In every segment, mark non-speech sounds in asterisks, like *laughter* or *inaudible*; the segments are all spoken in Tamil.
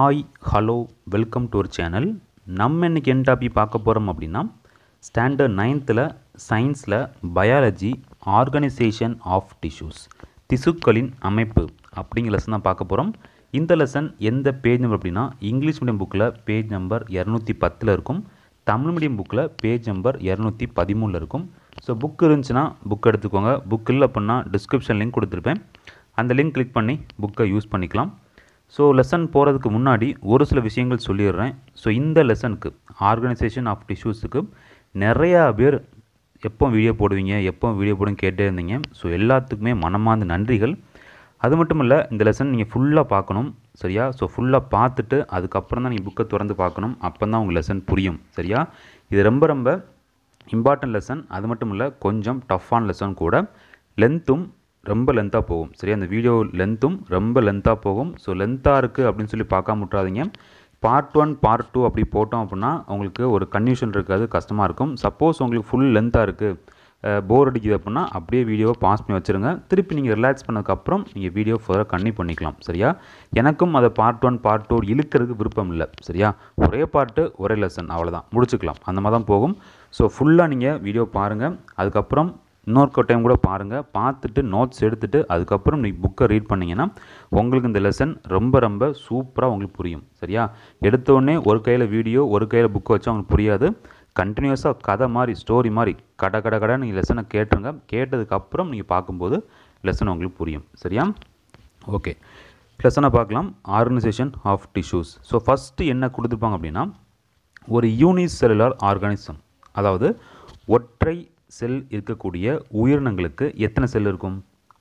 hi hello welcome to our channel நம்ம இன்றைக்கி என் டாபி பார்க்க போகிறோம் அப்படின்னா ஸ்டாண்டர்ட் நைன்த்தில் சயின்ஸில் பயாலஜி ஆர்கனைசேஷன் ஆஃப் டிஷ்யூஸ் திசுக்களின் அமைப்பு அப்படிங்கிற லெசன் தான் பார்க்க போகிறோம் இந்த லெசன் எந்த பேஜ் நம்பர் அப்படின்னா இங்கிலீஷ் மீடியம் புக்கில் பேஜ் நம்பர் இரநூத்தி பத்தில் இருக்கும் தமிழ் மீடியம் புக்கில் பேஜ் நம்பர் இரநூத்தி பதிமூணில் இருக்கும் ஸோ புக் இருந்துச்சுன்னா புக் எடுத்துக்கோங்க புக் இல்லை அப்படின்னா டிஸ்கிரிப்ஷன் லிங்க் கொடுத்துருப்பேன் அந்த லிங்க் கிளிக் பண்ணி புக்கை யூஸ் பண்ணிக்கலாம் ஸோ லெசன் போகிறதுக்கு முன்னாடி ஒரு சில விஷயங்கள் சொல்லிடுறேன் ஸோ இந்த லெசனுக்கு ஆர்கனைசேஷன் ஆஃப் டிஷ்யூஸுக்கு நிறையா பேர் எப்போ வீடியோ போடுவீங்க எப்போ வீடியோ போடுன்னு கேட்டே இருந்தீங்க ஸோ எல்லாத்துக்குமே மனமார்ந்த நன்றிகள் அது மட்டும் இல்லை இந்த லெசன் நீங்கள் ஃபுல்லாக பார்க்கணும் சரியா ஸோ ஃபுல்லாக பார்த்துட்டு அதுக்கப்புறம் தான் நீங்கள் புக்கை திறந்து பார்க்கணும் அப்போ தான் உங்கள் லெசன் புரியும் சரியா இது ரொம்ப ரொம்ப இம்பார்ட்டன்ட் லெசன் அது மட்டும் இல்லை கொஞ்சம் டஃப்பான லெசன் கூட லென்த்தும் ரொம்ப லென்த்தாக போகும் சரி அந்த வீடியோ லென்த்தும் ரொம்ப லென்த்தாக போகும் ஸோ லென்த்தாக இருக்குது அப்படின்னு சொல்லி பார்க்காம விட்றாதீங்க பார்ட் ஒன் பார்ட் டூ அப்படி போட்டோம் அப்படின்னா உங்களுக்கு ஒரு கன்ஃபியூஷன் இருக்காது கஷ்டமாக இருக்கும் சப்போஸ் உங்களுக்கு ஃபுல் லென்த்தாக இருக்குது போர் அடிக்குது அப்படின்னா அப்படியே வீடியோவை பாஸ் பண்ணி வச்சுருங்க திருப்பி நீங்கள் ரிலாக்ஸ் பண்ணதுக்கப்புறம் நீங்கள் வீடியோ ஃபர்தராக கன்னி பண்ணிக்கலாம் சரியா எனக்கும் அதை பார்ட் ஒன் பார்ட் டூ இழுக்கிறதுக்கு விருப்பம் இல்லை சரியா ஒரே பாட்டு ஒரே லெசன் அவ்வளோதான் முடிச்சுக்கலாம் அந்த மாதிரி தான் போகும் ஸோ ஃபுல்லாக நீங்கள் வீடியோ பாருங்கள் அதுக்கப்புறம் இன்னொரு டைம் கூட பாருங்கள் பார்த்துட்டு நோட்ஸ் எடுத்துகிட்டு அதுக்கப்புறம் நீங்கள் புக்கை ரீட் பண்ணிங்கன்னா உங்களுக்கு இந்த லெசன் ரொம்ப ரொம்ப சூப்பராக உங்களுக்கு புரியும் சரியா எடுத்தோடனே ஒரு கையில் வீடியோ ஒரு கையில் புக்கை வச்சா அவங்களுக்கு புரியாது கண்டினியூஸாக கதை மாதிரி ஸ்டோரி மாதிரி கட கட கடை நீங்கள் லெசனை கேட்டுருங்க கேட்டதுக்கப்புறம் நீங்கள் பார்க்கும்போது லெசன் உங்களுக்கு புரியும் சரியா ஓகே லெசனை பார்க்கலாம் organisation of tissues so first என்ன கொடுத்துருப்பாங்க அப்படின்னா ஒரு யூனிசெல்லுலார் ஆர்கானிசம் அதாவது ஒற்றை செல் இருக்கக்கூடிய உயிரினங்களுக்கு எத்தனை செல் இருக்கும்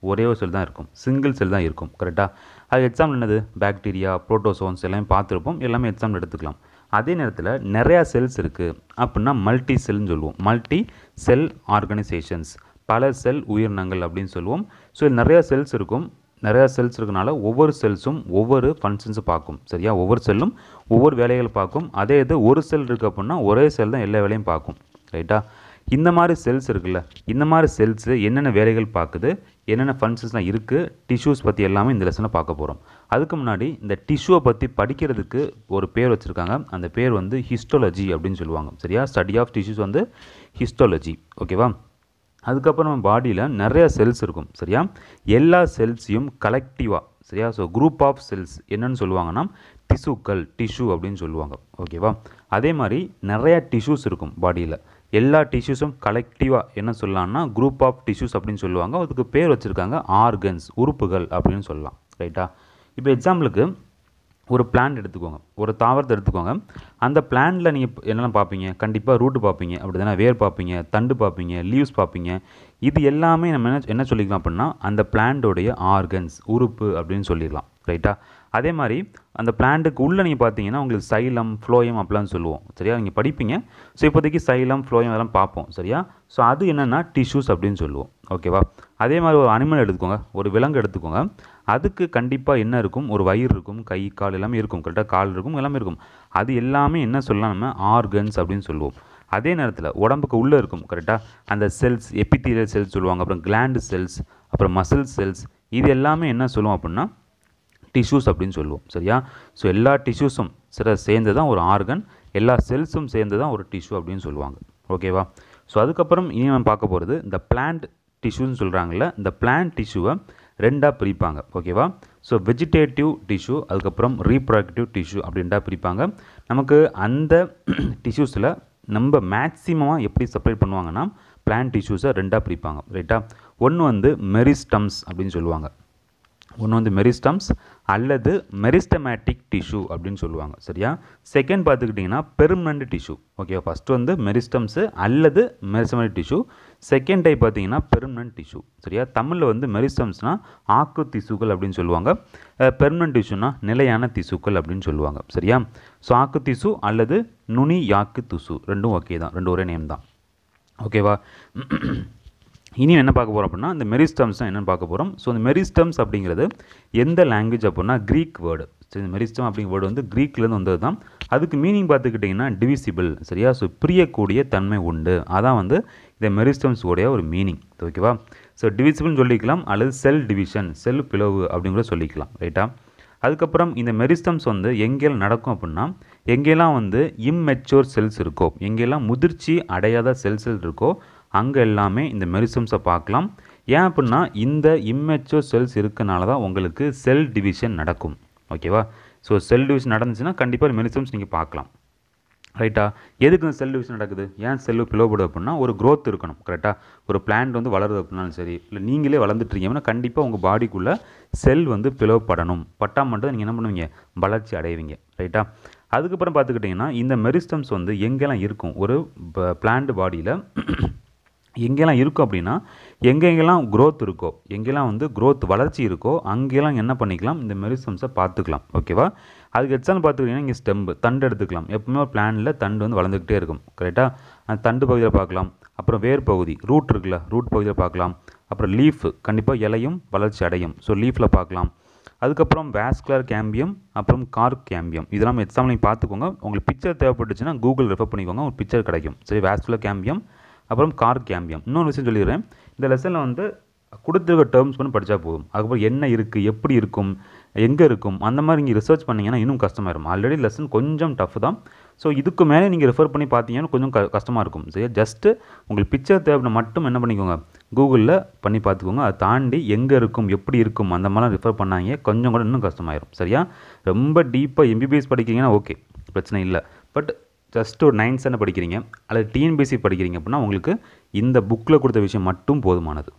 ஒரே ஒரு செல் தான் இருக்கும் சிங்கிள் செல் தான் இருக்கும் கரெக்டாக அது எக்ஸாம்பிள் என்னது பாக்டீரியா ப்ரோட்டோசோன்ஸ் எல்லாமே பார்த்துருப்போம் எல்லாமே எக்ஸாம்பிள் எடுத்துக்கலாம் அதே நேரத்தில் நிறையா செல்ஸ் இருக்குது அப்படின்னா மல்டி செல்னு சொல்லுவோம் மல்டி செல் ஆர்கனைசேஷன்ஸ் பல செல் உயிரினங்கள் அப்படின்னு சொல்லுவோம் ஸோ நிறையா செல்ஸ் இருக்கும் நிறையா செல்ஸ் இருக்கனால ஒவ்வொரு செல்ஸும் ஒவ்வொரு ஃபங்க்ஷன்ஸும் பார்க்கும் சரியா ஒவ்வொரு செல்லும் ஒவ்வொரு வேலைகள் பார்க்கும் அதே இது ஒரு செல் இருக்குது அப்படின்னா ஒரே செல் தான் எல்லா வேலையும் பார்க்கும் ரைட்டாக இந்த மாதிரி செல்ஸ் இருக்குல்ல இந்த மாதிரி செல்ஸு என்னென்ன வேலைகள் பார்க்குது என்னென்ன ஃபங்க்ஷன்ஸ்லாம் இருக்குது டிஷ்யூஸ் பற்றி எல்லாமே இந்த லெசனை பார்க்க போகிறோம் அதுக்கு முன்னாடி இந்த டிஷ்யூவை பற்றி படிக்கிறதுக்கு ஒரு பேர் வச்சுருக்காங்க அந்த பேர் வந்து ஹிஸ்டாலஜி அப்படின்னு சொல்லுவாங்க சரியா ஸ்டடி ஆஃப் டிஷ்யூஸ் வந்து ஹிஸ்டாலஜி ஓகேவா அதுக்கப்புறம் நம்ம பாடியில் நிறையா செல்ஸ் இருக்கும் சரியா எல்லா செல்ஸையும் கலெக்டிவாக சரியா ஸோ குரூப் ஆஃப் செல்ஸ் என்னென்னு சொல்லுவாங்கன்னா டிஷ்யூக்கள் டிஷ்யூ அப்படின்னு சொல்லுவாங்க ஓகேவா அதே மாதிரி நிறையா டிஷ்யூஸ் இருக்கும் பாடியில் எல்லா டிஷ்யூஸும் கலெக்டிவாக என்ன சொல்லலான்னா குரூப் ஆஃப் டிஷ்யூஸ் அப்படின்னு சொல்லுவாங்க அதுக்கு பேர் வச்சுருக்காங்க ஆர்கன்ஸ் உறுப்புகள் அப்படின்னு சொல்லலாம் ரைட்டா இப்போ எக்ஸாம்பிளுக்கு ஒரு பிளான்ட் எடுத்துக்கோங்க ஒரு தாவரத்தை எடுத்துக்கோங்க அந்த பிளான்டில் நீங்கள் என்னென்ன பார்ப்பீங்க கண்டிப்பாக ரூட்டு பார்ப்பீங்க அப்படி தானே வேர் பார்ப்பீங்க தண்டு பார்ப்பீங்க லீவ்ஸ் பார்ப்பீங்க இது எல்லாமே நம்ம என்ன என்ன சொல்லிக்கலாம் அப்படின்னா அந்த பிளான்டோடைய ஆர்கன்ஸ் உறுப்பு அப்படின்னு சொல்லிடலாம் ரைட்டா அதே மாதிரி அந்த பிளான்ட்டுக்கு உள்ளே நீங்கள் பார்த்தீங்கன்னா உங்களுக்கு சைலம் ஃப்ளோயம் அப்படிலாம் சொல்லுவோம் சரியா நீங்கள் படிப்பீங்க ஸோ இப்போதைக்கு சைலம் ஃப்ளோயம் அதெல்லாம் பார்ப்போம் சரியா ஸோ அது என்னென்னா டிஷ்யூஸ் அப்படின்னு சொல்லுவோம் ஓகேவா அதே மாதிரி ஒரு அனிமல் எடுத்துக்கோங்க ஒரு விலங்கு எடுத்துக்கோங்க அதுக்கு கண்டிப்பாக என்ன இருக்கும் ஒரு வயிறு இருக்கும் கை கால் எல்லாமே இருக்கும் கரெக்டாக கால் இருக்கும் எல்லாமே இருக்கும் அது எல்லாமே என்ன சொல்லலாம் நம்ம ஆர்கன்ஸ் அப்படின்னு சொல்லுவோம் அதே நேரத்தில் உடம்புக்கு உள்ளே இருக்கும் கரெக்டாக அந்த செல்ஸ் எபித்தீரியல் செல்ஸ் சொல்லுவாங்க அப்புறம் கிளாண்டு செல்ஸ் அப்புறம் மசில் செல்ஸ் இது எல்லாமே என்ன சொல்லுவோம் அப்படின்னா டிஷ்யூஸ் அப்படின்னு சொல்லுவோம் சரியா ஸோ எல்லா டிஷ்யூஸும் சில சேர்ந்து தான் ஒரு ஆர்கன் எல்லா செல்ஸும் சேர்ந்து தான் ஒரு டிஷ்யூ அப்படின்னு சொல்லுவாங்க ஓகேவா ஸோ அதுக்கப்புறம் இனி நம்ம பார்க்க போகிறது இந்த பிளான்ட் டிஷ்யூன்னு சொல்கிறாங்கல்ல இந்த பிளான்ட் டிஷ்யூவை ரெண்டாக பிரிப்பாங்க ஓகேவா ஸோ வெஜிடேட்டிவ் டிஷ்யூ அதுக்கப்புறம் ரீப்ரொடக்டிவ் டிஷ்யூ அப்படின்ட்டா பிரிப்பாங்க நமக்கு அந்த டிஷ்யூஸில் *clears throat* நம்ம மேக்ஸிமமாக எப்படி செப்பரேட் பண்ணுவாங்கன்னா பிளான்ட் டிஷ்யூஸை ரெண்டாக பிரிப்பாங்க ரைட்டா ஒன்று வந்து மெரிஸ்டம்ஸ் அப்படின்னு சொல்லுவாங்க ஒன்று வந்து மெரிஸ்டம்ஸ் அல்லது மெரிஸ்டமேட்டிக் டிஷ்யூ அப்படின்னு சொல்லுவாங்க சரியா செகண்ட் பார்த்துக்கிட்டிங்கன்னா பெர்மனண்ட் டிஷ்யூ ஓகேவா ஃபஸ்ட்டு வந்து மெரிஸ்டம்ஸு அல்லது மெரிஸ்டமேட்டிக் டிஷ்யூ செகண்ட் டைப் பார்த்தீங்கன்னா பெர்மனன்ட் டிஷ்யூ சரியா தமிழில் வந்து மெரிஸ்டம்ஸ்னால் ஆக்கு திசுக்கள் அப்படின்னு சொல்லுவாங்க பெர்மனன்ட் டிஷ்யூனா நிலையான திசுக்கள் அப்படின்னு சொல்லுவாங்க சரியா ஸோ ஆக்கு திசு அல்லது நுனி யாக்கு திசு ரெண்டும் ஓகே தான் ரெண்டு ஒரே நேம் தான் ஓகேவா இனி என்ன பார்க்க போகிறோம் அப்படின்னா இந்த மெரிஸ்டம்ஸ் தான் என்னென்னு பார்க்க போகிறோம் ஸோ இந்த மெரிஸ்டம்ஸ் அப்படிங்கிறது எந்த லாங்குவேஜ் அப்படின்னா க்ரீக் வேர்டு சரி இந்த மெரிஸ்டம் அப்படிங்கிற வேர்டு வந்து க்ரீக்லேருந்து வந்தது தான் அதுக்கு மீனிங் பார்த்துக்கிட்டிங்கன்னா டிவிசிபிள் சரியா ஸோ பிரியக்கூடிய தன்மை உண்டு அதான் வந்து இந்த மெரிஸ்டம்ஸ் உடைய ஒரு மீனிங் ஓகேவா ஸோ டிவிசிபிள்னு சொல்லிக்கலாம் அல்லது செல் டிவிஷன் செல் பிளவு அப்படிங்கிற சொல்லிக்கலாம் ரைட்டா அதுக்கப்புறம் இந்த மெரிஸ்டம்ஸ் வந்து எங்கெல்லாம் நடக்கும் அப்படின்னா எங்கெல்லாம் வந்து இம்மெச்சோர் செல்ஸ் இருக்கோ எங்கெல்லாம் முதிர்ச்சி அடையாத செல்ஸ் இருக்கோ அங்கே எல்லாமே இந்த மெரிசம்ஸை பார்க்கலாம் ஏன் அப்படின்னா இந்த இம்மெச்சோர் செல்ஸ் இருக்கனால தான் உங்களுக்கு செல் டிவிஷன் நடக்கும் ஓகேவா ஸோ செல் டிவிஷன் நடந்துச்சுன்னா கண்டிப்பாக மெரிசம்ஸ் நீங்கள் பார்க்கலாம் ரைட்டா எதுக்கு இந்த செல் டிவிஷன் நடக்குது ஏன் செல்லு பிளவுபடுது அப்படின்னா ஒரு க்ரோத் இருக்கணும் கரெக்டாக ஒரு பிளான்ட் வந்து வளருது அப்படின்னாலும் சரி இல்லை நீங்களே வளர்ந்துட்ருக்கீங்கன்னா கண்டிப்பாக உங்கள் பாடிக்குள்ளே செல் வந்து பிளவுபடணும் பட்டா மட்டும் நீங்கள் என்ன பண்ணுவீங்க வளர்ச்சி அடைவீங்க ரைட்டா அதுக்கப்புறம் பார்த்துக்கிட்டிங்கன்னா இந்த மெரிஸ்டம்ஸ் வந்து எங்கெல்லாம் இருக்கும் ஒரு பிளான்ட் பாடியில் எங்கெல்லாம் இருக்கோ அப்படின்னா எங்கெங்கெல்லாம் க்ரோத் இருக்கோ எங்கெல்லாம் வந்து க்ரோத் வளர்ச்சி இருக்கோ அங்கெல்லாம் என்ன பண்ணிக்கலாம் இந்த மெரிசம்ஸை பார்த்துக்கலாம் ஓகேவா அதுக்கு எக்ஸாம்பிள் பார்த்துக்கிட்டிங்கன்னா இங்கே ஸ்டெம்பு தண்டு எடுத்துக்கலாம் எப்பவுமே ஒரு பிளானில் தண்டு வந்து வளர்ந்துக்கிட்டே இருக்கும் கரெக்டாக அந்த தண்டு பகுதியில் பார்க்கலாம் அப்புறம் வேர் பகுதி ரூட் இருக்குல்ல ரூட் பகுதியில் பார்க்கலாம் அப்புறம் லீஃப் கண்டிப்பாக இலையும் வளர்ச்சி அடையும் ஸோ லீஃபில் பார்க்கலாம் அதுக்கப்புறம் வேஸ்குலர் கேம்பியம் அப்புறம் கார்க் கேம்பியம் இதெல்லாம் எக்ஸாம்பிள் நீங்கள் பார்த்துக்கோங்க உங்களுக்கு பிக்சர் தேவைப்பட்டுச்சுன்னா கூகுள் ரெஃபர் பண்ணிக்கோங்க ஒரு பிக்சர் கிடைக்கும் சரி வேஸ்குலர் கேம்பியம் அப்புறம் கார் கேம்பியம் இன்னொரு விஷயம் சொல்லிடுறேன் இந்த லெசனில் வந்து கொடுத்துருக்க டேர்ம்ஸ் மட்டும் படித்தா போதும் அதுக்கப்புறம் என்ன இருக்குது எப்படி இருக்கும் எங்கே இருக்கும் அந்த மாதிரி நீங்கள் ரிசர்ச் பண்ணிங்கன்னா இன்னும் கஷ்டமாக இருக்கும் ஆல்ரெடி லெசன் கொஞ்சம் டஃப் தான் ஸோ இதுக்கு மேலே நீங்கள் ரெஃபர் பண்ணி பார்த்தீங்கன்னா கொஞ்சம் க கஷ்டமாக இருக்கும் சரி ஜஸ்ட்டு உங்களுக்கு பிக்சர் தேவைப்பட மட்டும் என்ன பண்ணிக்கோங்க கூகுளில் பண்ணி பார்த்துக்கோங்க அதை தாண்டி எங்கே இருக்கும் எப்படி இருக்கும் அந்த மாதிரிலாம் ரிஃபர் பண்ணாங்க கொஞ்சம் கூட இன்னும் கஷ்டமாயிரும் சரியா ரொம்ப டீப்பாக எம்பிபிஎஸ் படிக்கிறீங்கன்னா ஓகே பிரச்சனை இல்லை பட் ஜஸ்ட் ஒரு நைன்த் ஸ்டாண்டர்ட் படிக்கிறீங்க அல்லது டிஎன்பிசி படிக்கிறீங்க அப்படின்னா உங்களுக்கு இந்த புக்கில் கொடுத்த விஷயம் மட்டும் போதுமானது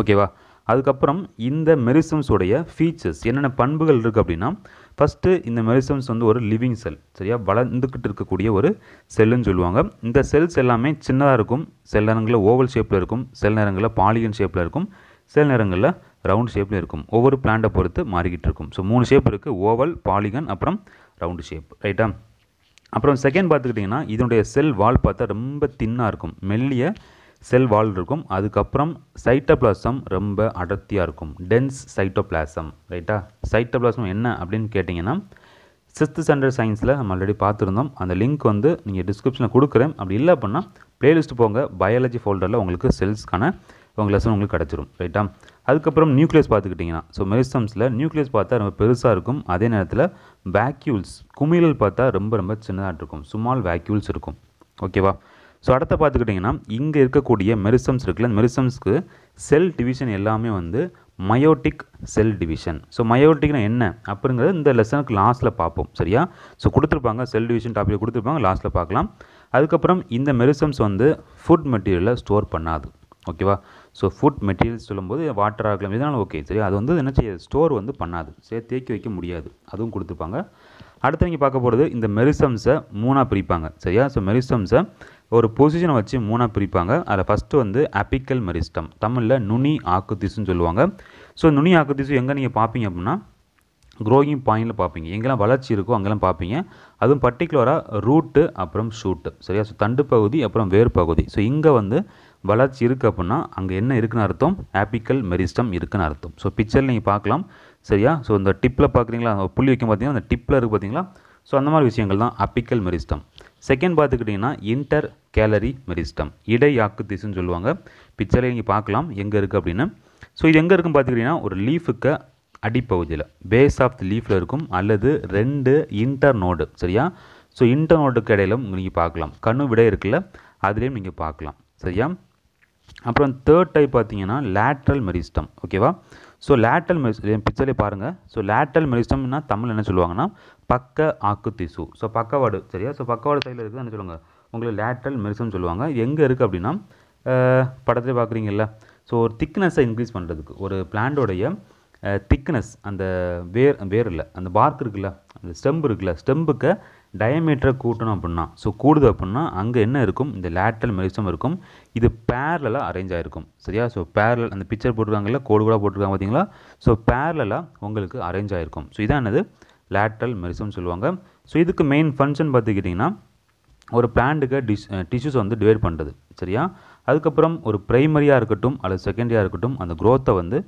ஓகேவா அதுக்கப்புறம் இந்த மெரிசம்ஸோடைய ஃபீச்சர்ஸ் என்னென்ன பண்புகள் இருக்குது அப்படின்னா ஃபஸ்ட்டு இந்த மெரிசம்ஸ் வந்து ஒரு லிவிங் செல் சரியா வளர்ந்துக்கிட்டு இருக்கக்கூடிய ஒரு செல்லுன்னு சொல்லுவாங்க இந்த செல்ஸ் எல்லாமே சின்னதாக இருக்கும் சில நேரங்களில் ஓவல் ஷேப்பில் இருக்கும் சில நேரங்களில் பாலிகன் ஷேப்பில் இருக்கும் சில நேரங்களில் ரவுண்ட் ஷேப்பில் இருக்கும் ஒவ்வொரு பிளான்ட்டை பொறுத்து மாறிக்கிட்டு இருக்கும் ஸோ மூணு ஷேப் இருக்குது ஓவல் பாலிகன் அப்புறம் ரவுண்டு ஷேப் ரைட்டா அப்புறம் செகண்ட் பார்த்துக்கிட்டிங்கன்னா இதனுடைய செல் வால் பார்த்தா ரொம்ப தின்னாக இருக்கும் மெல்லிய செல் வால் இருக்கும் அதுக்கப்புறம் சைட்டோபிளாசம் ரொம்ப அடர்த்தியாக இருக்கும் டென்ஸ் சைட்டோபிளாசம் ரைட்டா சைட்டோபிளாசம் என்ன அப்படின்னு கேட்டிங்கன்னா சிக்ஸ்த் ஸ்டாண்டர்ட் சயின்ஸில் நம்ம ஆல்ரெடி பார்த்துருந்தோம் அந்த லிங்க் வந்து நீங்கள் டிஸ்கிரிப்ஷனில் கொடுக்குறேன் அப்படி இல்லை அப்படின்னா பிளேலிஸ்ட் போங்க பயாலஜி ஃபோல்டரில் உங்களுக்கு செல்ஸ்க்கான உங்கள் லெசன் உங்களுக்கு கிடச்சிரும் ரைட்டா அதுக்கப்புறம் நியூக்ளியஸ் பார்த்துக்கிட்டிங்கன்னா ஸோ மெரிசம்ஸில் நியூக்ளியஸ் பார்த்தா ரொம்ப பெருசாக இருக்கும் அதே நேரத்தில் வேக்யூல்ஸ் குமிழல் பார்த்தா ரொம்ப ரொம்ப சின்னதாக இருக்கும் சுமால் வேக்யூல்ஸ் இருக்கும் ஓகேவா ஸோ அடுத்த பார்த்துக்கிட்டிங்கன்னா இங்கே இருக்கக்கூடிய மெரிசம்ஸ் இருக்குல்ல அந்த மெரிசம்ஸ்க்கு செல் டிவிஷன் எல்லாமே வந்து மயோட்டிக் செல் டிவிஷன் ஸோ மயோட்டிக்னா என்ன அப்படிங்கிறது இந்த லெசனுக்கு லாஸ்ட்டில் பார்ப்போம் சரியா ஸோ கொடுத்துருப்பாங்க செல் டிவிஷன் டாபிக் கொடுத்துருப்பாங்க லாஸ்ட்டில் பார்க்கலாம் அதுக்கப்புறம் இந்த மெரிசம்ஸ் வந்து ஃபுட் மெட்டீரியலை ஸ்டோர் பண்ணாது ஓகேவா ஸோ ஃபுட் மெட்டீரியல்ஸ் சொல்லும்போது வாட்டராக இருக்கலாம் இதனால் ஓகே சரி அது வந்து என்ன செய்ய ஸ்டோர் வந்து பண்ணாது சரி தேக்கி வைக்க முடியாது அதுவும் கொடுத்துருப்பாங்க அடுத்து நீங்கள் பார்க்க போகிறது இந்த மெரிசம்ஸை மூணாக பிரிப்பாங்க சரியா ஸோ மெரிசம்ஸை ஒரு பொசிஷனை வச்சு மூணாக பிரிப்பாங்க அதில் ஃபஸ்ட்டு வந்து அப்பிக்கல் மெரிஸ்டம் தமிழில் நுனி ஆக்குத்திசுன்னு சொல்லுவாங்க ஸோ நுனி ஆக்குத்திசு எங்கே நீங்கள் பார்ப்பீங்க அப்படின்னா க்ரோயிங் பாயிண்டில் பார்ப்பீங்க எங்கெல்லாம் வளர்ச்சி இருக்கோ அங்கெல்லாம் பார்ப்பீங்க அதுவும் பர்டிகுலராக ரூட்டு அப்புறம் ஷூட்டு சரியா ஸோ தண்டு பகுதி அப்புறம் வேர் பகுதி ஸோ இங்கே வந்து வளர்ச்சி இருக்குது அப்படின்னா அங்கே என்ன இருக்குன்னு அர்த்தம் ஆப்பிக்கல் மெரிஸ்டம் இருக்குன்னு அர்த்தம் ஸோ பிக்சர் நீங்கள் பார்க்கலாம் சரியா ஸோ இந்த டிப்பில் பார்க்குறீங்களா புள்ளி வைக்கும் பார்த்தீங்கன்னா அந்த டிப்பில் இருக்குது பார்த்தீங்களா ஸோ அந்த மாதிரி விஷயங்கள் தான் அப்பிக்கல் மெரிஸ்டம் செகண்ட் பார்த்துக்கிட்டிங்கன்னா இன்டர் கேலரி மெரிஸ்டம் இடை ஆக்கு திசுன்னு சொல்லுவாங்க பிக்சரில் நீங்கள் பார்க்கலாம் எங்கே இருக்குது அப்படின்னு ஸோ இது எங்கே இருக்குன்னு பார்த்துக்கிட்டிங்கன்னா ஒரு லீஃபுக்கு அடிப்பகுதியில் பேஸ் ஆஃப் தி லீஃபில் இருக்கும் அல்லது ரெண்டு இன்டர் நோடு சரியா ஸோ இன்டர் நோட்டுக்கு இடையிலும் நீங்கள் பார்க்கலாம் கண்ணு விடை இருக்குல்ல அதுலேயும் நீங்கள் பார்க்கலாம் சரியா அப்புறம் தேர்ட் டைப் பார்த்தீங்கன்னா லேட்ரல் மெரிஸ்டம் ஓகேவா ஸோ லேட்ரல் மெரிஸ் பிக்சர்லேயே பாருங்கள் ஸோ லேட்ரல் மெரிஸ்டம்னா தமிழ் என்ன சொல்லுவாங்கன்னா பக்க ஆக்கு திசு ஸோ பக்கவாடு சரியா ஸோ பக்கவாடு சைடில் இருக்குது என்ன சொல்லுவாங்க உங்களுக்கு லேட்ரல் மெரிசம் சொல்லுவாங்க எங்கே இருக்குது அப்படின்னா படத்தில் பார்க்குறீங்கல்ல ஸோ ஒரு திக்னஸை இன்க்ரீஸ் பண்ணுறதுக்கு ஒரு பிளான்டோடைய திக்னஸ் அந்த வேர் வேர் இல்லை அந்த பார்க் இருக்குல்ல அந்த ஸ்டெம்பு இருக்குல்ல ஸ்டெம்புக்கு டயமீட்டரை கூட்டணும் அப்படின்னா ஸோ கூடுது அப்படின்னா அங்கே என்ன இருக்கும் இந்த லேட்ரல் மெரிசம் இருக்கும் இது பேரலாக அரேஞ்ச் ஆகிருக்கும் சரியா ஸோ பேரல் அந்த பிக்சர் போட்டிருக்காங்கல்ல கோடு கூட போட்டிருக்காங்க பார்த்தீங்களா ஸோ பேரலாக உங்களுக்கு அரேஞ்ச் ஆகிருக்கும் ஸோ இதான் என்னது லேட்ரல் மெரிசம்னு சொல்லுவாங்க ஸோ இதுக்கு மெயின் ஃபங்க்ஷன் பார்த்துக்கிட்டிங்கன்னா ஒரு பிளான்ட்டுக்கு டிஷ் டிஷ்யூஸ் வந்து டிவைட் பண்ணுறது சரியா அதுக்கப்புறம் ஒரு ப்ரைமரியாக இருக்கட்டும் அல்லது செகண்டரியாக இருக்கட்டும் அந்த க்ரோத்தை வந்து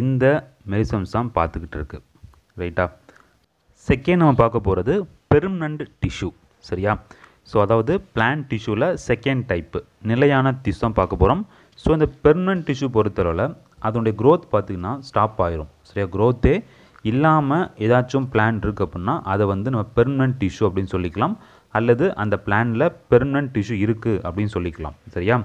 இந்த மெரிசம்ஸ் தான் பார்த்துக்கிட்டு இருக்குது ரைட்டா செகண்ட் நம்ம பார்க்க போகிறது பெர்மனண்ட் டிஷ்யூ சரியா ஸோ அதாவது பிளான் டிஷ்யூவில் செகண்ட் டைப்பு நிலையான திசு தான் பார்க்க போகிறோம் ஸோ இந்த பெர்மனன்ட் டிஷ்யூ பொறுத்தளவில் அதனுடைய க்ரோத் பார்த்திங்கன்னா ஸ்டாப் ஆயிரும் சரியா க்ரோத்தே இல்லாமல் ஏதாச்சும் பிளான் இருக்குது அப்படின்னா அதை வந்து நம்ம பெர்மனன்ட் டிஷ்யூ அப்படின்னு சொல்லிக்கலாம் அல்லது அந்த பிளானில் பெர்மனன்ட் டிஷ்யூ இருக்குது அப்படின்னு சொல்லிக்கலாம் சரியா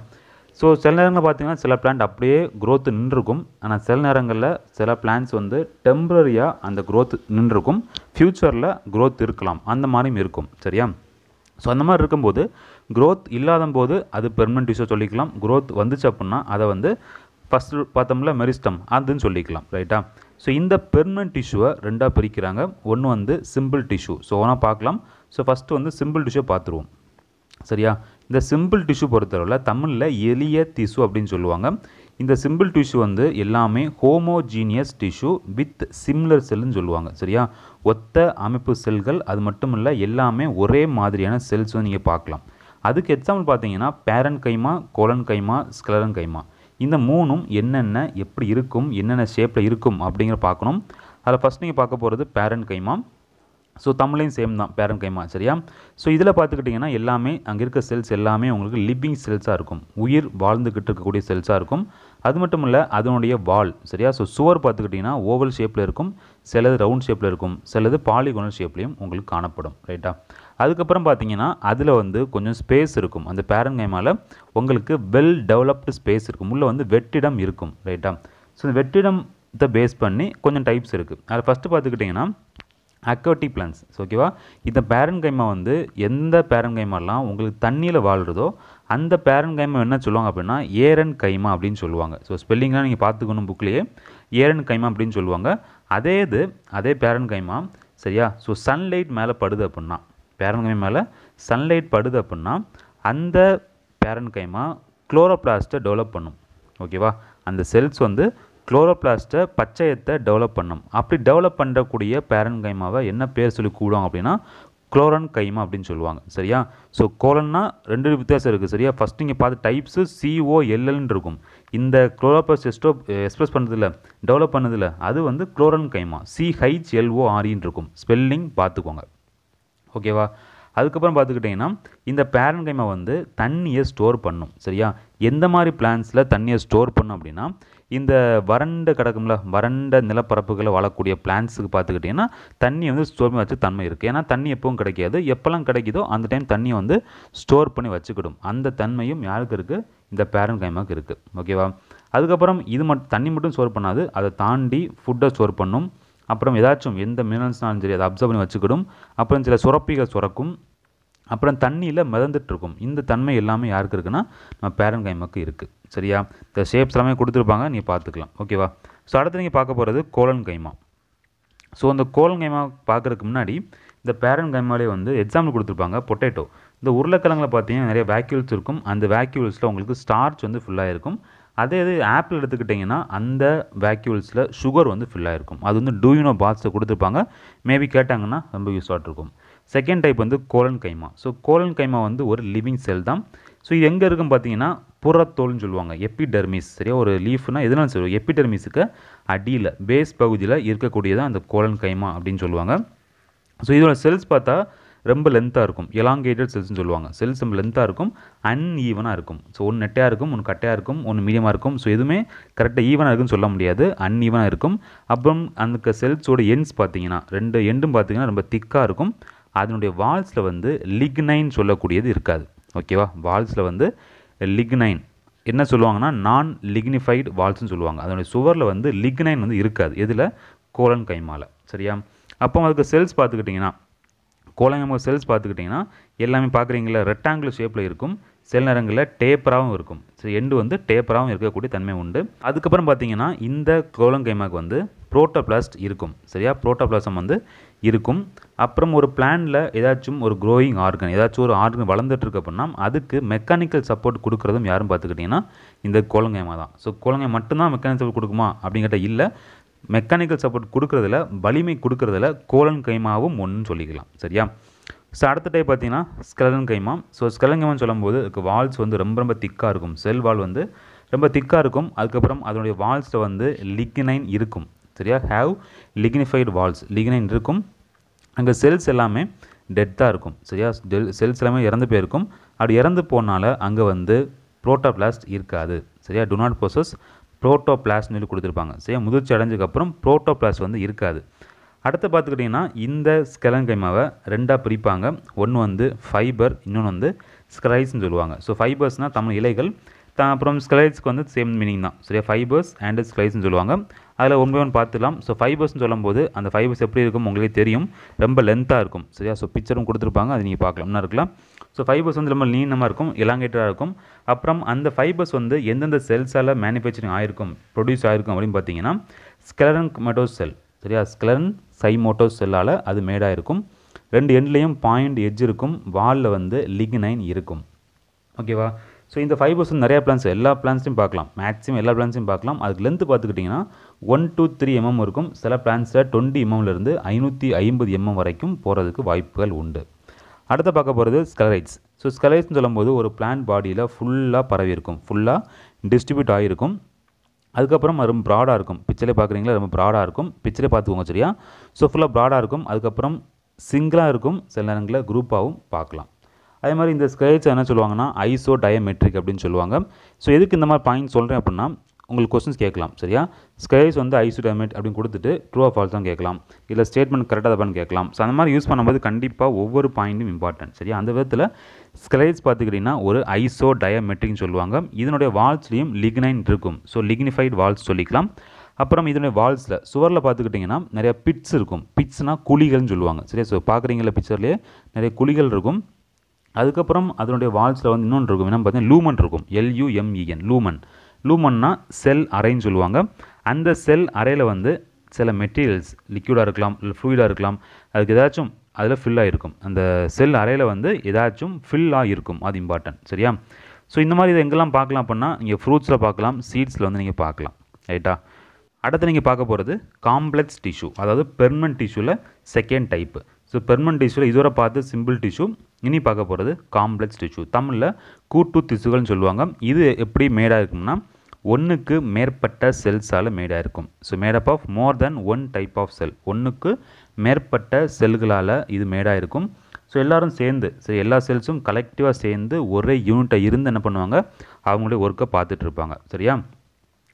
ஸோ சில நேரங்களில் பார்த்தீங்கன்னா சில பிளான்ட் அப்படியே க்ரோத்து நின்றுருக்கும் ஆனால் சில நேரங்களில் சில பிளான்ஸ் வந்து டெம்ப்ரரியாக அந்த க்ரோத் நின்றுருக்கும் ஃப்யூச்சரில் க்ரோத் இருக்கலாம் அந்த மாதிரியும் இருக்கும் சரியா ஸோ அந்த மாதிரி இருக்கும்போது க்ரோத் இல்லாத போது அது பெர்மனெண்ட் யூஸாக சொல்லிக்கலாம் க்ரோத் வந்துச்சு அப்புடின்னா அதை வந்து ஃபஸ்ட் பார்த்தோம்ல மெரிஸ்டம் அதுன்னு சொல்லிக்கலாம் ரைட்டா ஸோ இந்த பெர்மனன்ட் டிஷ்யூவை ரெண்டாக பிரிக்கிறாங்க ஒன்று வந்து சிம்பிள் டிஷ்யூ ஸோ ஒன்றா பார்க்கலாம் ஸோ ஃபஸ்ட்டு வந்து சிம்பிள் டிஷ்யூ பார்த்துருவோம் சரியா இந்த சிம்பிள் டிஷ்யு பொறுத்தளவில் தமிழில் எளிய திசு அப்படின்னு சொல்லுவாங்க இந்த சிம்பிள் டிஷ்யூ வந்து எல்லாமே ஹோமோஜீனியஸ் டிஷ்யூ வித் சிம்லர் செல்லுன்னு சொல்லுவாங்க சரியா ஒத்த அமைப்பு செல்கள் அது மட்டும் இல்லை எல்லாமே ஒரே மாதிரியான செல்ஸ் நீங்கள் பார்க்கலாம் அதுக்கு எக்ஸாம்பிள் பார்த்தீங்கன்னா பேரன் கைமா கோலன் கைமா ஸ்கலரன் கைமா இந்த மூணும் என்னென்ன எப்படி இருக்கும் என்னென்ன ஷேப்பில் இருக்கும் அப்படிங்கிற பார்க்கணும் அதில் ஃபஸ்ட் நீங்கள் பார்க்க போகிறது பேரன் கைமா ஸோ தமிழையும் சேம் தான் பேரன் கைமா சரியா ஸோ இதில் பார்த்துக்கிட்டிங்கன்னா எல்லாமே அங்கே இருக்க செல்ஸ் எல்லாமே உங்களுக்கு லிவிங் செல்ஸாக இருக்கும் உயிர் வாழ்ந்துக்கிட்டு இருக்கக்கூடிய செல்ஸாக இருக்கும் அது மட்டும் இல்லை அதனுடைய வால் சரியா ஸோ சுவர் பார்த்துக்கிட்டிங்கன்னா ஓவல் ஷேப்பில் இருக்கும் சிலது ரவுண்ட் ஷேப்பில் இருக்கும் சிலது பாலிகோனல் ஷேப்லேயும் உங்களுக்கு காணப்படும் ரைட்டா அதுக்கப்புறம் பார்த்தீங்கன்னா அதில் வந்து கொஞ்சம் ஸ்பேஸ் இருக்கும் அந்த கைமாவில் உங்களுக்கு வெல் டெவலப்டு ஸ்பேஸ் இருக்கும் உள்ளே வந்து வெற்றிடம் இருக்கும் ரைட்டா ஸோ இந்த வெற்றிடத்தை பேஸ் பண்ணி கொஞ்சம் டைப்ஸ் இருக்குது அதில் ஃபஸ்ட்டு பார்த்துக்கிட்டிங்கன்னா அக்வட்டிக் பிளான்ஸ் ஓகேவா இந்த பேரன்கைமா வந்து எந்த பேரன்கைமாலாம் உங்களுக்கு தண்ணியில் வாழ்கிறதோ அந்த பேரன்கைமா என்ன சொல்லுவாங்க அப்படின்னா ஏரன் கைமா அப்படின்னு சொல்லுவாங்க ஸோ ஸ்பெல்லிங்லாம் நீங்கள் பார்த்துக்கணும் புக்லேயே ஏரன் கைமா அப்படின்னு சொல்லுவாங்க அதே இது அதே பேரன் கைமா சரியா ஸோ சன்லைட் மேலே படுது அப்படின்னா பேரன்கைமா மேலே சன்லைட் படுது அப்படின்னா அந்த பேரன்கைமா குளோரோப்ளாஸ்ட்டை டெவலப் பண்ணும் ஓகேவா அந்த செல்ஸ் வந்து குளோரோபிளாஸ்ட்டை பச்சையத்தை டெவலப் பண்ணும் அப்படி டெவலப் பண்ணக்கூடிய பேரன் கைமாவை என்ன பேர் சொல்லி கூடுவாங்க அப்படின்னா குளோரன் கைமா அப்படின்னு சொல்லுவாங்க சரியா ஸோ கோலன்னா ரெண்டு வித்தியாசம் இருக்குது சரியா ஃபஸ்ட் நீங்கள் பார்த்து டைப்ஸு சிஓஎல்எல்னு இருக்கும் இந்த குளோரோபஸ் எஸ்டோ எக்ஸ்பிரஸ் பண்ணதில்ல டெவலப் பண்ணதில்ல அது வந்து குளோரன் கைமா சிஹைச் எல்ஓஆர்இன்னு e இருக்கும் ஸ்பெல்லிங் பார்த்துக்கோங்க ஓகேவா அதுக்கப்புறம் பார்த்துக்கிட்டிங்கன்னா இந்த பேரன் கைமா வந்து தண்ணியை ஸ்டோர் பண்ணும் சரியா எந்த மாதிரி பிளான்ஸில் தண்ணியை ஸ்டோர் பண்ணும் அப்படின்னா இந்த வறண்ட கிடக்கும்ல வறண்ட நிலப்பரப்புகளை வாழக்கூடிய பிளான்ஸுக்கு பார்த்துக்கிட்டிங்கன்னா தண்ணி வந்து ஸ்டோர் பண்ணி வச்சு தன்மை இருக்குது ஏன்னா தண்ணி எப்பவும் கிடைக்காது எப்போல்லாம் கிடைக்குதோ அந்த டைம் தண்ணியை வந்து ஸ்டோர் பண்ணி வச்சுக்கிடும் அந்த தன்மையும் யாருக்கு இருக்குது இந்த பேரன் கைமாக்கு இருக்குது ஓகேவா அதுக்கப்புறம் இது மட்டும் தண்ணி மட்டும் ஸ்டோர் பண்ணாது அதை தாண்டி ஃபுட்டை ஸ்டோர் பண்ணும் அப்புறம் ஏதாச்சும் எந்த மினரல்ஸ்னாலும் சரி அதை அப்சர்வ் பண்ணி வச்சுக்கிடும் அப்புறம் சில சுரப்பிகள் சுரக்கும் அப்புறம் தண்ணியில் மிதந்துட்டுருக்கும் இந்த தன்மை எல்லாமே யாருக்கு இருக்குன்னா நம்ம பேரன்கைமக்கு இருக்குது சரியா இந்த ஷேப்ஸ் எல்லாமே கொடுத்துருப்பாங்க நீ பார்த்துக்கலாம் ஓகேவா ஸோ அடுத்து நீங்கள் பார்க்க போகிறது கோலன் கைமா ஸோ அந்த கோலன் கைமா பார்க்குறதுக்கு முன்னாடி இந்த பேரன் கைமாலே வந்து எக்ஸாம்பிள் கொடுத்துருப்பாங்க பொட்டேட்டோ இந்த உருளைக்கிழங்குல பார்த்தீங்கன்னா நிறைய வேக்யூல்ஸ் இருக்கும் அந்த வேக்யூல்ஸில் உங்களுக்கு ஸ்டார்ச் வந்து ஃபுல்லாக இருக்கும் அதே இது ஆப்பிள் எடுத்துக்கிட்டிங்கன்னா அந்த வேக்யூல்ஸில் சுகர் வந்து ஃபில்லாக இருக்கும் அது வந்து டூயூனோ பாக்ஸை கொடுத்துருப்பாங்க மேபி கேட்டாங்கன்னா ரொம்ப யூஸ் ஆகிட்டு இருக்கும் செகண்ட் டைப் வந்து collenchyma so collenchyma வந்து ஒரு லிவிங் செல் தான் ஸோ இது எங்கே இருக்குன்னு பார்த்தீங்கன்னா புறத்தோல்னு சொல்லுவாங்க எப்பிடெர்மிஸ் சரியா ஒரு லீஃப்னா எதுனாலும் சொல்லுவோம் எப்பிடெர்மிஸுக்கு அடியில் பேஸ் பகுதியில் இருக்கக்கூடியதான் அந்த கோலன் கைமா அப்படின்னு சொல்லுவாங்க ஸோ இதோட செல்ஸ் பார்த்தா ரொம்ப லென்த்தாக இருக்கும் எலாங்கேட்டட் செல்ஸ்னு சொல்லுவாங்க செல்ஸ் ரொம்ப லென்த்தாக இருக்கும் அன்ஈவனாக இருக்கும் ஸோ ஒன்று நெட்டையாக இருக்கும் ஒன்று கட்டையாக இருக்கும் ஒன்று மீடியமாக இருக்கும் ஸோ எதுவுமே கரெக்டாக ஈவனாக இருக்குன்னு சொல்ல முடியாது அன்ஈவனாக இருக்கும் அப்புறம் அந்த செல்ஸோட எண்ட்ஸ் பார்த்தீங்கன்னா ரெண்டு எண்டும் பார்த்தீங்கன்னா ரொம்ப திக்காக இருக்கும் அதனுடைய வால்ஸில் வந்து லிக்னைன் சொல்லக்கூடியது இருக்காது ஓகேவா வால்ஸில் வந்து லிக்னைன் என்ன சொல்லுவாங்கன்னா நான் லிக்னிஃபைடு வால்ஸ்னு சொல்லுவாங்க அதனுடைய சுவரில் வந்து லிக்னைன் வந்து இருக்காது எதில் கோலன் கைமால சரியா அப்போ அதுக்கு செல்ஸ் பார்த்துக்கிட்டிங்கன்னா கோலங்கமாக செல்ஸ் பார்த்துக்கிட்டிங்கன்னா எல்லாமே பார்க்குறீங்களா ரெக்டாங்குலர் ஷேப்பில் இருக்கும் சில நேரங்களில் டேப்பராகவும் இருக்கும் சரி எண்டு வந்து டேப்பராகவும் இருக்கக்கூடிய தன்மை உண்டு அதுக்கப்புறம் பார்த்தீங்கன்னா இந்த கோலங்கைமாக்கு வந்து புரோட்டோபிளாஸ்ட் இருக்கும் சரியா புரோட்டோபிளாசம் வந்து இருக்கும் அப்புறம் ஒரு பிளானில் ஏதாச்சும் ஒரு க்ரோயிங் ஆர்கன் ஏதாச்சும் ஒரு ஆர்கன் வளர்ந்துட்டுருக்கு அப்படின்னா அதுக்கு மெக்கானிக்கல் சப்போர்ட் கொடுக்குறதும் யாரும் பார்த்துக்கிட்டிங்கன்னா இந்த குழங்கைமா தான் ஸோ குழங்கை மட்டும்தான் மெக்கானிக்கல் சப்போர்ட் கொடுக்குமா அப்படிங்கிட்ட இல்லை மெக்கானிக்கல் சப்போர்ட் கொடுக்குறதுல வலிமை கொடுக்குறதுல கோலன் கைமாவும் ஒன்றுன்னு சொல்லிக்கலாம் சரியா ஸோ அடுத்த டைப் பார்த்தீங்கன்னா ஸ்கலன் கைமா ஸோ ஸ்கெலன் சொல்லும்போது அதுக்கு வால்ஸ் வந்து ரொம்ப ரொம்ப திக்காக இருக்கும் செல் வால் வந்து ரொம்ப திக்காக இருக்கும் அதுக்கப்புறம் அதனுடைய வால்ஸில் வந்து லிக்னைன் இருக்கும் சரியா ஹாவ் லிக்னிஃபைடு வால்ஸ் லிக்னைன் இருக்கும் அங்கே செல்ஸ் எல்லாமே டெத்தாக இருக்கும் சரியா செல்ஸ் எல்லாமே இறந்து போயிருக்கும் அப்படி இறந்து போனால் அங்கே வந்து ப்ரோட்டோப்ளாஸ்ட் இருக்காது சரியா டு நாட் ப்ரோசஸ் புரோட்டோபிளாஸ்ட்னு சொல்லி கொடுத்துருப்பாங்க சரியா முதிர்ச்சி அடைஞ்சதுக்கப்புறம் புரோட்டோபிளாஸ்ட் வந்து இருக்காது அடுத்து பார்த்துக்கிட்டிங்கன்னா இந்த ஸ்கெலங்கைமாவை ரெண்டாக பிரிப்பாங்க ஒன்று வந்து ஃபைபர் இன்னொன்று வந்து ஸ்கிரைஸ்ன்னு சொல்லுவாங்க ஸோ ஃபைபர்ஸ்னால் தமிழ் இலைகள் அப்புறம் ஸ்கிரைஸ்க்கு வந்து சேம் மீனிங் தான் சரியா ஃபைபர்ஸ் அண்ட் ஸ்கிரைஸ்ன்னு சொல்லுவாங்க அதில் ஒன் பை ஒன் பார்த்துலாம் ஸோ ஃபைபர்ஸ்னு சொல்லும்போது அந்த ஃபைபர்ஸ் எப்படி இருக்கும் உங்களுக்கு தெரியும் ரொம்ப லென்த்தாக இருக்கும் சரியா ஸோ பிக்சரும் கொடுத்துருப்பாங்க அது நீங்கள் பார்க்கலாம் என்ன இருக்கலாம் ஸோ ஃபைபர்ஸ் வந்து ரொம்ப நீனமாக இருக்கும் இலாங்கேட்டராக இருக்கும் அப்புறம் அந்த ஃபைபர்ஸ் வந்து எந்தெந்த செல்ஸால் மேனுஃபேக்சரிங் ஆயிருக்கும் ப்ரொடியூஸ் ஆயிருக்கும் அப்படின்னு பார்த்தீங்கன்னா ஸ்கெலரன் மெட்டோ செல் சரியா ஸ்கெலரன் சைமோட்டோ செல்லால் அது மேடாக இருக்கும் ரெண்டு எண்ட்லேயும் பாயிண்ட் எட்ஜ் இருக்கும் வாலில் வந்து லிக்னைன் இருக்கும் ஓகேவா ஸோ இந்த ஃபைபர்ஸ் வந்து நிறையா பிளான்ஸ் எல்லா பிளான்ஸையும் பார்க்கலாம் மேக்ஸிமம் எல்லா பிளான்ஸையும் பார்க்கலாம் அதுக்கு லென்த்து பார்த்துக்கிட்டிங்கன்னா ஒன் டூ த்ரீ எம்எம் இருக்கும் சில பிளான்ஸில் டுவெண்ட்டி எம்எம்லேருந்து ஐநூற்றி ஐம்பது எம்எம் வரைக்கும் போகிறதுக்கு வாய்ப்புகள் உண்டு அடுத்து பார்க்க போகிறது ஸ்கலரைட்ஸ் ஸோ ஸ்கலரைட்ஸ்னு சொல்லும்போது ஒரு பிளான் பாடியில் ஃபுல்லாக பரவி இருக்கும் ஃபுல்லாக டிஸ்ட்ரிபியூட் ஆகிருக்கும் அதுக்கப்புறம் ரொம்ப ப்ராடாக இருக்கும் பிக்சரே பார்க்குறீங்களா ரொம்ப ப்ராடாக இருக்கும் பிக்சரே பார்த்துக்கோங்க சரியா ஸோ ஃபுல்லாக ப்ராடாக இருக்கும் அதுக்கப்புறம் சிங்கிளாக இருக்கும் சில நேரங்களில் குரூப்பாகவும் பார்க்கலாம் அதே மாதிரி இந்த ஸ்கேட்ஸ் என்ன சொல்லுவாங்கன்னா ஐசோ டயமெட்ரிக் அப்படின்னு சொல்லுவாங்க ஸோ எதுக்கு இந்த மாதிரி பாயிண்ட் சொல்கிறேன் அப்படின்னா உங்களுக்கு கொஸ்டின்ஸ் கேட்கலாம் சரியா ஸ்கைஸ் வந்து டேமேஜ் அப்படின்னு கொடுத்துட்டு ட்ரூ ஆஃப் ஃபால்ஸ் தான் கேட்கலாம் இல்லை ஸ்டேட்மெண்ட் கரெக்டாக தப்பான்னு கேட்கலாம் ஸோ அந்த மாதிரி யூஸ் பண்ணும்போது கண்டிப்பாக ஒவ்வொரு பாயிண்ட்டும் இம்பார்ட்டன்ட் சரியா அந்த விதத்தில் ஸ்கைஸ் பார்த்துக்கிட்டிங்கன்னா ஒரு ஐசோ டயமெட்ரிக்னு சொல்லுவாங்க இதனுடைய வால்ஸ்லேயும் லிக்னைன் இருக்கும் ஸோ லிக்னிஃபைட் வால்ஸ் சொல்லிக்கலாம் அப்புறம் இதனுடைய வால்ஸில் சுவரில் பார்த்துக்கிட்டிங்கன்னா நிறைய பிட்ஸ் இருக்கும் பிட்ஸ்னால் குழிகள்னு சொல்லுவாங்க சரியா ஸோ பார்க்குறீங்களா பிக்சர்லேயே நிறைய குழிகள் இருக்கும் அதுக்கப்புறம் அதனுடைய வால்ஸில் வந்து இன்னொன்று இருக்கும் என்ன பார்த்தீங்கன்னா லூமன் இருக்கும் எல்யூஎம்இஎன் லூமன் லூமன்னா செல் அறைன்னு சொல்லுவாங்க அந்த செல் அறையில் வந்து சில மெட்டீரியல்ஸ் லிக்யூடாக இருக்கலாம் இல்லை ஃப்ளூயிடாக இருக்கலாம் அதுக்கு ஏதாச்சும் அதில் ஃபில் ஆகிருக்கும் அந்த செல் அறையில் வந்து ஏதாச்சும் ஃபில் ஆகிருக்கும் அது இம்பார்ட்டன்ட் சரியா ஸோ இந்த மாதிரி இதை எங்கெல்லாம் பார்க்கலாம் அப்படின்னா நீங்கள் ஃப்ரூட்ஸில் பார்க்கலாம் சீட்ஸில் வந்து நீங்கள் பார்க்கலாம் ரைட்டா அடுத்து நீங்கள் பார்க்க போகிறது காம்ப்ளெக்ஸ் டிஷ்யூ அதாவது பெர்மன் டிஷ்யூவில் செகண்ட் டைப்பு ஸோ பெர்மன் டிஷ்யூவில் இதுவரை பார்த்து சிம்பிள் டிஷ்யூ இனி பார்க்க போகிறது காம்ப்ளெக்ஸ் டிஷ்யூ தமிழில் கூட்டு திசுகள்னு சொல்லுவாங்க இது எப்படி மேடாக இருக்கும்னா ஒன்றுக்கு மேற்பட்ட செல்ஸால் மேடாக இருக்கும் so made up of more than one type of cell ஒன்றுக்கு மேற்பட்ட செல்களால் இது மேடாக இருக்கும் ஸோ எல்லோரும் சேர்ந்து ஸோ எல்லா செல்ஸும் கலெக்டிவாக சேர்ந்து ஒரே யூனிட்டை இருந்து என்ன பண்ணுவாங்க அவங்களுடைய ஒர்க்கை பார்த்துட்டு இருப்பாங்க சரியா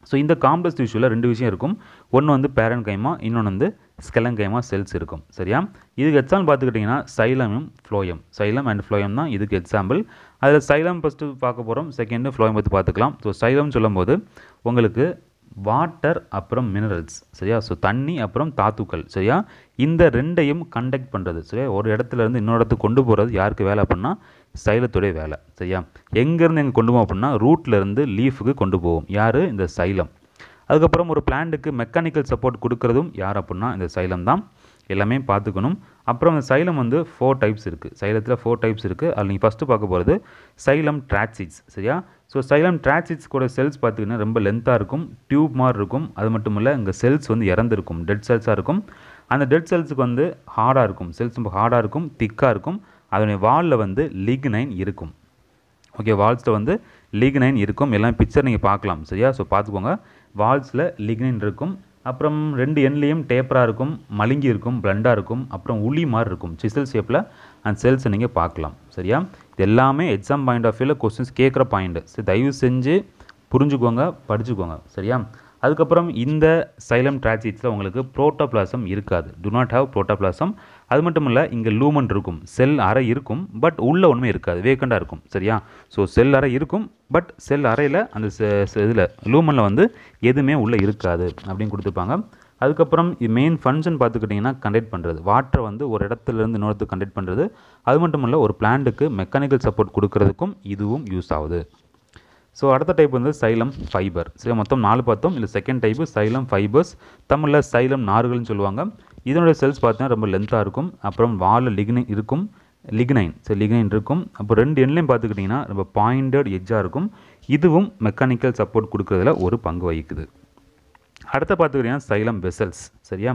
ஸோ இந்த காம்ப்ளெக்ஸ் டிஷ்யூவில் ரெண்டு விஷயம் இருக்கும் ஒன்று வந்து பேரன் கைமா இன்னொன்று வந்து ஸ்கெலங் கைமா செல்ஸ் இருக்கும் சரியா இதுக்கு எக்ஸாம்பிள் பார்த்துக்கிட்டிங்கன்னா சைலமும் ஃப்ளோயம் சைலம் அண்ட் ஃப்ளோயம் தான் இதுக்கு எக்ஸாம்பிள் அதில் சைலம் ஃபஸ்ட்டு பார்க்க போகிறோம் செகண்டு ஃப்ளோயம் பற்றி பார்த்துக்கலாம் ஸோ சைலம்னு சொல்லும்போது உங்களுக்கு வாட்டர் அப்புறம் மினரல்ஸ் சரியா ஸோ தண்ணி அப்புறம் தாத்துக்கள் சரியா இந்த ரெண்டையும் கண்டக்ட் பண்ணுறது சரியா ஒரு இடத்துலேருந்து இன்னொரு இடத்துக்கு கொண்டு போகிறது யாருக்கு வேலை அப்படின்னா சைலத்துடைய வேலை சரியா எங்கேருந்து எங்கே கொண்டு போவோம் அப்படின்னா ரூட்லேருந்து லீஃபுக்கு கொண்டு போவோம் யார் இந்த சைலம் அதுக்கப்புறம் ஒரு பிளான்ட்டுக்கு மெக்கானிக்கல் சப்போர்ட் கொடுக்குறதும் யார் அப்படின்னா இந்த சைலம் தான் எல்லாமே பார்த்துக்கணும் அப்புறம் சைலம் வந்து ஃபோர் டைப்ஸ் இருக்குது சைலத்தில் ஃபோர் டைப்ஸ் இருக்குது அதில் நீங்கள் ஃபஸ்ட்டு பார்க்க போகிறது சைலம் ட்ராட்சிட்ஸ் சரியா ஸோ சைலம் ட்ராட்சிட்ஸ் கூட செல்ஸ் பார்த்திங்கன்னா ரொம்ப லென்த்தாக இருக்கும் டியூப் மாதிரி இருக்கும் அது மட்டும் இல்லை இங்கே செல்ஸ் வந்து இறந்துருக்கும் டெட் செல்ஸாக இருக்கும் அந்த டெட் செல்ஸுக்கு வந்து ஹார்டாக இருக்கும் செல்ஸ் ரொம்ப ஹார்டாக இருக்கும் திக்காக இருக்கும் அதனுடைய வாலில் வந்து லீக் நைன் இருக்கும் ஓகே வால்ஸில் வந்து லீக் நைன் இருக்கும் எல்லாம் பிக்சர் நீங்கள் பார்க்கலாம் சரியா ஸோ பார்த்துக்கோங்க வால்ஸில் லிக்னைன் இருக்கும் அப்புறம் ரெண்டு எண்லேயும் டேப்பராக இருக்கும் மலிங்கி இருக்கும் பிளண்டாக இருக்கும் அப்புறம் உளி மாதிரி இருக்கும் சிசல் ஷேப்பில் அந்த செல்ஸை நீங்கள் பார்க்கலாம் சரியா இது எல்லாமே எக்ஸாம் பாயிண்ட் ஆஃப் வியூவில் கொஸ்டின்ஸ் கேட்குற பாயிண்ட்டு சரி தயவு செஞ்சு புரிஞ்சுக்கோங்க படிச்சுக்கோங்க சரியா அதுக்கப்புறம் இந்த சைலம் ட்ராச்சிட்ஸில் உங்களுக்கு ப்ரோட்டோப்ளாசம் இருக்காது டு நாட் ஹாவ் ப்ரோட்டோப்ளாசம் அது மட்டும் இல்லை இங்கே லூமன் இருக்கும் செல் அறை இருக்கும் பட் உள்ளே ஒன்றுமே இருக்காது வேக்கண்டாக இருக்கும் சரியா ஸோ செல் அறை இருக்கும் பட் செல் அறையில் அந்த இதில் லூமனில் வந்து எதுவுமே உள்ளே இருக்காது அப்படின்னு கொடுத்துருப்பாங்க அதுக்கப்புறம் மெயின் ஃபங்க்ஷன் பார்த்துக்கிட்டிங்கன்னா கண்டெக்ட் பண்ணுறது வாட்டரை வந்து ஒரு இடத்துலேருந்து இன்னொருத்துக்கு கண்டெக்ட் பண்ணுறது அது மட்டும் இல்லை ஒரு பிளான்ட்டுக்கு மெக்கானிக்கல் சப்போர்ட் கொடுக்கறதுக்கும் இதுவும் யூஸ் ஆகுது ஸோ அடுத்த டைப் வந்து சைலம் ஃபைபர் சரி மொத்தம் நாலு பார்த்தோம் இல்லை செகண்ட் டைப்பு சைலம் ஃபைபர்ஸ் தமிழில் சைலம் நார்கள்னு சொல்லுவாங்க இதனுடைய செல்ஸ் பார்த்தீங்கன்னா ரொம்ப லென்த்தாக இருக்கும் அப்புறம் வாலில் லிக்னை இருக்கும் லிக்னைன் சரி லிக்னைன் இருக்கும் அப்போ ரெண்டு எண்ணிலையும் பார்த்துக்கிட்டிங்கன்னா ரொம்ப பாயிண்டட் எஜ்ஜாக இருக்கும் இதுவும் மெக்கானிக்கல் சப்போர்ட் கொடுக்குறதுல ஒரு பங்கு வகிக்குது அடுத்த பார்த்துக்கிட்டிங்கன்னா சைலம் வெசல்ஸ் சரியா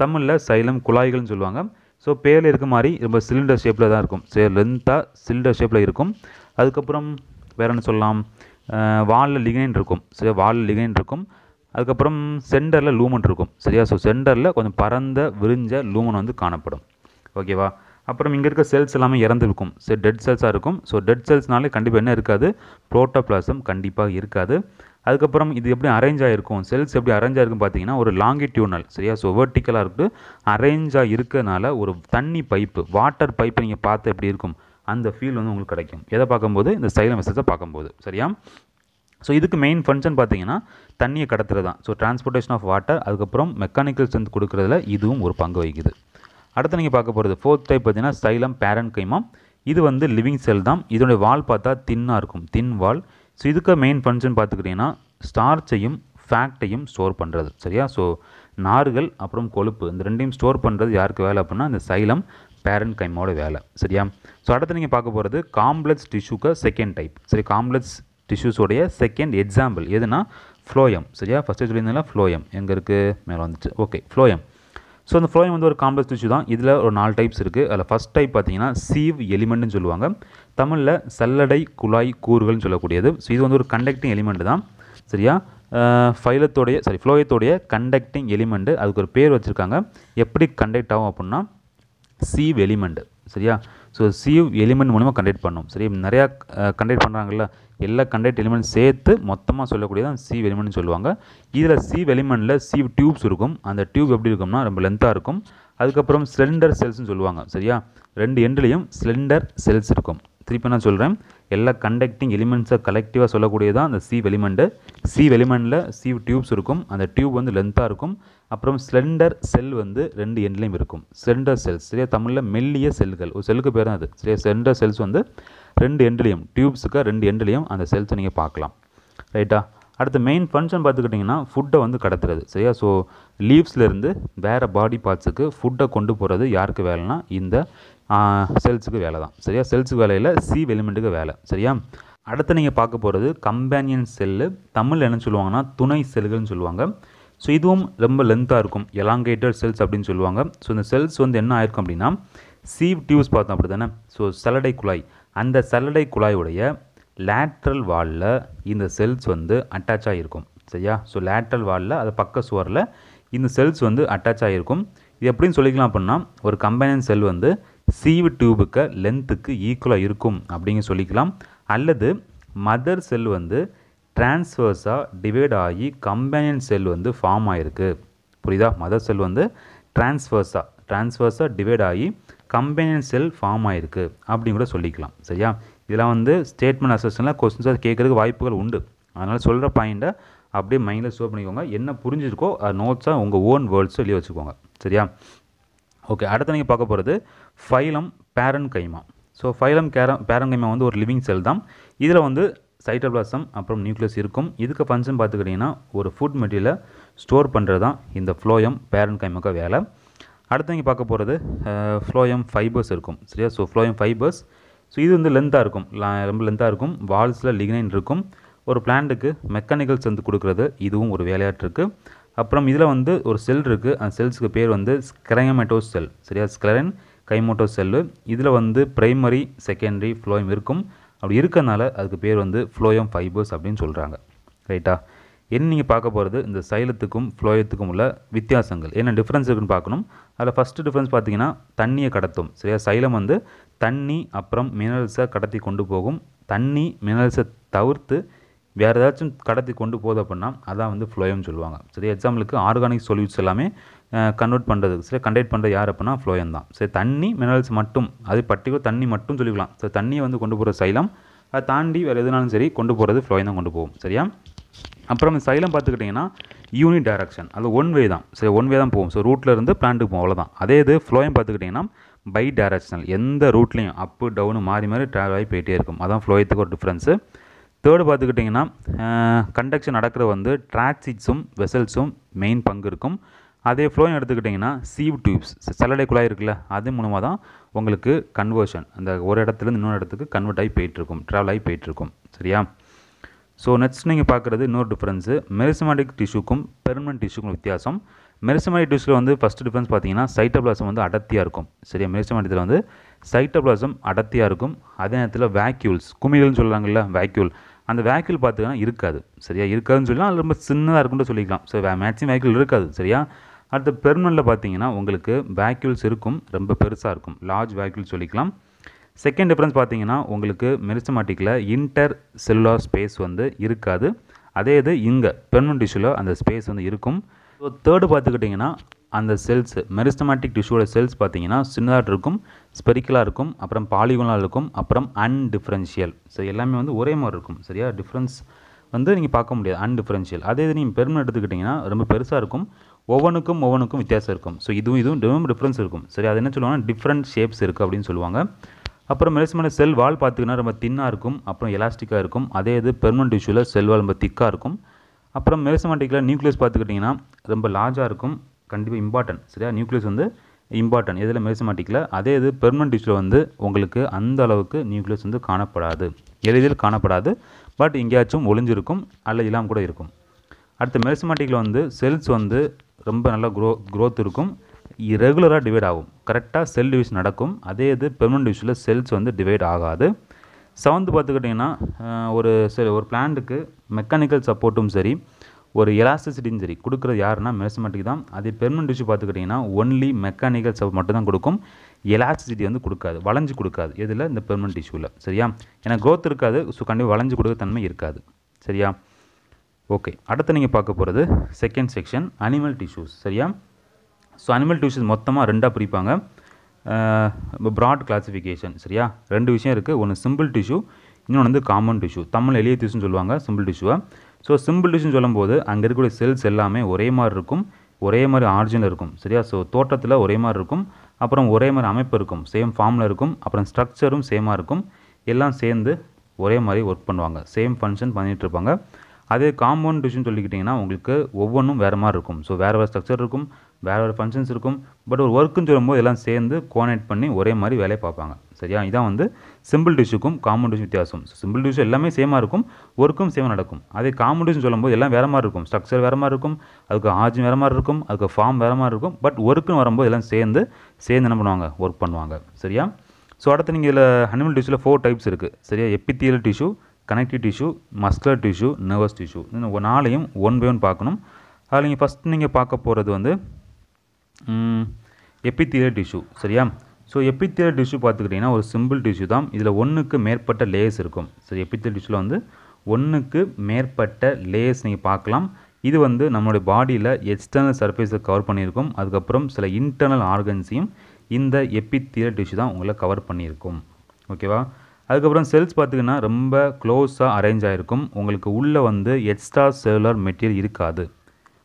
தமிழில் சைலம் குழாய்கள்னு சொல்லுவாங்க ஸோ பேரில் இருக்க மாதிரி ரொம்ப சிலிண்டர் ஷேப்பில் தான் இருக்கும் சரி லென்த்தாக சிலிண்டர் ஷேப்பில் இருக்கும் அதுக்கப்புறம் வேறு என்ன சொல்லலாம் வாலில் லிகைன் இருக்கும் சரி வாலில் லிகைன் இருக்கும் அதுக்கப்புறம் சென்டரில் லூமன் இருக்கும் சரியா ஸோ சென்டரில் கொஞ்சம் பரந்த விரிஞ்ச லூமன் வந்து காணப்படும் ஓகேவா அப்புறம் இங்கே இருக்க செல்ஸ் எல்லாமே இறந்துருக்கும் ஸோ டெட் செல்ஸாக இருக்கும் ஸோ டெட் செல்ஸ்னாலே கண்டிப்பாக என்ன இருக்காது ப்ரோட்டோபிளாசம் கண்டிப்பாக இருக்காது அதுக்கப்புறம் இது எப்படி அரேஞ்ச் ஆகிருக்கும் செல்ஸ் எப்படி அரேஞ்ச் ஆகிருக்கும் பார்த்தீங்கன்னா ஒரு லாங்கிடியூனல் சரியா ஸோ வெர்டிக்கலாக இருக்குது அரேஞ்சாக இருக்கனால ஒரு தண்ணி பைப்பு வாட்டர் பைப்பு நீங்கள் பார்த்து எப்படி இருக்கும் அந்த ஃபீல் வந்து உங்களுக்கு கிடைக்கும் எதை பார்க்கும்போது இந்த சைலம் விசத்தை பார்க்கும்போது சரியா ஸோ இதுக்கு மெயின் ஃபங்க்ஷன் பார்த்தீங்கன்னா தண்ணியை கடத்துறது தான் ஸோ டிரான்ஸ்போர்ட்டேஷன் ஆஃப் வாட்டர் அதுக்கப்புறம் மெக்கானிக்கல் ஸ்ட்ரென்த் கொடுக்குறதுல இதுவும் ஒரு பங்கு வகிக்குது அடுத்து நீங்கள் பார்க்க போகிறது ஃபோர்த் டைப் பார்த்தீங்கன்னா ஸ்டைலம் பேரன் கைமாம் இது வந்து லிவிங் செல் தான் இதனுடைய வால் பார்த்தா தின்னாக இருக்கும் தின் வால் ஸோ இதுக்கு மெயின் ஃபங்க்ஷன் பார்த்துக்கிட்டிங்கன்னா ஸ்டார்ச்சையும் ஃபேக்டையும் ஸ்டோர் பண்ணுறது சரியா ஸோ நார்கள் அப்புறம் கொழுப்பு இந்த ரெண்டையும் ஸ்டோர் பண்ணுறது யாருக்கு வேலை அப்படின்னா இந்த சைலம் பேரண்ட் கைமோட வேலை சரியா ஸோ அடுத்து நீங்கள் பார்க்க போகிறது காம்ப்ளெக்ஸ் டிஷ்யூக்கு செகண்ட் டைப் சரி காம்ப்ளெக்ஸ் டிஷ்யூஸோடைய செகண்ட் எக்ஸாம்பிள் எதுனா ஃப்ளோயம் சரியா ஃபஸ்ட்டு சொல்லியிருந்தாலும் ஃப்ளோயம் எங்கே இருக்குது மேலே வந்துச்சு ஓகே ஃப்ளோயம் ஸோ அந்த ஃப்ளோயம் வந்து ஒரு காம்ப்ளெக்ஸ் டிஷ்யூ தான் இதில் ஒரு நாலு டைப்ஸ் இருக்குது அதில் ஃபஸ்ட் டைப் பார்த்தீங்கன்னா சீவ் எலிமெண்ட்னு சொல்லுவாங்க தமிழில் சல்லடை குழாய் கூறுகள்னு சொல்லக்கூடியது ஸோ இது வந்து ஒரு கண்டக்டிங் எலிமெண்ட் தான் சரியா ஃபைலத்தோடைய சாரி ஃப்ளோயத்தோடைய கண்டக்டிங் எலிமெண்ட்டு அதுக்கு ஒரு பேர் வச்சுருக்காங்க எப்படி கண்டக்ட் ஆகும் அப்படின்னா சீவ் எலிமெண்ட்டு சரியா ஸோ சீவ் எலிமெண்ட் மூலமாக கண்டெக்ட் பண்ணும் சரி நிறையா கண்டெக்ட் பண்ணுறாங்கல்ல எல்லா கண்டெக்ட் எலிமெண்ட் சேர்த்து மொத்தமாக சொல்லக்கூடியதான் தான் சீவ் எலிமெண்ட்னு சொல்லுவாங்க இதில் சீவ் எலிமெண்ட்டில் சீவ் டியூப்ஸ் இருக்கும் அந்த டியூப் எப்படி இருக்கும்னா ரொம்ப லென்த்தாக இருக்கும் அதுக்கப்புறம் சிலிண்டர் செல்ஸ்னு சொல்லுவாங்க சரியா ரெண்டு எண்ட்லேயும் சிலிண்டர் செல்ஸ் இருக்கும் திருப்பி நான் சொல்கிறேன் எல்லா கண்டக்டிங் எலிமெண்ட்ஸை கலெக்டிவாக சொல்லக்கூடியது தான் அந்த சி எலிமெண்ட்டு சி எலிமெண்ட்டில் சி டியூப்ஸ் இருக்கும் அந்த டியூப் வந்து லென்த்தாக இருக்கும் அப்புறம் ஸ்லெண்டர் செல் வந்து ரெண்டு எண்ட்லேயும் இருக்கும் ஸ்லெண்டர் செல்ஸ் சரியா தமிழில் மெல்லிய செல்கள் ஒரு செல்லுக்கு பேர் தான் அது சரியா ஸ்லெண்டர் செல்ஸ் வந்து ரெண்டு எண்ட்லேயும் டியூப்ஸுக்கு ரெண்டு எண்ட்லேயும் அந்த செல்ஸை நீங்கள் பார்க்கலாம் ரைட்டா அடுத்து மெயின் ஃபங்க்ஷன் பார்த்துக்கிட்டிங்கன்னா ஃபுட்டை வந்து கடத்துறது சரியா ஸோ லீவ்ஸ்லேருந்து வேறு பாடி பார்ட்ஸுக்கு ஃபுட்டை கொண்டு போகிறது யாருக்கு வேலைனா இந்த செல்ஸுக்கு வேலை தான் சரியா செல்ஸுக்கு வேலையில் சி எலிமெண்ட்டுக்கு வேலை சரியா அடுத்து நீங்கள் பார்க்க போகிறது கம்பேனியன் செல்லு தமிழ் என்னென்னு சொல்லுவாங்கன்னா துணை செல்கள்னு சொல்லுவாங்க ஸோ இதுவும் ரொம்ப லென்த்தாக இருக்கும் எலாங்கேட்டட் செல்ஸ் அப்படின்னு சொல்லுவாங்க ஸோ இந்த செல்ஸ் வந்து என்ன ஆயிருக்கும் அப்படின்னா சீவ் டியூஸ் பார்த்தோம் அப்படி தானே ஸோ சலடை குழாய் அந்த சலடை குழாயுடைய லேட்ரல் வாலில் இந்த செல்ஸ் வந்து அட்டாச் ஆகிருக்கும் சரியா ஸோ லேட்ரல் வாலில் அது பக்க சுவரில் இந்த செல்ஸ் வந்து அட்டாச் ஆகிருக்கும் இது எப்படின்னு சொல்லிக்கலாம் அப்படின்னா ஒரு கம்பேனியன் செல் வந்து சீவு டியூபுக்கு லென்த்துக்கு ஈக்குவலாக இருக்கும் அப்படிங்க சொல்லிக்கலாம் அல்லது மதர் செல் வந்து டிரான்ஸ்வர்ஸாக டிவைட் ஆகி கம்பேனியன் செல் வந்து ஃபார்ம் ஆகிருக்கு புரியுதா மதர் செல் வந்து டிரான்ஸ்வர்ஸாக டிரான்ஸ்வர்ஸாக டிவைட் ஆகி கம்பேனியன் செல் ஃபார்ம் ஆகிருக்கு அப்படின்னு கூட சொல்லிக்கலாம் சரியா இதெல்லாம் வந்து ஸ்டேட்மெண்ட் அசஸ்டெல்லாம் கொஸ்டின்ஸாக கேட்குறதுக்கு வாய்ப்புகள் உண்டு அதனால் சொல்கிற பாயிண்ட்டை அப்படியே மைண்டில் ஸ்டோர் பண்ணிக்கோங்க என்ன புரிஞ்சிருக்கோ நோட்ஸாக உங்கள் ஓன் வேர்ட்ஸும் எழுதி வச்சுக்கோங்க சரியா ஓகே அடுத்த நீங்கள் பார்க்க போகிறது phloem parenchyma so phloem கேரம் பேரன்கைமா வந்து ஒரு லிவிங் செல் தான் இதில் வந்து சைட்டோபிளாசம் அப்புறம் நியூக்ளியஸ் இருக்கும் இதுக்கு ஃபங்க்ஷன் பார்த்துக்கிட்டிங்கன்னா ஒரு ஃபுட் மெட்டீரியலை ஸ்டோர் பண்ணுறது தான் இந்த ஃப்ளோயம் பேரன் கைமாக்க வேலை அடுத்து நீங்கள் பார்க்க போகிறது ஃப்ளோயம் ஃபைபர்ஸ் இருக்கும் சரியா ஸோ ஃப்ளோயம் ஃபைபர்ஸ் ஸோ இது வந்து லென்த்தாக இருக்கும் ரொம்ப லென்த்தாக இருக்கும் வால்ஸில் லிக்னைன் இருக்கும் ஒரு பிளான்ட்டுக்கு மெக்கானிக்கல்ஸ் வந்து கொடுக்குறது இதுவும் ஒரு விளையாட்டு அப்புறம் இதில் வந்து ஒரு செல் இருக்குது அந்த செல்ஸுக்கு பேர் வந்து ஸ்க்ரையமேட்டோ செல் சரியா ஸ்க்ளரன் கைமோட்டோ செல்லு இதில் வந்து ப்ரைமரி செகண்டரி ஃப்ளோயம் இருக்கும் அப்படி இருக்கனால அதுக்கு பேர் வந்து ஃப்ளோயம் ஃபைபர்ஸ் அப்படின்னு சொல்கிறாங்க ரைட்டா என்ன நீங்கள் பார்க்க போகிறது இந்த சைலத்துக்கும் ஃப்ளோயத்துக்கும் உள்ள வித்தியாசங்கள் என்ன டிஃப்ரென்ஸ் இருக்குன்னு பார்க்கணும் அதில் ஃபஸ்ட்டு டிஃப்ரென்ஸ் பார்த்தீங்கன்னா தண்ணியை கடத்தும் சரியா சைலம் வந்து தண்ணி அப்புறம் மினரல்ஸை கடத்தி கொண்டு போகும் தண்ணி மினரல்ஸை தவிர்த்து வேறு ஏதாச்சும் கடத்தி கொண்டு போகுது அப்படின்னா அதான் வந்து ஃப்ளோயம் சொல்லுவாங்க சரி எக்ஸாம்பிளுக்கு ஆர்கானிக் சொல்யூட்ஸ் எல்லாமே கன்வெர்ட் பண்ணுறது சரி கண்டெக்ட் பண்ணுறது யார் அப்படின்னா ஃப்ளோயம் தான் சரி தண்ணி மினரல்ஸ் மட்டும் அது பர்டிகுலர் தண்ணி மட்டும் சொல்லிக்கலாம் சரி தண்ணியை வந்து கொண்டு போகிற சைலம் அதை தாண்டி வேறு எதுனாலும் சரி கொண்டு போகிறது ஃப்ளோயம் தான் கொண்டு போகும் சரியா அப்புறம் இந்த சைலம் பார்த்துக்கிட்டிங்கன்னா யூனிட் டைரக்ஷன் அது ஒன் வே தான் சரி ஒன் வே தான் போகும் ஸோ ரூட்டில் இருந்து பிளான்ட்டுக்கு போகும் அவ்வளோதான் அதே இது ஃப்ளோயம் பார்த்துக்கிட்டிங்கன்னா பை டைரக்ஷனல் எந்த ரூட்லேயும் அப்பு டவுனு மாறி மாறி ட்ராவல் ஆகி போயிட்டே இருக்கும் அதான் ஃப்ளோயத்துக்கு ஒரு டிஃப்ரென்ஸு தேர்டு பார்த்துக்கிட்டிங்கன்னா கண்டக்ஷன் நடக்கிற வந்து ட்ராக் சீட்ஸும் வெசல்ஸும் மெயின் பங்கு இருக்கும் அதே ஃப்ளோயம் எடுத்துக்கிட்டிங்கன்னா சீவ் டியூப்ஸ் சல்லடை குழாய் இருக்குல்ல அது மூலமாக தான் உங்களுக்கு கன்வர்ஷன் அந்த ஒரு இடத்துலேருந்து இன்னொரு இடத்துக்கு கன்வெர்ட் ஆகி போயிட்டுருக்கும் ட்ராவல் ஆகி போயிட்டுருக்கும் சரியா ஸோ நெக்ஸ்ட் நீங்கள் பார்க்குறது இன்னொரு டிஃப்ரென்ஸு மெரிசமேட்டிக் டிஷ்யூக்கும் பெர்மனன்ட் டிஷ்யூக்கும் வித்தியாசம் மெரிசமேட்டிக் டிஷ்யூவில் வந்து ஃபஸ்ட் டிஃப்ரென்ஸ் பார்த்தீங்கன்னா சைட்டோபிளாசம் வந்து அடர்த்தியாக இருக்கும் சரியா மெரிசமேட்டிக்கில் வந்து சைட்டோபிளாசம் அடர்த்தியாக இருக்கும் அதே நேரத்தில் வேக்யூல்ஸ் குமிகள்னு சொல்கிறாங்கல்ல வேக்யூல் அந்த வேக்யூல் பார்த்துக்கலாம் இருக்காது சரியா இருக்காதுன்னு சொல்லலாம் அது ரொம்ப சின்னதாக இருக்குன்னு சொல்லிக்கலாம் ஸோ மேக்ஸிமம் வேக்யூல் இருக்காது சரியா அடுத்து பெர்மனலில் பார்த்தீங்கன்னா உங்களுக்கு வேக்யூல்ஸ் இருக்கும் ரொம்ப பெருசாக இருக்கும் லார்ஜ் வேக்யூல் சொல்லிக்கலாம் செகண்ட் டிஃப்ரென்ஸ் பார்த்தீங்கன்னா உங்களுக்கு மெரிஸ்டமாட்டிக்கில் இன்டர் செல்லுலார் ஸ்பேஸ் வந்து இருக்காது அதே இது இங்கே பெர்மன் டிஷ்யூவில் அந்த ஸ்பேஸ் வந்து இருக்கும் ஸோ தேர்டு பார்த்துக்கிட்டிங்கன்னா அந்த செல்ஸ் மெரிஸ்டமேட்டிக் டிஷ்யூட செல்ஸ் பார்த்தீங்கன்னா சின்னதாக இருக்கும் ஸ்பெரிக்கலாக இருக்கும் அப்புறம் பாலிகோனாக இருக்கும் அப்புறம் அன்டிஃபரன்ஷியல் ஸோ எல்லாமே வந்து ஒரே மாதிரி இருக்கும் சரியா டிஃப்ரென்ஸ் வந்து நீங்கள் பார்க்க முடியாது அன்டிஃபரன்ஷியல் அதே இது நீங்கள் பெருமை எடுத்துக்கிட்டிங்கன்னா ரொம்ப பெருசாக இருக்கும் ஒவ்வொன்றுக்கும் ஒவ்வொன்றுக்கும் வித்தியாசம் இருக்கும் ஸோ இதுவும் இதுவும் டிஃப்ரென்ஸ் இருக்கும் சரி அது என்ன சொல்லுவாங்கன்னா டிஃப்ரெண்ட் ஷேப்ஸ் இருக்குது அப்படின்னு சொல்லுவாங்க அப்புறம் மெலிசமான செல் வால் பார்த்திங்கன்னா ரொம்ப தின்னாக இருக்கும் அப்புறம் எலாஸ்டிக்காக இருக்கும் அதே இது பெர்மனன்ட் டிஷ்யூவில் செல் வால் ரொம்ப திக்காக இருக்கும் அப்புறம் மெலிசமாட்டிக்கில் நியூக்ளியஸ் பார்த்துக்கிட்டிங்கன்னா ரொம்ப லார்ஜாக இருக்கும் கண்டிப்பாக இம்பார்ட்டன்ட் சரியா நியூக்ளியஸ் வந்து இம்பார்ட்டன்ட் எதில் மெலிசமாட்டிக்கில் அதே இது பெர்மனன்ட் டிஷ்யூவில் வந்து உங்களுக்கு அந்த அளவுக்கு நியூக்ளியஸ் வந்து காணப்படாது எளிதில் காணப்படாது பட் எங்கேயாச்சும் ஒளிஞ்சிருக்கும் அல்ல இல்லாமல் கூட இருக்கும் அடுத்து மெரிசமேட்டிக்கில் வந்து செல்ஸ் வந்து ரொம்ப நல்லா க்ரோ க்ரோத் இருக்கும் ரெகுலராக டிவைட் ஆகும் கரெக்டாக செல் டிவிஷன் நடக்கும் அதே இது பெர்மனன்ட் டிவிஷனில் செல்ஸ் வந்து டிவைட் ஆகாது செவன்த்து பார்த்துக்கிட்டிங்கன்னா ஒரு சரி ஒரு பிளான்ட்டுக்கு மெக்கானிக்கல் சப்போர்ட்டும் சரி ஒரு எலாஸ்டிசிட்டியும் சரி கொடுக்குறது யாருன்னா மெரிசமேட்டிக் தான் அதே பெர்மனன்ட் டிஷ்யூ பார்த்துக்கிட்டிங்கன்னா ஒன்லி மெக்கானிக்கல் சப்போர்ட் மட்டும் தான் கொடுக்கும் எலாஸ்டிசிட்டி வந்து கொடுக்காது வளைஞ்சு கொடுக்காது எதில் இந்த பெர்மனன்ட் டிஷ்யூவில் சரியா ஏன்னா க்ரோத் இருக்காது ஸோ கண்டிப்பாக வளைஞ்சு கொடுக்க தன்மை இருக்காது சரியா ஓகே அடுத்து நீங்கள் பார்க்க போகிறது செகண்ட் செக்ஷன் அனிமல் டிஷ்யூஸ் சரியா ஸோ அனிமல் டிஷ்யூஸ் மொத்தமாக ரெண்டாக பிரிப்பாங்க ப்ராட் கிளாஸிஃபிகேஷன் சரியா ரெண்டு விஷயம் இருக்குது ஒன்று சிம்பிள் டிஷ்யூ இன்னொன்று வந்து காமன் டிஷ்யூ தமிழ் எளிய டிஷ்யூன்னு சொல்லுவாங்க சிம்பிள் டிஷ்யூவை ஸோ சிம்பிள் டிஷ்யூன்னு சொல்லும்போது அங்கே இருக்கக்கூடிய செல்ஸ் எல்லாமே ஒரே மாதிரி இருக்கும் ஒரே மாதிரி ஆரிஜினில் இருக்கும் சரியா ஸோ தோட்டத்தில் ஒரே மாதிரி இருக்கும் அப்புறம் ஒரே மாதிரி அமைப்பு இருக்கும் சேம் ஃபார்மில் இருக்கும் அப்புறம் ஸ்ட்ரக்சரும் சேமாக இருக்கும் எல்லாம் சேர்ந்து ஒரே மாதிரி ஒர்க் பண்ணுவாங்க சேம் ஃபங்க்ஷன் பண்ணிகிட்டு இருப்பாங்க அதே காம்பவுண்ட் டிஷ்ஷுன்னு சொல்லிக்கிட்டிங்கன்னா உங்களுக்கு ஒவ்வொன்றும் வேறு மாதிரி இருக்கும் ஸோ வேறு வேறு ஸ்ட்ரக்சர் இருக்கும் வேறு வேறு ஃபங்க்ஷன்ஸ் இருக்கும் பட் ஒரு ஒர்க்குன்னு சொல்லும்போது எல்லாம் சேர்ந்து கோஆர்டினேட் பண்ணி ஒரே மாதிரி வேலையை பார்ப்பாங்க சரியா இதான் வந்து சிம்பிள் டிஷ்ஷுக்கும் காமன் டிஷ் வித்தியாசம் சிம்பிள் டிஷ் எல்லாமே சேமாக இருக்கும் ஒர்க்கும் சேமாக நடக்கும் அதே காமன் டிஷ்னு சொல்லும்போது எல்லாம் வேறு மாதிரி இருக்கும் ஸ்ட்ரக்சர் வேறு மாதிரி இருக்கும் அதுக்கு ஆர்ஜி வேறு மாதிரி இருக்கும் அதுக்கு ஃபார்ம் வேறு மாதிரி இருக்கும் பட் ஒர்க்குன்னு வரும்போது எல்லாம் சேர்ந்து சேர்ந்து என்ன பண்ணுவாங்க ஒர்க் பண்ணுவாங்க சரியா ஸோ அடுத்து நீங்கள் இதில் அனிமல் டிஷ்ஷில் ஃபோர் டைப்ஸ் இருக்குது சரியா epithelial tissue connective tissue muscular tissue nervous tissue இந்த நாளையும் ஒன் பை ஒன் பார்க்கணும் அதில் நீங்கள் ஃபஸ்ட் நீங்கள் பார்க்க போகிறது வந்து எப்பித்தீர டிஷ்யூ சரியா ஸோ எப்பித்தீர டிஷ்யூ பார்த்துக்கிட்டிங்கன்னா ஒரு சிம்பிள் டிஷ்யூ தான் இதில் ஒன்றுக்கு மேற்பட்ட லேயர்ஸ் இருக்கும் சரி எப்பித்தீர டிஷ்யூவில் வந்து ஒன்றுக்கு மேற்பட்ட லேயர்ஸ் நீங்கள் பார்க்கலாம் இது வந்து நம்மளுடைய பாடியில் எக்ஸ்டர்னல் சர்ஃபேஸை கவர் பண்ணியிருக்கும் அதுக்கப்புறம் சில இன்டர்னல் ஆர்கன்ஸையும் இந்த எப்பித்தீர டிஷ்யூ தான் உங்களை கவர் பண்ணியிருக்கும் ஓகேவா அதுக்கப்புறம் செல்ஸ் பார்த்திங்கன்னா ரொம்ப க்ளோஸாக அரேஞ்ச் ஆகிருக்கும் உங்களுக்கு உள்ளே வந்து எக்ஸ்ட்ரா செல்லுலர் மெட்டீரியல் இருக்காது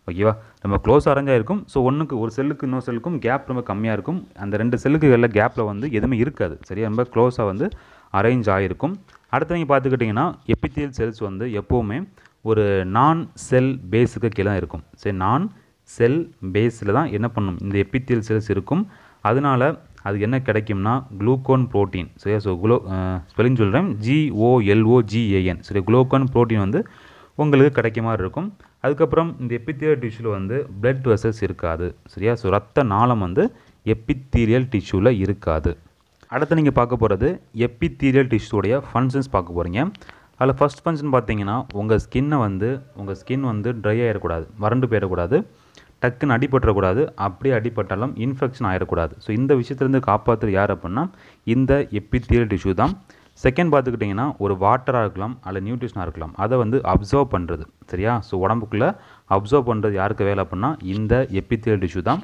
ஓகேவா நம்ம க்ளோஸ் அரேஞ்ச் ஆகிருக்கும் ஸோ ஒன்றுக்கு ஒரு செல்லுக்கு இன்னொரு செல்லுக்கும் கேப் ரொம்ப கம்மியாக இருக்கும் அந்த ரெண்டு செல்லுக்கு கேப்பில் வந்து எதுவுமே இருக்காது சரியா ரொம்ப க்ளோஸாக வந்து அரேஞ்ச் ஆகிருக்கும் அடுத்து நீங்கள் பார்த்துக்கிட்டிங்கன்னா எப்பித்தியல் செல்ஸ் வந்து எப்போவுமே ஒரு நான் செல் பேஸுக்கு கீழே தான் இருக்கும் சரி நான் செல் பேஸில் தான் என்ன பண்ணும் இந்த எப்பித்தியல் செல்ஸ் இருக்கும் அதனால் அதுக்கு என்ன கிடைக்கும்னா குளூக்கோன் ப்ரோட்டீன் சரியா ஸோ குளோ ஸ்பெல்லிங் சொல்கிறேன் ஜிஓஎல்ஓஜிஏஎன் சரி குளோக்கோன் ப்ரோட்டீன் வந்து உங்களுக்கு கிடைக்க மாதிரி இருக்கும் அதுக்கப்புறம் இந்த எப்பித்தீரியல் டிஷ்யூவில் வந்து பிளட் வெசல்ஸ் இருக்காது சரியா ஸோ ரத்த நாளம் வந்து எப்பித்தீரியல் டிஷ்யூவில் இருக்காது அடுத்து நீங்கள் பார்க்க போகிறது எப்பித்தீரியல் டிஷ்யூடைய ஃபங்க்ஷன்ஸ் பார்க்க போகிறீங்க அதில் ஃபஸ்ட் ஃபங்க்ஷன் பார்த்தீங்கன்னா உங்கள் ஸ்கின்னை வந்து உங்கள் ஸ்கின் வந்து ட்ரை ஆகிடக்கூடாது வறண்டு போயிடக்கூடாது டக்குன்னு அடிபட்டுறக்கூடாது அப்படியே அடிபட்டாலும் இன்ஃபெக்ஷன் ஆகிடக்கூடாது ஸோ இந்த விஷயத்துலேருந்து காப்பாற்றுற யார் அப்படின்னா இந்த எப்பித்தியல் டிஷ்யூ தான் செகண்ட் பார்த்துக்கிட்டிங்கன்னா ஒரு வாட்டராக இருக்கலாம் அல்ல நியூட்ரிஷனாக இருக்கலாம் அதை வந்து அப்சர்வ் பண்ணுறது சரியா ஸோ உடம்புக்குள்ளே அப்சர்வ் பண்ணுறது யாருக்கு வேலை அப்படின்னா இந்த எப்பித்தியல் டிஷ்யூ தான்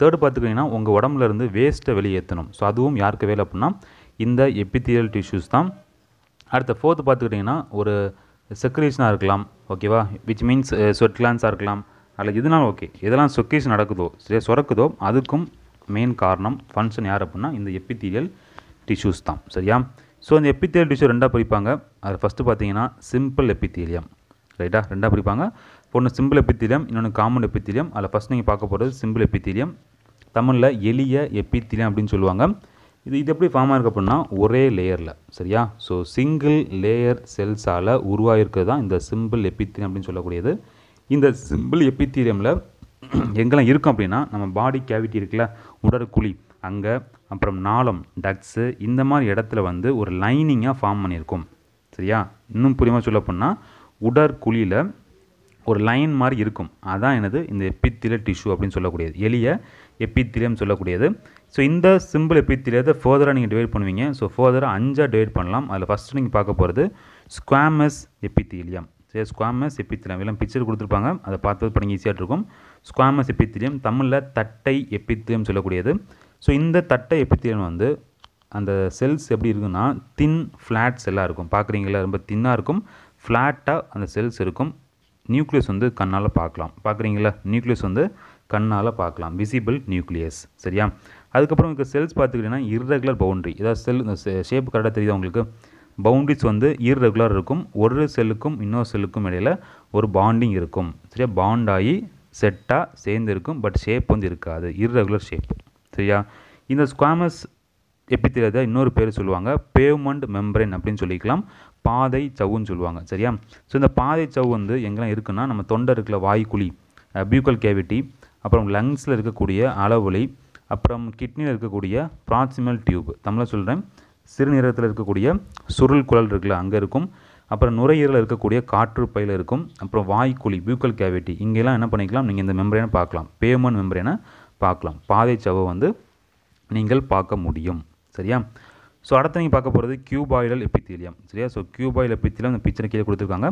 தேர்ட் பார்த்துக்கிட்டிங்கன்னா உங்கள் உடம்புலேருந்து வேஸ்ட்டை வெளியேற்றணும் ஸோ அதுவும் யாருக்கு வேலை அப்படின்னா இந்த எப்பித்தியல் டிஷ்யூஸ் தான் அடுத்த ஃபோர்த்து பார்த்துக்கிட்டிங்கன்னா ஒரு செக்ரேஷனாக இருக்கலாம் ஓகேவா விச் மீன்ஸ் ஸ்வெட் கிளான்ஸாக இருக்கலாம் அதில் இதனால் ஓகே எதெல்லாம் சொக்கேஸ் நடக்குதோ சுரக்குதோ அதுக்கும் மெயின் காரணம் ஃபங்க்ஷன் யார் அப்படின்னா இந்த எப்பித்தீரியல் டிஷ்யூஸ் தான் சரியா ஸோ இந்த எப்பித்தீரியல் டிஷ்யூ ரெண்டாக பிரிப்பாங்க அது ஃபஸ்ட்டு பார்த்தீங்கன்னா சிம்பிள் எப்பித்தீரியம் ரைட்டா ரெண்டாக பிரிப்பாங்க ஒன்று சிம்பிள் எப்பித்தீரியம் இன்னொன்று காமன் எப்பித்தீரியம் அதில் ஃபஸ்ட் நீங்கள் பார்க்க போகிறது சிம்பிள் எப்பித்தீரியம் தமிழில் எளிய எப்பித்தீரியம் அப்படின்னு சொல்லுவாங்க இது இது எப்படி ஃபார்ம் ஆயிருக்கு அப்படின்னா ஒரே லேயரில் சரியா ஸோ சிங்கிள் லேயர் செல்ஸால் உருவாகிருக்கிறது தான் இந்த சிம்பிள் எப்பித்தீரியம் அப்படின்னு சொல்லக்கூடியது இந்த சிம்பிள் எபித்தீரியமில் எங்கெல்லாம் இருக்கும் அப்படின்னா நம்ம பாடி கேவிட்டி இருக்குல்ல உடற்குழி அங்கே அப்புறம் நாளம் டக்ஸு இந்த மாதிரி இடத்துல வந்து ஒரு லைனிங்காக ஃபார்ம் பண்ணியிருக்கும் சரியா இன்னும் புரியுமா சொல்ல போனால் உடற்குழியில் ஒரு லைன் மாதிரி இருக்கும் அதான் எனது இந்த எப்பித்தில டிஷ்யூ அப்படின்னு சொல்லக்கூடியது எளிய எப்பித்திரியம் சொல்லக்கூடியது ஸோ இந்த சிம்பிள் எப்பித்திலியத்தை ஃபர்தராக நீங்கள் டிவைட் பண்ணுவீங்க ஸோ ஃபர்தராக அஞ்சாக டிவைட் பண்ணலாம் அதில் ஃபஸ்ட்டு நீங்கள் பார்க்க போகிறது ஸ்குவாமஸ் எப்பித்திலியம் சரி ஸ்குவாமஸ் செப்பித்திலியம் எல்லாம் பிக்சர் கொடுத்துருப்பாங்க அதை பார்த்து படிங்க ஈஸியாக இருக்கும் ஸ்குவாமஸ் செப்பித்திலியம் தமிழில் தட்டை எபித்திலியம் சொல்லக்கூடியது ஸோ இந்த தட்டை எப்பித்தியம் வந்து அந்த செல்ஸ் எப்படி இருக்குன்னா தின் ஃப்ளாட் செல்லாக இருக்கும் பார்க்குறீங்களா ரொம்ப தின்னாக இருக்கும் ஃப்ளாட்டாக அந்த செல்ஸ் இருக்கும் நியூக்ளியஸ் வந்து கண்ணால் பார்க்கலாம் பார்க்குறீங்களா நியூக்ளியஸ் வந்து கண்ணால் பார்க்கலாம் விசிபிள் நியூக்ளியஸ் சரியா அதுக்கப்புறம் உங்களுக்கு செல்ஸ் பார்த்துக்கிட்டிங்கன்னா இர்ரெகுலர் பவுண்ட்ரி ஏதாவது செல் இந்த ஷேப் கரெக்டாக தெரியுதா உங்களுக்கு பவுண்ட்ரிஸ் வந்து இர்ரெகுலர் இருக்கும் ஒரு செல்லுக்கும் இன்னொரு செல்லுக்கும் இடையில் ஒரு பாண்டிங் இருக்கும் சரியா பாண்ட் ஆகி செட்டாக சேர்ந்து இருக்கும் பட் ஷேப் வந்து இருக்காது இர்ரெகுலர் ஷேப் சரியா இந்த ஸ்குவாமஸ் தெரியாத இன்னொரு பேர் சொல்லுவாங்க பேவ்மெண்ட் மெம்பரன் அப்படின்னு சொல்லிக்கலாம் பாதை சவ்வுன்னு சொல்லுவாங்க சரியா ஸோ இந்த பாதை சவு வந்து எங்கெல்லாம் இருக்குன்னா நம்ம தொண்டை இருக்கிற வாய்க்குழி பியூக்கல் கேவிட்டி அப்புறம் லங்ஸில் இருக்கக்கூடிய அளவுளி அப்புறம் கிட்னியில் இருக்கக்கூடிய ப்ராக்சிமல் டியூப் தமிழ் சொல்கிறேன் சிறுநீரகத்தில் இருக்கக்கூடிய சுருள் குழல் இருக்குல்ல அங்கே இருக்கும் அப்புறம் நுரையீரலில் இருக்கக்கூடிய காற்று பையில் இருக்கும் அப்புறம் வாய்க்குழி பியூக்கல் கேவிட்டி இங்கெல்லாம் என்ன பண்ணிக்கலாம் நீங்கள் இந்த மெம்பரேனை பார்க்கலாம் பேமன் மெம்பரேனை பார்க்கலாம் பாதைச்சவை வந்து நீங்கள் பார்க்க முடியும் சரியா ஸோ அடுத்த நீங்கள் பார்க்க போகிறது கியூபாயில் எப்பித்தீலியம் சரியா ஸோ கியூபாயில் எப்பித்தீலியம் அந்த பிக்சரை கீழே கொடுத்துருக்காங்க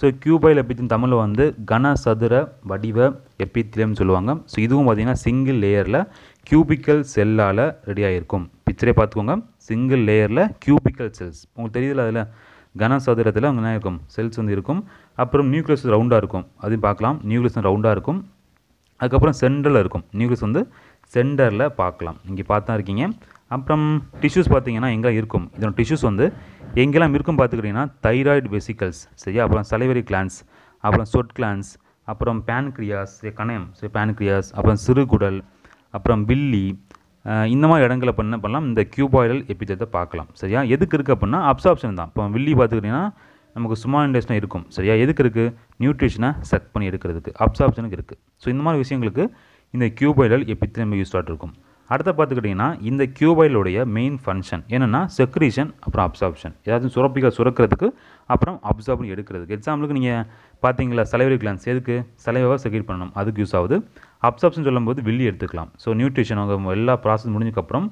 ஸோ கியூபாயில் எப்பித்தீலியம் தமிழில் வந்து கன சதுர வடிவ எபித்திலியம்னு சொல்லுவாங்க ஸோ இதுவும் பார்த்திங்கன்னா சிங்கிள் லேயரில் கியூபிக்கல் செல்லால் ரெடி ஆகிருக்கும் பிக்சரே பார்த்துக்கோங்க சிங்கிள் லேயரில் கியூபிக்கல் செல்ஸ் உங்களுக்கு தெரியல அதில் கனசதுரத்தில் அங்கே என்ன இருக்கும் செல்ஸ் வந்து இருக்கும் அப்புறம் நியூக்ளியஸ் ரவுண்டாக இருக்கும் அதையும் பார்க்கலாம் நியூக்ளியஸ் ரவுண்டாக இருக்கும் அதுக்கப்புறம் சென்டரில் இருக்கும் நியூக்ளியஸ் வந்து சென்டரில் பார்க்கலாம் இங்கே பார்த்தா இருக்கீங்க அப்புறம் டிஷ்யூஸ் பார்த்தீங்கன்னா எங்கே இருக்கும் இதோட டிஷ்யூஸ் வந்து எங்கெல்லாம் இருக்கும் பார்த்துக்கிட்டிங்கன்னா தைராய்டு வெசிக்கல்ஸ் சரியா அப்புறம் சலைவரி கிளான்ஸ் அப்புறம் சொட் கிளான்ஸ் அப்புறம் பேன்க்ரியாஸ் சரி பேன்க்ரியாஸ் அப்புறம் சிறுகுடல் அப்புறம் பில்லி இந்த மாதிரி இடங்களை பண்ண பண்ணலாம் இந்த கியூபாய்டல் எபித்தத்தை பார்க்கலாம் சரியா எதுக்கு இருக்குது அப்படின்னா அப்சார்ப்ஷன் தான் இப்போ வில்லி பார்த்துக்கிட்டிங்கன்னா நமக்கு சும்மா இண்டஸ்ட்னா இருக்கும் சரியா எதுக்கு இருக்குது நியூட்ரிஷனை செக் பண்ணி எடுக்கிறதுக்கு அப்சார்ப்ஷனுக்கு இருக்குது ஸோ இந்த மாதிரி விஷயங்களுக்கு இந்த கியூபாய்டல் எப்பித்தி நம்ம யூஸ் இருக்கும் அடுத்த பார்த்துக்கிட்டிங்கன்னா இந்த கியூபாயிலுடைய மெயின் ஃபங்க்ஷன் என்னென்னா செக்ரீஷன் அப்புறம் அப்சார்ப்ஷன் ஏதாச்சும் சுரப்பிக்கா சுரக்கிறதுக்கு அப்புறம் அப்சார்ப்னு எடுக்கிறதுக்கு எக்ஸாம்பிளுக்கு நீங்கள் பார்த்தீங்களா சலைவரி கிளான்ஸ் எதுக்கு சலைவாக செக்ரீட் பண்ணணும் அதுக்கு யூஸ் ஆகுது அப்சாப்ஷன் சொல்லும்போது வில்லி எடுத்துக்கலாம் ஸோ நியூட்ரிஷன் அவங்க எல்லா ப்ராசஸ் முடிஞ்சக்கப்புறம்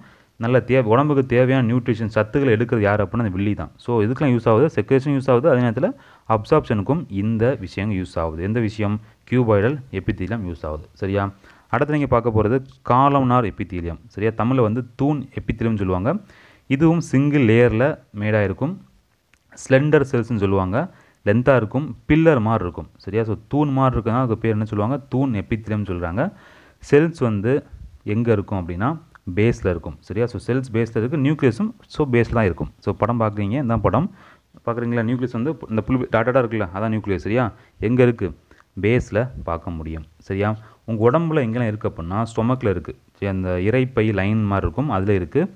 நல்ல தேவை உடம்புக்கு தேவையான நியூட்ரிஷன் சத்துக்களை எடுக்கிறது யார் அப்படின்னா அந்த வில்லி தான் ஸோ இதுக்கெலாம் யூஸ் ஆகுது செக்ரேஷன் யூஸ் ஆகுது அதே நேரத்தில் அப்சாப்ஷனுக்கும் இந்த விஷயம் யூஸ் ஆகுது எந்த விஷயம் கியூபாய்டல் எப்பித்தீலியம் யூஸ் ஆகுது சரியா அடுத்து நீங்கள் பார்க்க போகிறது காலம்னார் எப்பித்தீலியம் சரியா தமிழில் வந்து தூண் எப்பித்தீலியம் சொல்லுவாங்க இதுவும் சிங்கிள் லேயரில் மேடாக இருக்கும் ஸ்லெண்டர் செல்ஸ்னு சொல்லுவாங்க லென்த்தாக இருக்கும் பில்லர் மாதிரி இருக்கும் சரியா ஸோ தூண் மாதிரி இருக்குன்னா அதுக்கு பேர் என்ன சொல்லுவாங்க தூண் எப்பித்திரம் சொல்கிறாங்க செல்ஸ் வந்து எங்கே இருக்கும் அப்படின்னா பேஸில் இருக்கும் சரியா ஸோ செல்ஸ் பேஸில் இருக்குது நியூக்ளியஸும் ஸோ பேஸில் தான் இருக்கும் ஸோ படம் பார்க்குறீங்க இந்த படம் பார்க்குறீங்களா நியூக்ளியஸ் வந்து இந்த புல் டாட்டாடாக இருக்குல்ல அதான் நியூக்ளியஸ் சரியா எங்கே இருக்குது பேஸில் பார்க்க முடியும் சரியா உங்கள் உடம்புல எங்கெல்லாம் இருக்குது அப்படின்னா ஸ்டொமக்கில் இருக்குது அந்த இறைப்பை லைன் மாதிரி இருக்கும் அதில் இருக்குது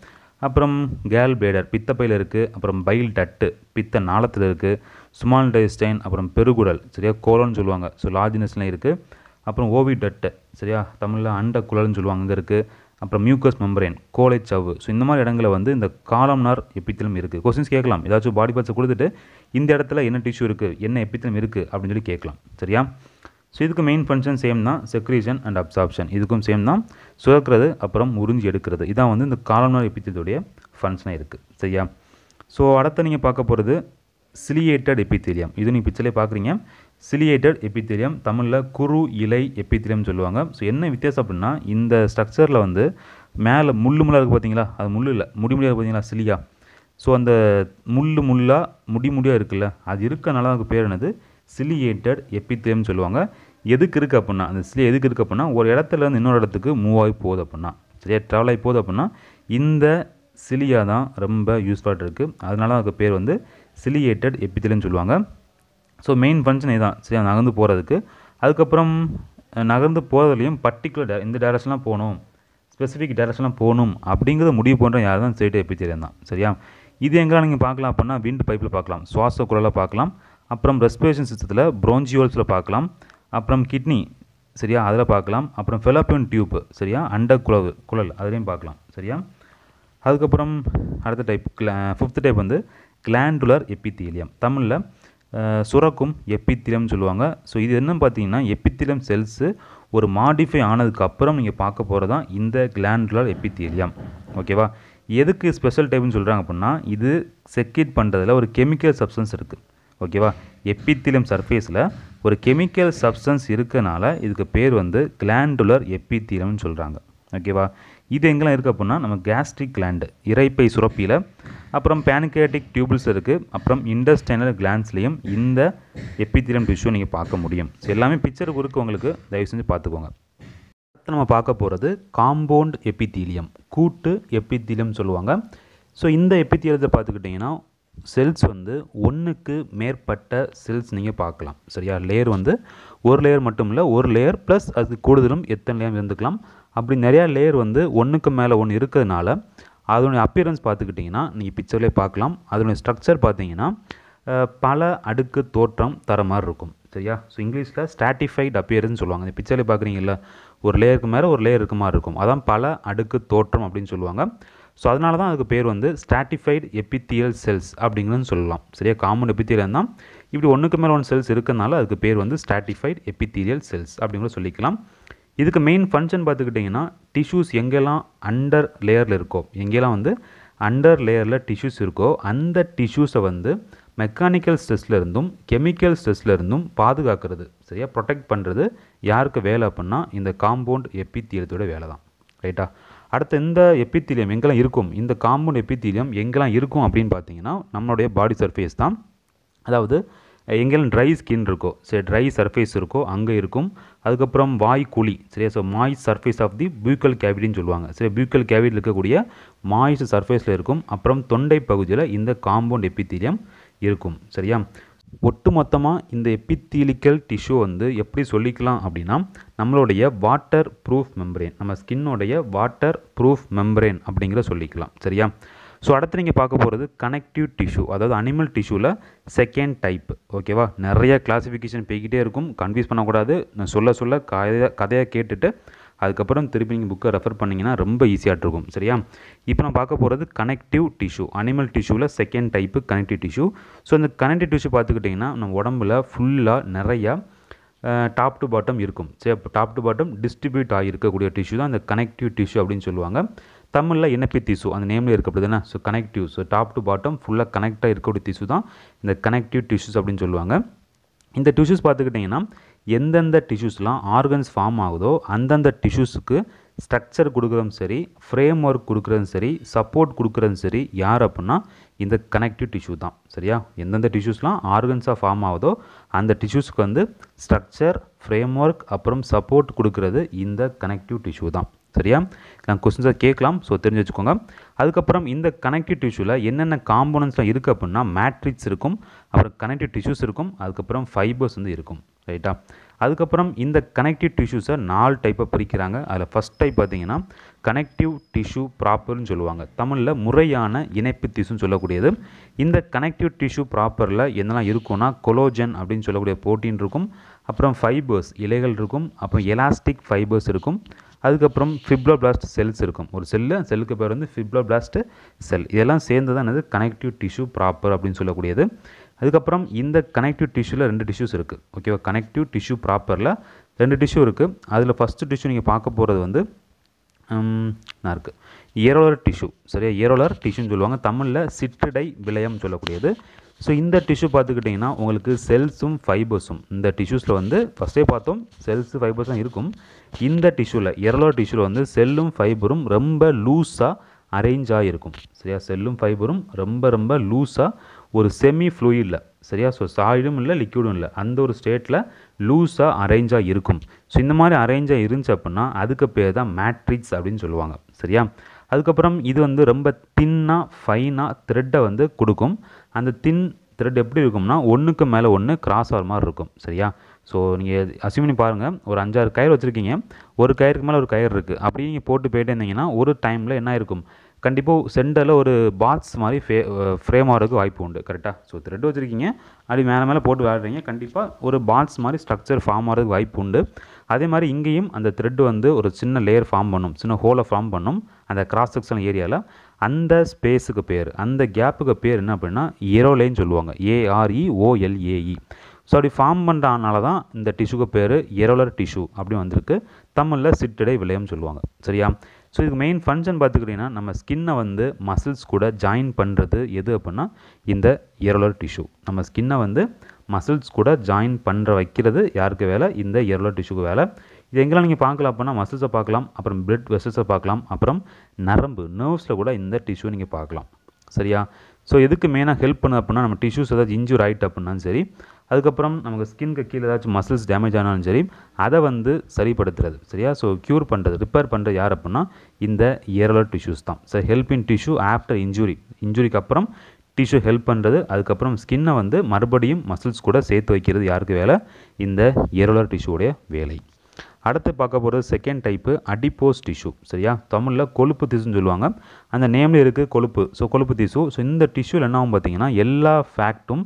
அப்புறம் கேல் பிளேடர் பித்தப்பையில் இருக்குது அப்புறம் பைல் டட்டு பித்த நாளத்தில் இருக்குது சுமால் டைஸ்டைன் அப்புறம் பெருகுடல் சரியா கோலம்னு சொல்லுவாங்க ஸோ லார்ஜினஸ்லாம் இருக்குது அப்புறம் ஓவி டட்டு சரியா தமிழில் அண்ட குழல்னு சொல்லுவாங்க அங்கே இருக்குது அப்புறம் மியூக்கஸ் மெம்பரேன் கோலை சவ்வு ஸோ இந்த மாதிரி இடங்களில் வந்து இந்த காலம்னார் எப்பித்திலும் இருக்குது கொஸ்டின்ஸ் கேட்கலாம் ஏதாச்சும் பாடி பார்ட்ஸை கொடுத்துட்டு இந்த இடத்துல என்ன டிஷ்யூ இருக்குது என்ன எப்பித்திலும் இருக்குது அப்படின்னு சொல்லி கேட்கலாம் சரியா ஸோ இதுக்கு மெயின் ஃபங்க்ஷன் சேம் தான் செக்ரீஷன் அண்ட் அப்சார்ப்ஷன் இதுக்கும் சேம் தான் சுரக்கிறது அப்புறம் உறிஞ்சி எடுக்கிறது இதான் வந்து இந்த காலம்னார் எப்பித்தியத்துடைய ஃபங்க்ஷனாக இருக்குது சரியா ஸோ அடுத்த நீங்கள் பார்க்க போகிறது சிலியேட்டட் எபித்தீரியம் இது நீங்கள் பிக்சர்லேயே பார்க்குறீங்க சிலியேட்டட் எபித்தீரியம் தமிழில் குரு இலை எபித்தீரியம் சொல்லுவாங்க ஸோ என்ன வித்தியாசம் அப்படின்னா இந்த ஸ்ட்ரக்சரில் வந்து மேலே முள்ளு முள்ளாக இருக்குது பார்த்தீங்களா அது முள்ளு இல்லை முடி முடியாது பார்த்தீங்களா சிலியா ஸோ அந்த முள்ளு முள்ளாக முடி முடியாக இருக்குல்ல அது இருக்கனால அதுக்கு பேர் என்னது சிலியேட்டட் எபித்தீரியம் சொல்லுவாங்க எதுக்கு இருக்குது அப்படின்னா அந்த சிலி எதுக்கு இருக்குது அப்படின்னா ஒரு இடத்துலேருந்து இன்னொரு இடத்துக்கு மூவ் ஆகி போகுது அப்படின்னா சரியா ட்ராவல் ஆகி போகுது அப்படின்னா இந்த சிலியா தான் ரொம்ப யூஸ்ஃபுல்லாக இருக்குது அதனால அதுக்கு பேர் வந்து சிலியேட்டட் எப்பித்தில்னு சொல்லுவாங்க ஸோ மெயின் ஃபங்க்ஷன் இதுதான் சரியா நகர்ந்து போகிறதுக்கு அதுக்கப்புறம் நகர்ந்து போகிறதுலையும் பர்டிகுலர் இந்த டேரக்ஷன்லாம் போகணும் ஸ்பெசிஃபிக் டேரக்ஷன்லாம் போகணும் அப்படிங்கிறத முடிவு பண்ணுற யார் தான் ஸ்டேட் எப்பித்திலியன் தான் சரியா இது எங்கெல்லாம் நீங்கள் பார்க்கலாம் அப்படின்னா விண்ட் பைப்பில் பார்க்கலாம் சுவாச குழலில் பார்க்கலாம் அப்புறம் ரெஸ்பிரேஷன் சிஸ்டத்தில் ப்ரோன்ஜியோல்ஸில் பார்க்கலாம் அப்புறம் கிட்னி சரியா அதில் பார்க்கலாம் அப்புறம் ஃபெலோப்பியன் டியூப் சரியா அண்டர் குழவு குழல் அதுலேயும் பார்க்கலாம் சரியா அதுக்கப்புறம் அடுத்த டைப் ஃபிஃப்த் டைப் வந்து கிளாண்டுலர் எப்பித்தீலியம் தமிழில் சுரக்கும் எப்பித்திலம் சொல்லுவாங்க ஸோ இது என்னன்னு பார்த்தீங்கன்னா எப்பித்திலம் செல்ஸு ஒரு மாடிஃபை ஆனதுக்கு அப்புறம் நீங்கள் பார்க்க போகிறது தான் இந்த கிளாண்டுலர் எப்பித்தீலியம் ஓகேவா எதுக்கு ஸ்பெஷல் டைப்னு சொல்கிறாங்க அப்படின்னா இது செக்யூட் பண்ணுறதுல ஒரு கெமிக்கல் சப்ஸ்டன்ஸ் இருக்குது ஓகேவா எப்பித்திலம் சர்ஃபேஸில் ஒரு கெமிக்கல் சப்ஸ்டன்ஸ் இருக்கனால இதுக்கு பேர் வந்து கிளாண்டுலர் எப்பித்தீலம்னு சொல்கிறாங்க ஓகேவா இது எங்கெல்லாம் இருக்குது அப்படின்னா நம்ம கேஸ்ட்ரிக் கிளாண்டு இறைப்பை சுரப்பியில் அப்புறம் பேனிகேட்டிக் டியூபிள்ஸ் இருக்குது அப்புறம் இண்டஸ்டைனல் கிளான்ஸ்லேயும் இந்த எப்பித்திரம் டிஷ்யூ நீங்கள் பார்க்க முடியும் ஸோ எல்லாமே பிக்சர் இருக்குது உங்களுக்கு தயவு செஞ்சு பார்த்துக்கோங்க அடுத்து நம்ம பார்க்க போகிறது காம்பவுண்ட் எப்பித்தீலியம் கூட்டு எப்பித்தீலியம் சொல்லுவாங்க ஸோ இந்த எப்பித்தீலியத்தை பார்த்துக்கிட்டிங்கன்னா செல்ஸ் வந்து ஒன்றுக்கு மேற்பட்ட செல்ஸ் நீங்கள் பார்க்கலாம் சரியா லேயர் வந்து ஒரு லேயர் மட்டும் இல்லை ஒரு லேயர் ப்ளஸ் அது கூடுதலும் எத்தனை லேயர் இருந்துக்கலாம் அப்படி நிறையா லேயர் வந்து ஒன்றுக்கு மேலே ஒன்று இருக்கிறதுனால அதனுடைய அப்பியரன்ஸ் பார்த்துக்கிட்டிங்கன்னா நீங்கள் பிக்சர்லேயே பார்க்கலாம் அதனுடைய ஸ்ட்ரக்சர் பார்த்தீங்கன்னா பல அடுக்கு தோற்றம் தர மாதிரி இருக்கும் சரியா ஸோ இங்கிலீஷில் ஸ்டாட்டிஃபைடு அப்பியரன்ஸ் சொல்லுவாங்க இந்த பிக்சர்லேயே பார்க்குறீங்கல்ல ஒரு லேயருக்கு மேலே ஒரு லேயர் இருக்க மாதிரி இருக்கும் அதான் பல அடுக்கு தோற்றம் அப்படின்னு சொல்லுவாங்க ஸோ அதனால தான் அதுக்கு பேர் வந்து ஸ்டாட்டிஃபைடு எபித்தியல் செல்ஸ் அப்படிங்கிறது சொல்லலாம் சரியா காமன் எபித்தியல் தான் இப்படி ஒன்றுக்கு மேலே ஒன்று செல்ஸ் இருக்கிறதுனால அதுக்கு பேர் வந்து ஸ்டாட்டிஃபைட் எபித்தீரியல் செல்ஸ் அப்படிங்கிற சொல்லிக்கலாம் இதுக்கு மெயின் ஃபங்க்ஷன் பார்த்துக்கிட்டிங்கன்னா டிஷ்யூஸ் எங்கெல்லாம் அண்டர் லேயரில் இருக்கோ எங்கெல்லாம் வந்து அண்டர் லேயரில் டிஷ்யூஸ் இருக்கோ அந்த டிஷ்யூஸை வந்து மெக்கானிக்கல் ஸ்ட்ரெஸ்லேருந்தும் கெமிக்கல் ஸ்ட்ரெஸ்லேருந்தும் பாதுகாக்கிறது சரியாக ப்ரொடெக்ட் பண்ணுறது யாருக்கு வேலை அப்படின்னா இந்த காம்பவுண்ட் எப்பித்தீலத்தோட வேலை தான் ரைட்டா அடுத்து இந்த எப்பித்தீலியம் எங்கெல்லாம் இருக்கும் இந்த காம்பவுண்ட் எப்பித்தீலியம் எங்கெல்லாம் இருக்கும் அப்படின்னு பார்த்தீங்கன்னா நம்மளுடைய பாடி சர்ஃபேஸ் தான் அதாவது எங்கேயும் ட்ரை ஸ்கின் இருக்கோ சரி ட்ரை சர்ஃபேஸ் இருக்கோ அங்கே இருக்கும் அதுக்கப்புறம் வாய் குழி சரியா so moist surface of the buccal கேவிட்டின்னு சொல்லுவாங்க சரி பியூக்கல் கேவிட்டியில் இருக்கக்கூடிய மாய்ஸ் சர்ஃபேஸில் இருக்கும் அப்புறம் தொண்டை பகுதியில் இந்த காம்பவுண்ட் எப்பித்தீலியம் இருக்கும் சரியா ஒட்டுமொத்தமாக இந்த எப்பித்தீலிக்கல் டிஷ்யூ வந்து எப்படி சொல்லிக்கலாம் அப்படின்னா நம்மளுடைய வாட்டர் ப்ரூஃப் மெம்பரேன் நம்ம ஸ்கின்னோடைய வாட்டர் ப்ரூஃப் மெம்பரேன் அப்படிங்கிற சொல்லிக்கலாம் சரியா ஸோ அடுத்து நீங்கள் பார்க்க போகிறது கனெக்டிவ் டிஷ்யூ அதாவது அனிமல் டிஷ்யூவில் செகண்ட் டைப் ஓகேவா நிறைய கிளாஸிஃபிகேஷன் போய்கிட்டே இருக்கும் கன்ஃபியூஸ் பண்ணக்கூடாது நான் சொல்ல சொல்ல கதையை கதையாக கேட்டுட்டு அதுக்கப்புறம் திருப்பி நீங்கள் புக்கை ரெஃபர் பண்ணிங்கன்னா ரொம்ப ஈஸியாக இருக்கும் சரியா இப்போ நான் பார்க்க போகிறது கனெக்டிவ் டிஷ்யூ அனிமல் டிஷ்யூவில் second type connective tissue so இந்த கனெக்டிவ் டிஷ்யூ பார்த்துக்கிட்டிங்கன்னா நம்ம உடம்புல ஃபுல்லாக நிறையா டாப் டு பாட்டம் இருக்கும் சரி டாப் டு பாட்டம் டிஸ்ட்ரிபியூட் ஆகிருக்கக்கூடிய டிஷ்யூ தான் அந்த கனெக்டிவ் டிஷ்யூ அப்படின்னு சொல்லுவாங்க தமிழில் இணைப்பி திசு அந்த நேம்லேயே இருக்கப்படுது என்ன so connective so top to bottom ஃபுல்லாக கனெக்டாக இருக்கக்கூடிய திசு தான் இந்த கனெக்டிவ் டிஷ்யூஸ் அப்படின்னு சொல்லுவாங்க இந்த டிஷ்யூஸ் பார்த்துக்கிட்டிங்கன்னா எந்தெந்த டிஷ்யூஸ்லாம் ஆர்கன்ஸ் ஃபார்ம் ஆகுதோ அந்தந்த டிஷ்யூஸுக்கு ஸ்ட்ரக்சர் கொடுக்குறதும் சரி ஃப்ரேம் ஒர்க் கொடுக்குறதும் சரி சப்போர்ட் கொடுக்குறதும் சரி யார் அப்படின்னா இந்த கனெக்டிவ் டிஷ்யூ தான் சரியா எந்தெந்த டிஷ்யூஸ்லாம் ஆர்கன்ஸாக ஃபார்ம் ஆகுதோ அந்த டிஷ்யூஸ்க்கு வந்து ஸ்ட்ரக்சர் ஃப்ரேம் ஒர்க் அப்புறம் சப்போர்ட் கொடுக்குறது இந்த கனெக்டிவ் டிஷ்யூ தான் சரியா நாங்கள் கொஸ்டின்ஸாக கேட்கலாம் ஸோ தெரிஞ்சு வச்சுக்கோங்க அதுக்கப்புறம் இந்த கனெக்டிவ் டிஷ்யூவில் என்னென்ன காம்போனன்ஸ்லாம் இருக்குது அப்படின்னா மேட்ரிக்ஸ் இருக்கும் அப்புறம் கனெக்டிவ் டிஷ்யூஸ் இருக்கும் அதுக்கப்புறம் ஃபைபர்ஸ் வந்து இருக்கும் ரைட்டா அதுக்கப்புறம் இந்த கனெக்டிவ் டிஷ்யூஸை நாலு டைப்பை பிரிக்கிறாங்க அதில் ஃபஸ்ட் டைப் பார்த்தீங்கன்னா கனெக்டிவ் டிஷ்யூ ப்ராப்பர்னு சொல்லுவாங்க தமிழில் முறையான இணைப்பு திசுன்னு சொல்லக்கூடியது இந்த கனெக்டிவ் டிஷ்யூ ப்ராப்பரில் என்னெல்லாம் இருக்கும்னா கொலோஜன் அப்படின்னு சொல்லக்கூடிய ப்ரோட்டீன் இருக்கும் அப்புறம் ஃபைபர்ஸ் இலைகள் இருக்கும் அப்புறம் எலாஸ்டிக் ஃபைபர்ஸ் இருக்கும் அதுக்கப்புறம் பிளாஸ்ட் செல்ஸ் இருக்கும் ஒரு செல்லு செல்லுக்கு பேர் வந்து பிளாஸ்ட்டு செல் இதெல்லாம் சேர்ந்து தான் என்னது கனெக்டிவ் டிஷ்யூ ப்ராப்பர் அப்படின்னு சொல்லக்கூடியது அதுக்கப்புறம் இந்த கனெக்டிவ் டிஷ்யூவில் ரெண்டு டிஷ்யூஸ் இருக்குது ஓகேவா கனெக்டிவ் டிஷ்யூ ப்ராப்பரில் ரெண்டு டிஷ்யூ இருக்குது அதில் ஃபஸ்ட்டு டிஷ்யூ நீங்கள் பார்க்க போகிறது வந்து நான் இருக்குது ஏரோலர் டிஷ்யூ சரியா ஏரோலர் டிஷ்யூன்னு சொல்லுவாங்க தமிழில் சிற்றடை விளையம் சொல்லக்கூடியது ஸோ இந்த டிஷ்யூ பார்த்துக்கிட்டிங்கன்னா உங்களுக்கு செல்ஸும் ஃபைபர்ஸும் இந்த டிஷ்யூஸில் வந்து ஃபஸ்ட்டே பார்த்தோம் செல்ஸு ஃபைபர்ஸ் தான் இருக்கும் இந்த டிஷ்யூவில் இரலோ டிஷ்யூவில் வந்து செல்லும் ஃபைபரும் ரொம்ப லூஸாக அரேஞ்ச் ஆகிருக்கும் சரியா செல்லும் ஃபைபரும் ரொம்ப ரொம்ப லூஸாக ஒரு செமி ஃப்ளூயிடில் சரியா ஸோ சாலிடும் இல்லை லிக்யூடும் இல்லை அந்த ஒரு ஸ்டேட்டில் லூஸாக அரேஞ்சாக இருக்கும் ஸோ இந்த மாதிரி அரேஞ்சாக இருந்துச்சு அப்படின்னா அதுக்கு பேர் தான் மேட்ரிக்ஸ் அப்படின்னு சொல்லுவாங்க சரியா அதுக்கப்புறம் இது வந்து ரொம்ப தின்னாக ஃபைனாக த்ரெட்டை வந்து கொடுக்கும் அந்த தின் த்ரெட் எப்படி இருக்கும்னா ஒன்றுக்கு மேலே ஒன்று கிராஸ் ஆகிற மாதிரி இருக்கும் சரியா ஸோ நீங்கள் அசிமினி பாருங்கள் ஒரு அஞ்சாறு கயிறு வச்சுருக்கீங்க ஒரு கயிறுக்கு மேலே ஒரு கயிறு இருக்குது அப்படி நீங்கள் போட்டு போயிட்டே இருந்தீங்கன்னா ஒரு டைமில் என்ன இருக்கும் கண்டிப்பாக சென்டரில் ஒரு பாக்ஸ் மாதிரி ஃபே ஃப்ரேம் ஆகிறதுக்கு வாய்ப்பு உண்டு கரெக்டாக ஸோ த்ரெட் வச்சுருக்கீங்க அப்படி மேலே மேலே போட்டு விளாட்றீங்க கண்டிப்பாக ஒரு பாக்ஸ் மாதிரி ஸ்ட்ரக்சர் ஃபார்ம் ஆகிறதுக்கு வாய்ப்பு உண்டு அதே மாதிரி இங்கேயும் அந்த த்ரெட் வந்து ஒரு சின்ன லேயர் ஃபார்ம் பண்ணும் சின்ன ஹோலை ஃபார்ம் பண்ணும் அந்த கிராஸ் செக்ஷன் ஏரியாவில் அந்த ஸ்பேஸுக்கு பேர் அந்த கேப்புக்கு பேர் என்ன அப்படின்னா ஈரோலேன்னு சொல்லுவாங்க ஏஆர்இ ஓஎல்ஏஇ ஸோ அப்படி ஃபார்ம் பண்ணுறதுனால தான் இந்த டிஷ்யூக்கு பேர் எரோலர் டிஷ்யூ அப்படி வந்திருக்கு தமிழில் சிட்டடை விளையம் சொல்லுவாங்க சரியா ஸோ இதுக்கு மெயின் ஃபங்க்ஷன் பார்த்துக்கிட்டிங்கன்னா நம்ம ஸ்கின்னை வந்து மசில்ஸ் கூட ஜாயின் பண்ணுறது எது அப்படின்னா இந்த எரோலர் டிஷ்யூ நம்ம ஸ்கின்னை வந்து மசில்ஸ் கூட ஜாயின் பண்ணுற வைக்கிறது யாருக்கு வேலை இந்த எரோலர் டிஷ்யூக்கு வேலை இது எங்கெல்லாம் நீங்கள் பார்க்கலாம் அப்படின்னா மசில்ஸை பார்க்கலாம் அப்புறம் பிளட் வெசல்ஸை பார்க்கலாம் அப்புறம் நரம்பு நர்வ்ஸில் கூட இந்த டிஷ்யூ நீங்கள் பார்க்கலாம் சரியா ஸோ எதுக்கு மெயினாக ஹெல்ப் பண்ணுது அப்படின்னா நம்ம டிஷ்யூஸ் ஏதாவது இன்ஜூர் ஆகிட்டு அப்படின்னாலும் சரி அதுக்கப்புறம் நமக்கு ஸ்கின்க்கு கீழே ஏதாச்சும் மசில்ஸ் டேமேஜ் ஆனாலும் சரி அதை வந்து சரிப்படுத்துறது சரியா ஸோ க்யூர் பண்ணுறது ரிப்பேர் பண்ணுறது யார் அப்படின்னா இந்த இயரலர் டிஷ்யூஸ் தான் so help in tissue after injury இன்ஜுரிக்கு அப்புறம் டிஷ்யூ ஹெல்ப் பண்ணுறது அதுக்கப்புறம் ஸ்கின்னை வந்து மறுபடியும் மசில்ஸ் கூட சேர்த்து வைக்கிறது யாருக்கு வேலை இந்த இயரலர் டிஷ்யூடைய வேலை அடுத்து பார்க்க போகிறது செகண்ட் டைப்பு அடிப்போஸ் டிஷ்யூ சரியா தமிழில் கொழுப்பு திசுன்னு சொல்லுவாங்க அந்த நேமில் இருக்குது கொழுப்பு ஸோ கொழுப்பு திசு ஸோ இந்த டிஷ்யூவில் என்ன ஆகும் பார்த்தீங்கன்னா எல்லா ஃபேக்ட்டும்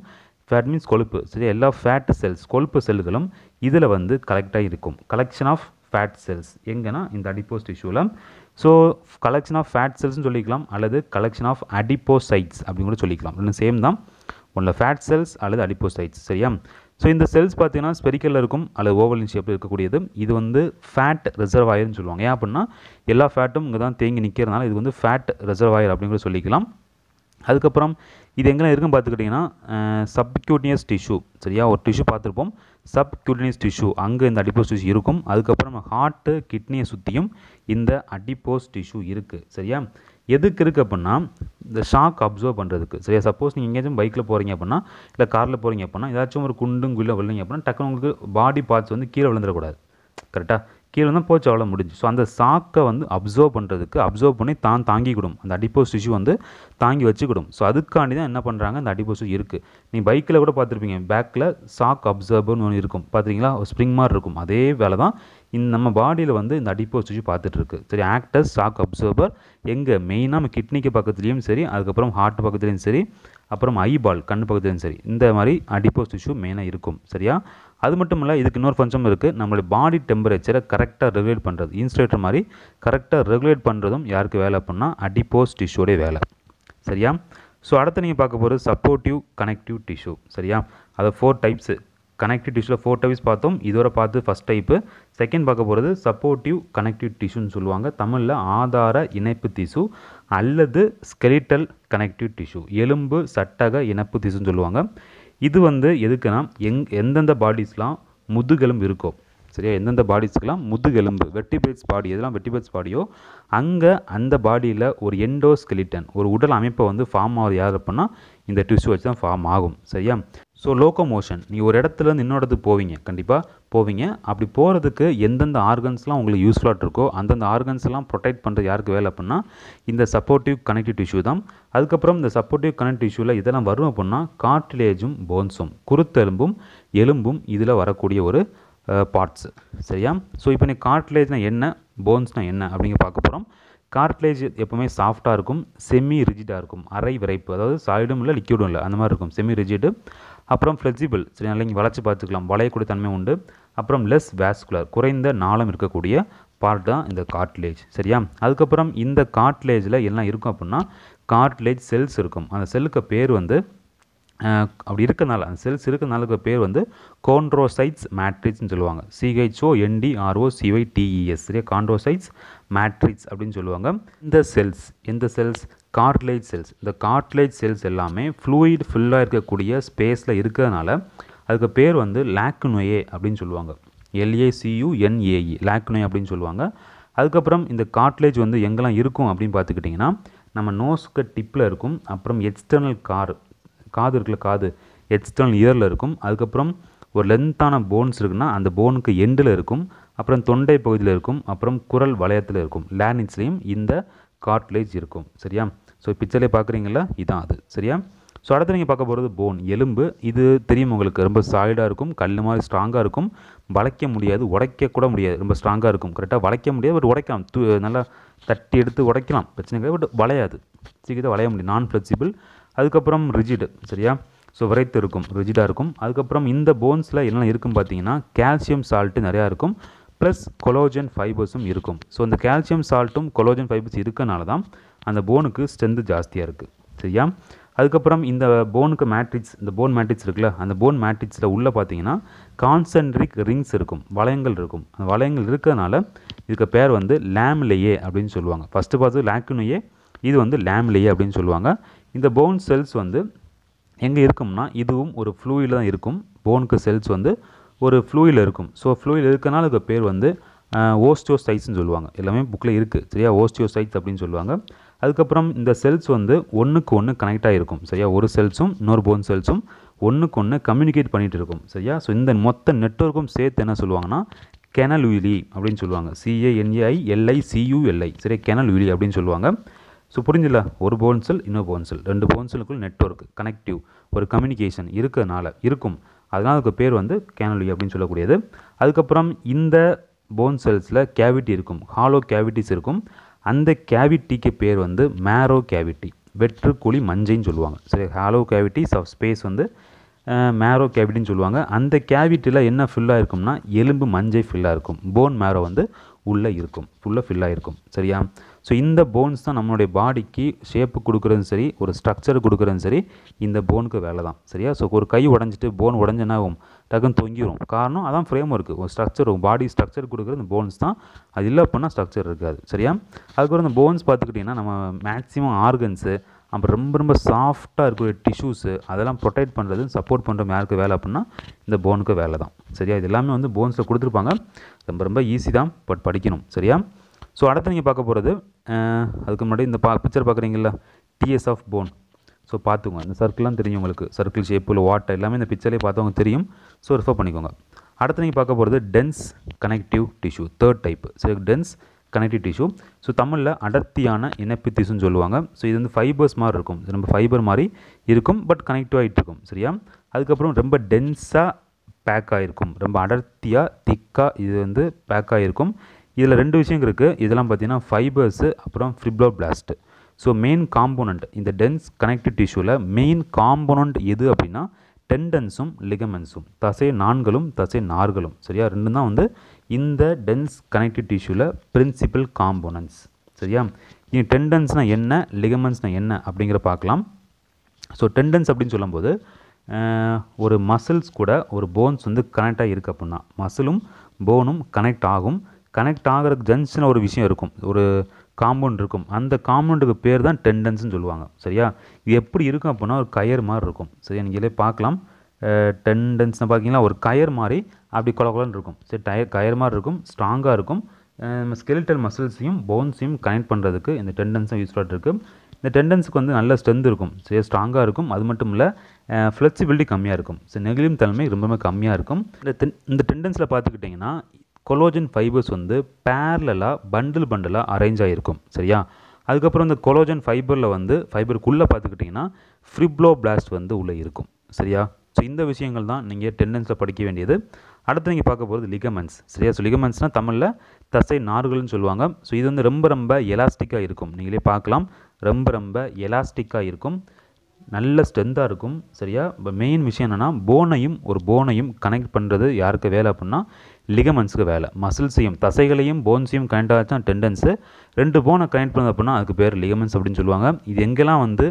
ஃபேட் மீன்ஸ் கொழுப்பு சரியா எல்லா ஃபேட் செல்ஸ் கொழுப்பு செல்களும் இதில் வந்து கலெக்டாக இருக்கும் கலெக்ஷன் ஆஃப் ஃபேட் செல்ஸ் எங்கன்னா இந்த அடிப்போஸ் டிஷ்யூவில் ஸோ கலெக்ஷன் ஆஃப் ஃபேட் செல்ஸ்னு சொல்லிக்கலாம் அல்லது கலெக்ஷன் ஆஃப் அடிப்போசைட்ஸ் அப்படின்னு கூட சொல்லிக்கலாம் இல்லை சேம் தான் ஒன்றில் ஃபேட் செல்ஸ் அல்லது அடிப்போசைட்ஸ் சரியா ஸோ இந்த செல்ஸ் பார்த்தீங்கன்னா ஸ்பெரிக்கலில் இருக்கும் அல்லது ஓவலின் ஷேப்பில் இருக்கக்கூடியது இது வந்து ஃபேட் ரிசர்வ் ஆயர்னு சொல்லுவாங்க ஏன் அப்படின்னா எல்லா ஃபேட்டும் இங்கே தான் தேங்கி நிற்கிறதுனால இது வந்து ஃபேட் ரிசர்வ் ஆயர் அப்படிங்கிற சொல்லிக்கலாம் அதுக்கப்புறம் இது எங்கெல்லாம் இருக்குன்னு பார்த்துக்கிட்டிங்கன்னா சப்கியூட்டினியஸ் டிஷ்யூ சரியா ஒரு டிஷ்யூ பார்த்துருப்போம் சப்கியூட்டினியஸ் டிஷ்யூ அங்கே இந்த அடிப்போஸ் டிஷ்யூ இருக்கும் அதுக்கப்புறம் ஹார்ட்டு கிட்னியை சுற்றியும் இந்த அடிப்போஸ் டிஷ்யூ இருக்குது சரியா எதுக்கு இருக்குது அப்படின்னா இந்த ஷாக் அப்சர்வ் பண்ணுறதுக்கு சரியா சப்போஸ் நீங்கள் எங்கேயாச்சும் பைக்கில் போகிறீங்க அப்படின்னா இல்லை காரில் போகிறீங்க அப்படின்னா ஏதாச்சும் ஒரு குண்டும் குள்ளே விழுந்தீங்க அப்படின்னா டக்குனு உங்களுக்கு பாடி பார்ட்ஸ் வந்து கீழே விழுந்துடக்கூடாது கரெக்டாக கீழே தான் போச்சு அவ்வளோ முடிஞ்சு ஸோ அந்த சாக்கை வந்து அப்சர்வ் பண்ணுறதுக்கு அப்சர்வ் பண்ணி தான் தாங்கிக்கிடும் அந்த அடிப்போஸ் டிஷ்யூ வந்து தாங்கி வச்சுக்கிடும் ஸோ அதுக்காண்டி தான் என்ன பண்ணுறாங்க அந்த அடிப்போஸ் இருக்குது நீ பைக்கில் கூட பார்த்துருப்பீங்க பேக்கில் சாக் அப்சர்வர்னு ஒன்று இருக்கும் ஒரு ஸ்ப்ரிங் மாதிரி இருக்கும் அதே வேலை தான் இந்த நம்ம பாடியில் வந்து இந்த அடிப்போஸ் டிஷ்யூ பார்த்துட்ருக்கு சரி ஆக்டர்ஸ் சாக் அப்சர்வர் எங்கே மெயினாக நம்ம கிட்னிக்கு பக்கத்துலேயும் சரி அதுக்கப்புறம் ஹார்ட் பக்கத்துலேயும் சரி அப்புறம் ஐபால் கண் பக்கத்துலேயும் சரி இந்த மாதிரி அடிப்போஸ் டிஷ்யூ மெயினாக இருக்கும் சரியா அது மட்டும் இல்லை இதுக்கு இன்னொரு ஃபங்க்ஷன் இருக்குது நம்மளுடைய பாடி டெம்பரேச்சரை கரெக்டாக ரெகுலேட் பண்ணுறது இன்சுலேட்டர் மாதிரி கரெக்டாக ரெகுலேட் பண்ணுறதும் யாருக்கு வேலை அப்படின்னா அடிப்போஸ் டிஷ்யூடைய வேலை சரியா ஸோ அடுத்து நீங்கள் பார்க்க போகிறது சப்போர்ட்டிவ் கனெக்டிவ் டிஷ்யூ சரியா அதை ஃபோர் டைப்ஸு கனெக்டிவ் டிஷ்யூவில் ஃபோர் டைப்ஸ் பார்த்தோம் இதோட பார்த்து ஃபஸ்ட் டைப்பு செகண்ட் பார்க்க போகிறது சப்போர்ட்டிவ் கனெக்டிவ் டிஷ்யூன்னு சொல்லுவாங்க தமிழில் ஆதார இணைப்பு திசு அல்லது ஸ்கெலிட்டல் கனெக்டிவ் டிஷ்யூ எலும்பு சட்டக இணைப்பு திசுன்னு சொல்லுவாங்க இது வந்து எதுக்குன்னா எங் எந்தெந்த பாடிஸ்லாம் முதுகெலும்பு இருக்கோ சரியா எந்தெந்த பாடிஸ்க்கெலாம் முதுகெலும்பு வெட்டிபிள்ஸ் பாடி எதெல்லாம் வெட்டிபிள்ஸ் பாடியோ அங்கே அந்த பாடியில் ஒரு எண்டோஸ்கெலிட்டன் ஒரு உடல் அமைப்பை வந்து ஃபார்ம் ஆகுது யார் அப்படின்னா இந்த டிஷ்யூ வச்சு தான் ஃபார்ம் ஆகும் சரியா ஸோ லோக்கோமோஷன் நீங்கள் ஒரு இடத்துல இன்னொரு இடத்துக்கு போவீங்க கண்டிப்பாக போவீங்க அப்படி போகிறதுக்கு எந்தெந்த ஆர்கன்ஸ்லாம் உங்களுக்கு யூஸ்ஃபுல்லாக இருக்கோ அந்தந்த ஆர்கன்ஸ்லாம் ப்ரொடெக்ட் பண்ணுறது யாருக்கு வேலை அப்படின்னா இந்த சப்போர்ட்டிவ் கனெக்டிவ் டிஷ்யூ தான் அதுக்கப்புறம் இந்த சப்போர்ட்டிவ் கனெக்ட் டிஷ்யூவில் இதெல்லாம் வரும் அப்படின்னா கார்ட்டிலேஜும் போன்ஸும் குருத்தெலும்பும் எலும்பும் இதில் வரக்கூடிய ஒரு பார்ட்ஸு சரியா ஸோ இப்போ நீ கார்ட்லேஜ்னால் என்ன போன்ஸ்னால் என்ன அப்படிங்க பார்க்க போகிறோம் கார்ட்லேஜ் எப்போவுமே சாஃப்டாக இருக்கும் செமி ரிஜிட்டாக இருக்கும் அரை விரைப்பு அதாவது சாலிடும் இல்லை லிக்யூடும் இல்லை அந்த மாதிரி இருக்கும் செமி ரிஜிட்டு அப்புறம் ஃப்ளெக்சிபிள் சரி நல்லா இங்கே வளைச்சி பார்த்துக்கலாம் வளையக்கூடிய தன்மை உண்டு அப்புறம் லெஸ் வேஸ்குலர் குறைந்த நாளம் இருக்கக்கூடிய பார்ட் தான் இந்த கார்ட்லேஜ் சரியா அதுக்கப்புறம் இந்த கார்ட்லேஜில் எல்லாம் இருக்கும் அப்படின்னா கார்ட்லேஜ் செல்ஸ் இருக்கும் அந்த செல்லுக்கு பேர் வந்து அப்படி இருக்கனால அந்த செல்ஸ் இருக்கனால பேர் வந்து கோண்ட்ரோசைட்ஸ் மேட்ரிக்ஸ்னு சொல்லுவாங்க சிஹெச்ஓ என்டிஆர்ஓ சிஒய் டிஇஎஸ் சரியா காண்ட்ரோசைட்ஸ் மேட்ரிக்ஸ் அப்படின்னு சொல்லுவாங்க இந்த செல்ஸ் எந்த செல்ஸ் கார்ட்லேஜ் செல்ஸ் இந்த கார்ட்லேஜ் செல்ஸ் எல்லாமே ஃப்ளூயிட் ஃபுல்லாக இருக்கக்கூடிய ஸ்பேஸில் இருக்கிறதுனால அதுக்கு பேர் வந்து லேக்குனோயே அப்படின்னு சொல்லுவாங்க எல்ஏசியுஎன்ஏஇ லேக்குனோய் e, அப்படின்னு சொல்லுவாங்க அதுக்கப்புறம் இந்த கார்ட்லேஜ் வந்து எங்கெல்லாம் இருக்கும் அப்படின்னு பார்த்துக்கிட்டிங்கன்னா நம்ம நோஸ்க்கு டிப்பில் இருக்கும் அப்புறம் எக்ஸ்டர்னல் கார் காது இருக்குல்ல காது எக்ஸ்டர்னல் இயரில் இருக்கும் அதுக்கப்புறம் ஒரு லென்த்தான போன்ஸ் இருக்குன்னா அந்த போனுக்கு எண்டில் இருக்கும் அப்புறம் தொண்டை பகுதியில் இருக்கும் அப்புறம் குரல் வளையத்தில் இருக்கும் லேனிட்ஸ்லேயும் இந்த கார்ட்லேஜ் இருக்கும் சரியா ஸோ பிக்சர்லேயே பார்க்குறீங்களா இதான் அது சரியா ஸோ அடுத்து நீங்கள் பார்க்க போகிறது போன் எலும்பு இது தெரியும் உங்களுக்கு ரொம்ப சாலிடாக இருக்கும் கல் மாதிரி ஸ்ட்ராங்காக இருக்கும் வளைக்க முடியாது உடைக்க கூட முடியாது ரொம்ப ஸ்ட்ராங்காக இருக்கும் கரெக்டாக வளைக்க முடியாது பட் உடைக்கலாம் தூ நல்லா தட்டி எடுத்து உடைக்கலாம் பிரச்சனை கிடையாது பட் வளையாது சீக்கிரத்தில் வளைய முடியும் நான் ஃப்ளெக்சிபிள் அதுக்கப்புறம் ரிஜிடு சரியா ஸோ விரைத்து இருக்கும் ரிஜிடாக இருக்கும் அதுக்கப்புறம் இந்த போன்ஸில் என்னென்ன இருக்கும்னு பார்த்தீங்கன்னா கால்சியம் சால்ட்டு நிறையா இருக்கும் ப்ளஸ் கொலோஜன் ஃபைபர்ஸும் இருக்கும் ஸோ அந்த கால்சியம் சால்ட்டும் கொலோஜன் ஃபைபர்ஸ் இருக்கனால தான் அந்த போனுக்கு ஸ்ட்ரென்த்து ஜாஸ்தியாக இருக்குது சரியா அதுக்கப்புறம் இந்த போனுக்கு மேட்ரிக்ஸ் இந்த போன் மேட்ரிக்ஸ் இருக்குல்ல அந்த போன் மேட்ரிக்ஸில் உள்ளே பார்த்தீங்கன்னா கான்சென்ட்ரிக் ரிங்ஸ் இருக்கும் வளையங்கள் இருக்கும் அந்த வளையங்கள் இருக்கிறதுனால இதுக்கு பேர் வந்து லேம்லேயே அப்படின்னு சொல்லுவாங்க ஃபஸ்ட்டு பார்த்து லேக்குனையே இது வந்து லேம்லேயே அப்படின்னு சொல்லுவாங்க இந்த போன் செல்ஸ் வந்து எங்கே இருக்கும்னா இதுவும் ஒரு ஃப்ளூயில் தான் இருக்கும் போனுக்கு செல்ஸ் வந்து ஒரு ஃப்ளூயில் இருக்கும் ஸோ ஃப்ளூயில் இருக்கனால இதுக்கு பேர் வந்து ஓஸ்டியோசைட்ஸ்னு சொல்லுவாங்க எல்லாமே புக்கில் இருக்குது சரியா ஓஸ்டியோசைட்ஸ் அப்படின்னு சொல்லுவாங்க அதுக்கப்புறம் இந்த செல்ஸ் வந்து ஒன்றுக்கு ஒன்று கனெக்ட் ஆகிருக்கும் சரியா ஒரு செல்ஸும் இன்னொரு போன் செல்ஸும் ஒன்றுக்கு ஒன்று கம்யூனிகேட் பண்ணிகிட்டு இருக்கும் சரியா ஸோ இந்த மொத்த நெட்ஒர்க்கும் சேர்த்து என்ன சொல்லுவாங்கன்னா உயிலி அப்படின்னு சொல்லுவாங்க சிஏஎன்ஏஐ எல்ஐ சியூஎல்ஐ சரியா உயிலி அப்படின்னு சொல்லுவாங்க ஸோ புரிஞ்சில்ல ஒரு போன்சல் இன்னொரு போன்சல் ரெண்டு போன்சலுக்குள் நெட்ஒர்க் கனெக்டிவ் ஒரு கம்யூனிகேஷன் இருக்கிறனால இருக்கும் அதனால் அதுக்கு பேர் வந்து கேனலி அப்படின்னு சொல்லக்கூடியது அதுக்கப்புறம் இந்த போன் செல்ஸில் கேவிட்டி இருக்கும் ஹாலோ கேவிட்டிஸ் இருக்கும் அந்த கேவிட்டிக்கு பேர் வந்து மேரோ கேவிட்டி வெற்று குழி மஞ்சைன்னு சொல்லுவாங்க சரி ஹாலோ கேவிட்டி ஆஃப் ஸ்பேஸ் வந்து மேரோ கேவிட்டின்னு சொல்லுவாங்க அந்த கேவிட்டியில் என்ன ஃபில்லாக இருக்கும்னா எலும்பு மஞ்சை ஃபில்லாக இருக்கும் போன் மேரோ வந்து உள்ளே இருக்கும் ஃபுல்லாக ஃபில்லாக இருக்கும் சரியா ஸோ இந்த போன்ஸ் தான் நம்மளுடைய பாடிக்கு ஷேப்பு கொடுக்குறதும் சரி ஒரு ஸ்ட்ரக்சர் கொடுக்குறதும் சரி இந்த போனுக்கு வேலை தான் சரியா ஸோ ஒரு கை உடஞ்சிட்டு போன் உடஞ்சனாகும் டக்குன்னு தொங்கிடும் காரணம் அதான் ஃப்ரேம் ஒர்க்கு ஒரு ஸ்ட்ரக்சர் பாடி ஸ்ட்ரக்சர் கொடுக்குறது இந்த போன்ஸ் தான் அது இல்லை அப்படின்னா ஸ்ட்ரக்சர் இருக்காது சரியா அதுக்கப்புறம் இந்த போன்ஸ் பார்த்துக்கிட்டிங்கன்னா நம்ம மேக்ஸிமம் ஆர்கன்ஸு அப்புறம் ரொம்ப ரொம்ப சாஃப்டாக இருக்கக்கூடிய டிஷ்யூஸு அதெல்லாம் ப்ரொடெக்ட் பண்ணுறது சப்போர்ட் பண்ணுற யாருக்கு வேலை அப்படின்னா இந்த போனுக்கு வேலை தான் சரியா இது எல்லாமே வந்து போன்ஸில் கொடுத்துருப்பாங்க ரொம்ப ரொம்ப ஈஸி தான் பட் படிக்கணும் சரியா ஸோ அடுத்து நீங்கள் பார்க்க போகிறது அதுக்கு முன்னாடி இந்த பா பிக்சர் பார்க்குறீங்களா டிஎஸ் ஆஃப் போன் ஸோ பார்த்துங்க இந்த சர்க்கிள்லாம் தெரியும் உங்களுக்கு சர்க்கிள் ஷேப்பில் வாட்டர் எல்லாமே இந்த பிக்சரே பார்த்தவங்க தெரியும் ஸோ ரெஃபர் பண்ணிக்கோங்க அடுத்து நீங்கள் பார்க்க போகிறது dense connective tissue third type so dense connective tissue so தமிழில் அடர்த்தியான இணைப்பு திசுன்னு சொல்லுவாங்க ஸோ இது வந்து ஃபைபர்ஸ் மாதிரி இருக்கும் ஸோ நம்ம ஃபைபர் மாதிரி இருக்கும் பட் கனெக்டிவ் ஆகிட்டு இருக்கும் சரியா அதுக்கப்புறம் ரொம்ப டென்ஸாக பேக் ஆகிருக்கும் ரொம்ப அடர்த்தியாக திக்காக இது வந்து பேக் ஆகிருக்கும் இதில் ரெண்டு விஷயம் இருக்குது இதெல்லாம் பார்த்தீங்கன்னா ஃபைபர்ஸு அப்புறம் fibroblast so main component இந்த டென்ஸ் கனெக்டிவ் டிஷ்யூவில் மெயின் காம்போனண்ட் எது அப்படின்னா டெண்டன்ஸும் லிகமெண்ட்ஸும் தசை நான்களும் தசை நார்களும் சரியா ரெண்டும் தான் வந்து இந்த டென்ஸ் கனெக்டிவ் டிஷ்யூவில் பிரின்சிபல் காம்போனன்ஸ் சரியா இனி டெண்டன்ஸ்னால் என்ன லிகமெண்ட்ஸ்னால் என்ன அப்படிங்கிற பார்க்கலாம் ஸோ டெண்டன்ஸ் அப்படின்னு சொல்லும்போது ஒரு மசில்ஸ் கூட ஒரு போன்ஸ் வந்து கனெக்டாக இருக்குது அப்படின்னா மசிலும் போனும் கனெக்ட் ஆகும் கனெக்ட் ஆகிறதுக்கு ஜென்ஸ்னு ஒரு விஷயம் இருக்கும் ஒரு காம்பவுண்ட் இருக்கும் அந்த காம்பவுண்டுக்கு பேர் தான் டெண்டன்ஸ்னு சொல்லுவாங்க சரியா இது எப்படி இருக்கும் அப்படின்னா ஒரு கயர் மாதிரி இருக்கும் சரி நீங்களே பார்க்கலாம் டெண்டன்ஸ்னு பார்த்தீங்கன்னா ஒரு கயர் மாதிரி அப்படி கொலகொலன்னு இருக்கும் சரி டயர் கயர் மாதிரி இருக்கும் ஸ்ட்ராங்காக இருக்கும் நம்ம ஸ்கெலிட்டல் மசில்ஸையும் போன்ஸையும் கனெக்ட் பண்ணுறதுக்கு இந்த டெண்டன்ஸும் யூஸ்ஃபுல்லாக இருக்குது இந்த டெண்டன்ஸுக்கு வந்து நல்ல ஸ்ட்ரென்த் இருக்கும் சரி ஸ்ட்ராங்காக இருக்கும் அது மட்டும் இல்லை ஃப்ளெக்சிபிலிட்டி கம்மியாக இருக்கும் சரி நெகிழும் தன்மை ரொம்பவே கம்மியாக இருக்கும் இந்த இந்த டெண்டன்ஸில் பார்த்துக்கிட்டிங்கன்னா கொலோஜன் ஃபைபர்ஸ் வந்து பேரலாக பண்டில் பண்டிலாக அரேஞ்ச் ஆகிருக்கும் சரியா அதுக்கப்புறம் இந்த கொலோஜன் ஃபைபரில் வந்து ஃபைபருக்குள்ளே பார்த்துக்கிட்டிங்கன்னா ஃப்ரிப்ளோ பிளாஸ்ட் வந்து உள்ளே இருக்கும் சரியா ஸோ இந்த விஷயங்கள் தான் நீங்கள் டெண்டன்ஸில் படிக்க வேண்டியது அடுத்து நீங்கள் பார்க்க போகிறது லிகமெண்ட்ஸ் சரியா ஸோ லிகமெண்ட்ஸ்னால் தமிழில் தசை நார்கள்னு சொல்லுவாங்க ஸோ இது வந்து ரொம்ப ரொம்ப எலாஸ்டிக்காக இருக்கும் நீங்களே பார்க்கலாம் ரொம்ப ரொம்ப எலாஸ்டிக்காக இருக்கும் நல்ல ஸ்ட்ரென்த்தாக இருக்கும் சரியா இப்போ மெயின் விஷயம் என்னென்னா போனையும் ஒரு போனையும் கனெக்ட் பண்ணுறது யாருக்கு வேலை அப்படின்னா லிகமெண்ட்ஸுக்கு வேலை மசில்ஸையும் தசைகளையும் போன்ஸையும் கனெக்ட் ஆகத்தான் டெண்டன்ஸு ரெண்டு போனை கனெக்ட் பண்ணுறது அப்படின்னா அதுக்கு பேர் லிகமெண்ட்ஸ் அப்படின்னு சொல்லுவாங்க இது எங்கெல்லாம் வந்து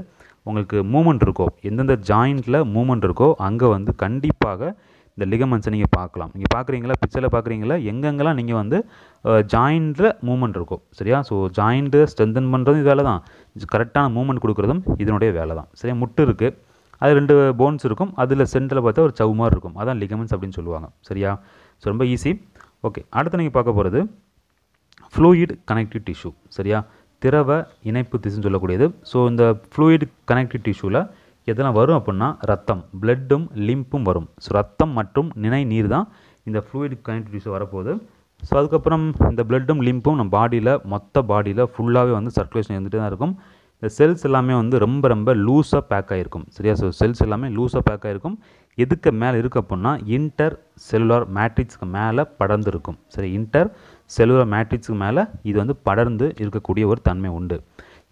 உங்களுக்கு மூமெண்ட் இருக்கோ எந்தெந்த ஜாயிண்ட்டில் மூமெண்ட் இருக்கோ அங்கே வந்து கண்டிப்பாக இந்த லிகமெண்ட்ஸை நீங்கள் பார்க்கலாம் நீங்கள் பார்க்குறீங்களா பிக்சரில் பார்க்குறீங்களா எங்கெங்கெல்லாம் நீங்கள் வந்து ஜாயிண்டில் மூமெண்ட் இருக்கும் சரியா ஸோ ஜாயிண்ட்டு ஸ்ட்ரென்தன் பண்ணுறது இதால் தான் கரெக்டான மூமெண்ட் கொடுக்குறதும் இதனுடைய வேலை தான் சரியா முட்டு இருக்குது அது ரெண்டு போன்ஸ் இருக்கும் அதில் சென்டரில் பார்த்தா ஒரு சவு மாதிரி இருக்கும் அதான் லிகமெண்ட்ஸ் அப்படின்னு சொல்லுவாங்க சரியா ஸோ ரொம்ப ஈஸி ஓகே அடுத்து நீங்கள் பார்க்க போகிறது ஃப்ளூயிட் கனெக்டிவ் டிஷ்யூ சரியா திரவ இணைப்பு திசுன்னு சொல்லக்கூடியது ஸோ இந்த ஃப்ளூயிட் கனெக்டிவ் டிஷ்யூவில் எதெல்லாம் வரும் அப்படின்னா ரத்தம் பிளட்டும் லிம்பும் வரும் ஸோ ரத்தம் மற்றும் நினை நீர் தான் இந்த ஃப்ளூயிட் கனெக்டிவ் டிஷ்யூ வரப்போகுது ஸோ அதுக்கப்புறம் இந்த பிளட்டும் லிம்பும் நம்ம பாடியில் மொத்த பாடியில் ஃபுல்லாகவே வந்து சர்க்குலேஷன் இருந்துகிட்டே தான் இருக்கும் இந்த செல்ஸ் எல்லாமே வந்து ரொம்ப ரொம்ப லூஸாக பேக் ஆகிருக்கும் சரியா ஸோ செல்ஸ் எல்லாமே லூஸாக பேக் ஆகிருக்கும் எதுக்கு மேலே இருக்கு அப்புடின்னா இன்டர் செல்லுலார் மேட்ரிக்ஸ்க்கு மேலே படர்ந்து இருக்கும் சரி இன்டர் செல்லுலார் மேட்ரிக்ஸுக்கு மேலே இது வந்து படர்ந்து இருக்கக்கூடிய ஒரு தன்மை உண்டு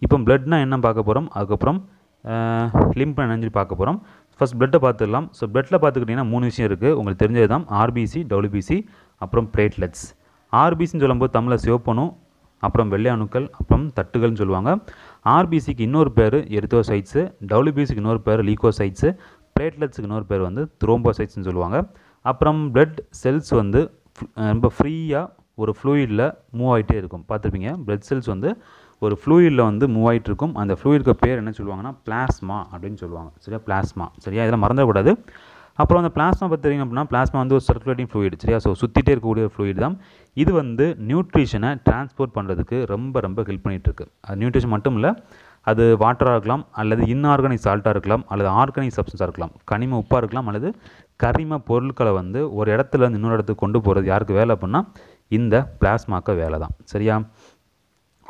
இப்போ பிளட்னா என்ன பார்க்க போகிறோம் அதுக்கப்புறம் லிம்ப் என்னன்னு பார்க்க போகிறோம் ஃபஸ்ட் பிளட்டை பார்த்துக்கலாம் ஸோ பிளட்டில் பார்த்துக்கிட்டிங்கன்னா மூணு விஷயம் இருக்குது உங்களுக்கு தெரிஞ்சது தான் ஆர்பிசி டபிள்யூபிசி அப்புறம் பிளேட்லெட்ஸ் ஆர்பிசின்னு சொல்லும்போது தமிழில் சிவப்பணும் அப்புறம் வெள்ளை அணுக்கள் அப்புறம் தட்டுகள்னு சொல்லுவாங்க ஆர்பிசிக்கு இன்னொரு பேர் எரித்தோசைட்ஸு டபிள்யூபிசிக்கு இன்னொரு பேர் லீகோசைட்ஸு பிளேட்லெட்ஸுக்கு இன்னொரு பேர் வந்து த்ரோம்போசைட்ஸ்னு சொல்லுவாங்க அப்புறம் பிளட் செல்ஸ் வந்து ரொம்ப ஃப்ரீயாக ஒரு ஃப்ளூயிடில் மூவ் ஆகிட்டே இருக்கும் பார்த்துருப்பீங்க பிளட் செல்ஸ் வந்து ஒரு ஃப்ளூயிடில் வந்து மூவ் ஆகிட்டு இருக்கும் அந்த ஃப்ளூயிடுக்கு பேர் என்ன சொல்லுவாங்கன்னா பிளாஸ்மா அப்படின்னு சொல்லுவாங்க சரியா பிளாஸ்மா சரியா இதெல்லாம் மறந்துடக்கூடாது அப்புறம் அந்த பிளாஸ்மா பார்த்துருங்க அப்படின்னா பிளாஸ்மா வந்து ஒரு சர்க்குலேட்டிங் ஃப்ளூயிட் சரியா ஸோ சுற்றிட்டே இருக்கக்கூடிய ஃப்ளூயிட் தான் இது வந்து நியூட்ரிஷனை டிரான்ஸ்போர்ட் பண்ணுறதுக்கு ரொம்ப ரொம்ப ஹெல்ப் பண்ணிகிட்ருக்கு அது நியூட்ரிஷன் மட்டும் இல்லை அது வாட்டராக இருக்கலாம் அல்லது இன்ஆர்கானிக் சால்ட்டாக இருக்கலாம் அல்லது ஆர்கானிக் சப்ஸ்டன்ஸாக இருக்கலாம் கனிம உப்பாக இருக்கலாம் அல்லது கரிம பொருட்களை வந்து ஒரு இடத்துல இருந்து இன்னொரு இடத்துக்கு கொண்டு போகிறது யாருக்கு வேலை அப்படின்னா இந்த பிளாஸ்மாக்க வேலை தான் சரியா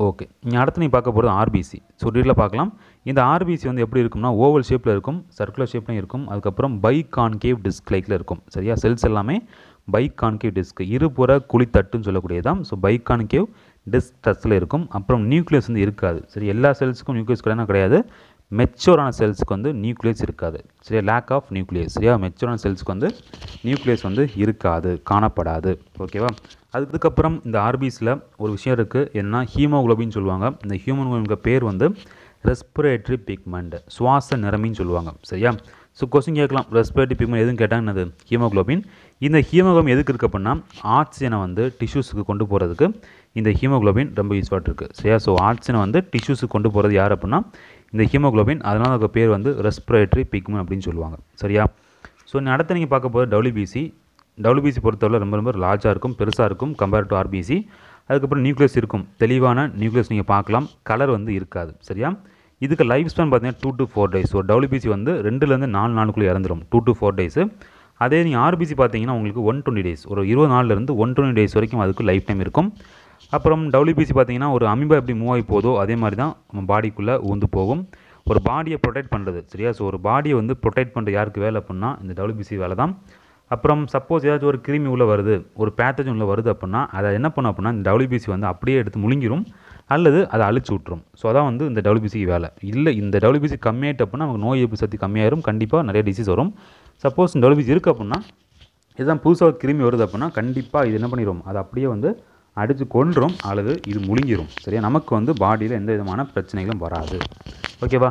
ஓகே அடுத்து நீ பார்க்க போகிறது ஆர்பிசி சுற்றில பார்க்கலாம் இந்த ஆர்பிசி வந்து எப்படி இருக்கும்னா ஓவல் ஷேப்பில் இருக்கும் சர்க்குலர் ஷேப்லையும் இருக்கும் அதுக்கப்புறம் பை கான்கேவ் டிஸ்க் லைக்கில் இருக்கும் சரியா செல்ஸ் எல்லாமே பை கான்கேவ் டிஸ்க் இருபுற குழித்தட்டுன்னு சொல்லக்கூடியதான் ஸோ பை கான்கேவ் டிஸ்க் டச்சில் இருக்கும் அப்புறம் நியூக்ளியஸ் வந்து இருக்காது சரி எல்லா செல்ஸுக்கும் நியூக்ளியஸ் கிடையாது கிடையாது மெச்சோரான செல்ஸுக்கு வந்து நியூக்ளியஸ் இருக்காது சரியா லேக் ஆஃப் நியூக்ளியஸ் சரியா மெச்சூரான செல்ஸுக்கு வந்து நியூக்ளியஸ் வந்து இருக்காது காணப்படாது ஓகேவா அதுக்கப்புறம் இந்த ஆர்பிஸில் ஒரு விஷயம் இருக்குது என்ன ஹீமோகுளோபின்னு சொல்லுவாங்க இந்த ஹியூமன் பேர் வந்து ரெஸ்பிரேட்டரி பிக்மெண்ட் சுவாச நிறமின்னு சொல்லுவாங்க சரியா ஸோ கொஸ்டின் கேட்கலாம் ரெஸ்பிரேட்டரி பிக்மெண்ட் எதுவும் கேட்டால் என்னது ஹீமோக்ளோபின் இந்த ஹீமோக்ளோபின் எதுக்கு இருக்கு அப்படின்னா ஆக்சிஜனை வந்து டிஷ்யூஸுக்கு கொண்டு போகிறதுக்கு இந்த ஹீமோக்ளோபின் ரொம்ப யூஸ்ஃபாக இருக்குது சரியா ஸோ ஆக்சிஜனை வந்து டிஷ்யூஸுக்கு கொண்டு போகிறது யார் அப்படின்னா இந்த ஹீமோக்ளோபின் அதனால் அதுக்கு பேர் வந்து ரெஸ்பிரேட்டரி பிக்மெண்ட் அப்படின்னு சொல்லுவாங்க சரியா ஸோ அடுத்த நீங்கள் பார்க்க போது டபிள்யூபிசி டபிள்யூபிசி பொறுத்தவரை ரொம்ப ரொம்ப லார்ஜாக இருக்கும் பெருசாக இருக்கும் கம்பேர்ட் டு ஆர்பிசி அதுக்கப்புறம் நியூக்ளியஸ் இருக்கும் தெளிவான நியூக்ளியஸ் நீங்கள் பார்க்கலாம் கலர் வந்து இருக்காது சரியா இதுக்கு லைஃப் ஸ்பேன் பார்த்தீங்கன்னா two to four days so WBC வந்து ரெண்டுலேருந்து நாலு நாளுக்குள்ளே இறந்துடும் டூ டு ஃபோர் டேஸு அதே நீங்கள் ஆர்பிசி பார்த்தீங்கன்னா உங்களுக்கு ஒன் டுவெண்ட்டி டேஸ் ஒரு இருபது நாள்லேருந்து ஒன் டுவெண்ட்டி டேஸ் வரைக்கும் அதுக்கு லைஃப் டைம் இருக்கும் அப்புறம் டபிள்யூபிசி பார்த்தீங்கன்னா ஒரு அமிபா எப்படி மூவ் ஆகி போதோ அதே மாதிரி தான் நம்ம பாடிக்குள்ளே ஊந்து போகும் ஒரு பாடியை ப்ரொடெக்ட் பண்ணுறது சரியா ஸோ ஒரு பாடியை வந்து ப்ரொடெக்ட் பண்ணுற யாருக்கு வேலை அப்படின்னா இந்த டபிள்யூபிசி வேலை தான் அப்புறம் சப்போஸ் ஏதாச்சும் ஒரு கிருமி உள்ளே வருது ஒரு பேத்தஜ் உள்ளே வருது அப்படின்னா அதை என்ன பண்ணும் அப்படின்னா இந்த டபிள்யூபிசி வந்து அப்படியே எடுத்து முழுங்கிரும் அல்லது அதை அழிச்சு விட்ரும் ஸோ அதான் வந்து இந்த டபிள்யூபிசிக்கு வேலை இல்லை இந்த டபிள்யூபிசி கம்மியாகிட்ட அப்படின்னா நமக்கு நோய் எதிர்ப்பு சக்தி கம்மியாயிரும் கண்டிப்பாக நிறைய டிசீஸ் வரும் சப்போஸ் இந்த டபிள்யூபிசி இருக்குது அப்படின்னா இதுதான் புதுசாக கிருமி வருது அப்படின்னா கண்டிப்பாக இது என்ன பண்ணிடும் அது அப்படியே வந்து அடித்து கொன்றும் அல்லது இது முழுங்கிடும் சரியா நமக்கு வந்து பாடியில் எந்த விதமான பிரச்சனைகளும் வராது ஓகேவா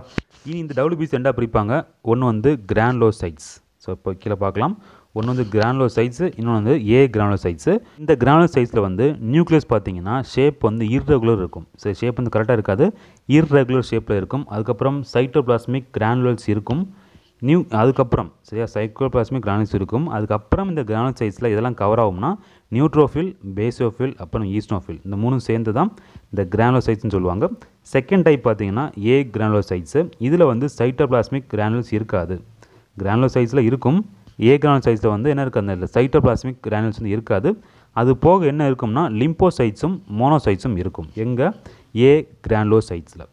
இனி இந்த டபுள்யூபிசி ரெண்டாக பிரிப்பாங்க ஒன்று வந்து கிராண்ட்லோசைட்ஸ் ஸோ இப்போ கீழே பார்க்கலாம் ஒன்று வந்து கிரானுலர் சைஸு இன்னொன்று வந்து ஏ கிரானுலர் சைஸு இந்த கிரானுலர் சைஸில் வந்து நியூக்ளியஸ் பார்த்தீங்கன்னா ஷேப் வந்து இர்ரெகுலர் இருக்கும் சரி ஷேப் வந்து கரெக்டாக இருக்காது இர்ரெகுலர் ஷேப்பில் இருக்கும் அதுக்கப்புறம் சைட்டோபிளாஸ்மிக் கிரானுலர்ஸ் இருக்கும் நியூ அதுக்கப்புறம் சரியா சைக்கோபிளாஸ்மிக் கிரானுலர்ஸ் இருக்கும் அதுக்கப்புறம் இந்த கிரானுலர் சைஸில் இதெல்லாம் கவர் ஆகும்னா நியூட்ரோஃபில் பேசோஃபில் அப்புறம் ஈஸ்னோஃபில் இந்த மூணும் சேர்ந்து தான் இந்த கிரானுலர் சைட்ஸ்னு சொல்லுவாங்க செகண்ட் டைப் பார்த்தீங்கன்னா ஏ கிரானுலர் சைட்ஸு இதில் வந்து சைட்டோபிளாஸ்மிக் கிரானுலர்ஸ் இருக்காது கிரானுலர் சைஸில் இருக்கும் ஏ சைஸில் வந்து என்ன இருக்குது அந்த சைட்டோபிளாஸ்மிக் கிரானுல்ஸ் வந்து இருக்காது அது போக என்ன இருக்கும்னா லிம்போசைட்ஸும் மோனோசைட்ஸும் இருக்கும் எங்கே ஏ கிரானுலோசைட்ஸில்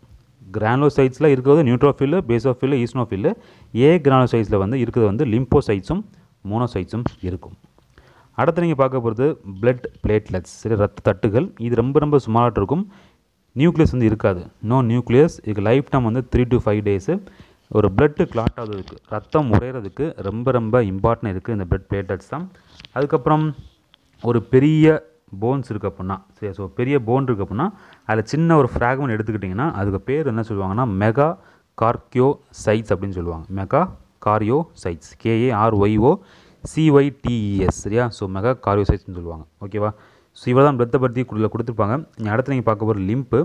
சைட்ஸில் இருக்கிறது நியூட்ரோஃபில்லு பேசோஃபில்லு ஈஸ்னோஃபில்லு ஏ கிரானுலோசைட்ஸில் வந்து இருக்கிறது வந்து லிம்போசைட்ஸும் மோனோசைட்ஸும் இருக்கும் அடுத்து நீங்கள் பார்க்க போகிறது பிளட் பிளேட்லெட்ஸ் சரி ரத்த தட்டுகள் இது ரொம்ப ரொம்ப சுமாராக இருக்கும் நியூக்ளியஸ் வந்து இருக்காது நோ நியூக்ளியஸ் இதுக்கு லைஃப் டைம் வந்து த்ரீ டு ஃபைவ் டேஸு ஒரு பிளட்டு கிளாட் ஆகுறதுக்கு ரத்தம் உரையிறதுக்கு ரொம்ப ரொம்ப இம்பார்ட்டன்ட் இருக்குது இந்த பிளட் பிளேட்லெட்ஸ் தான் அதுக்கப்புறம் ஒரு பெரிய போன்ஸ் இருக்குது அப்படின்னா சரி ஸோ பெரிய போன் இருக்குது அப்படின்னா அதில் சின்ன ஒரு ஃப்ராக்மெண்ட் எடுத்துக்கிட்டிங்கன்னா அதுக்கு பேர் என்ன சொல்லுவாங்கன்னா மெகா கார்கியோ சைட்ஸ் அப்படின்னு சொல்லுவாங்க மெகா காரியோ சைட்ஸ் கேஏஆர்ஒய்ஓ சிஒய்டிஇஎஸ் சரியா ஸோ மெகா காரியோ சைட்ஸ்னு சொல்லுவாங்க ஓகேவா ஸோ இவ்வளோ தான் பிளத்தை பற்றி கொடுத்துருப்பாங்க நீங்கள் அடுத்து நீங்கள் பார்க்க போகிற லிம்ப்பு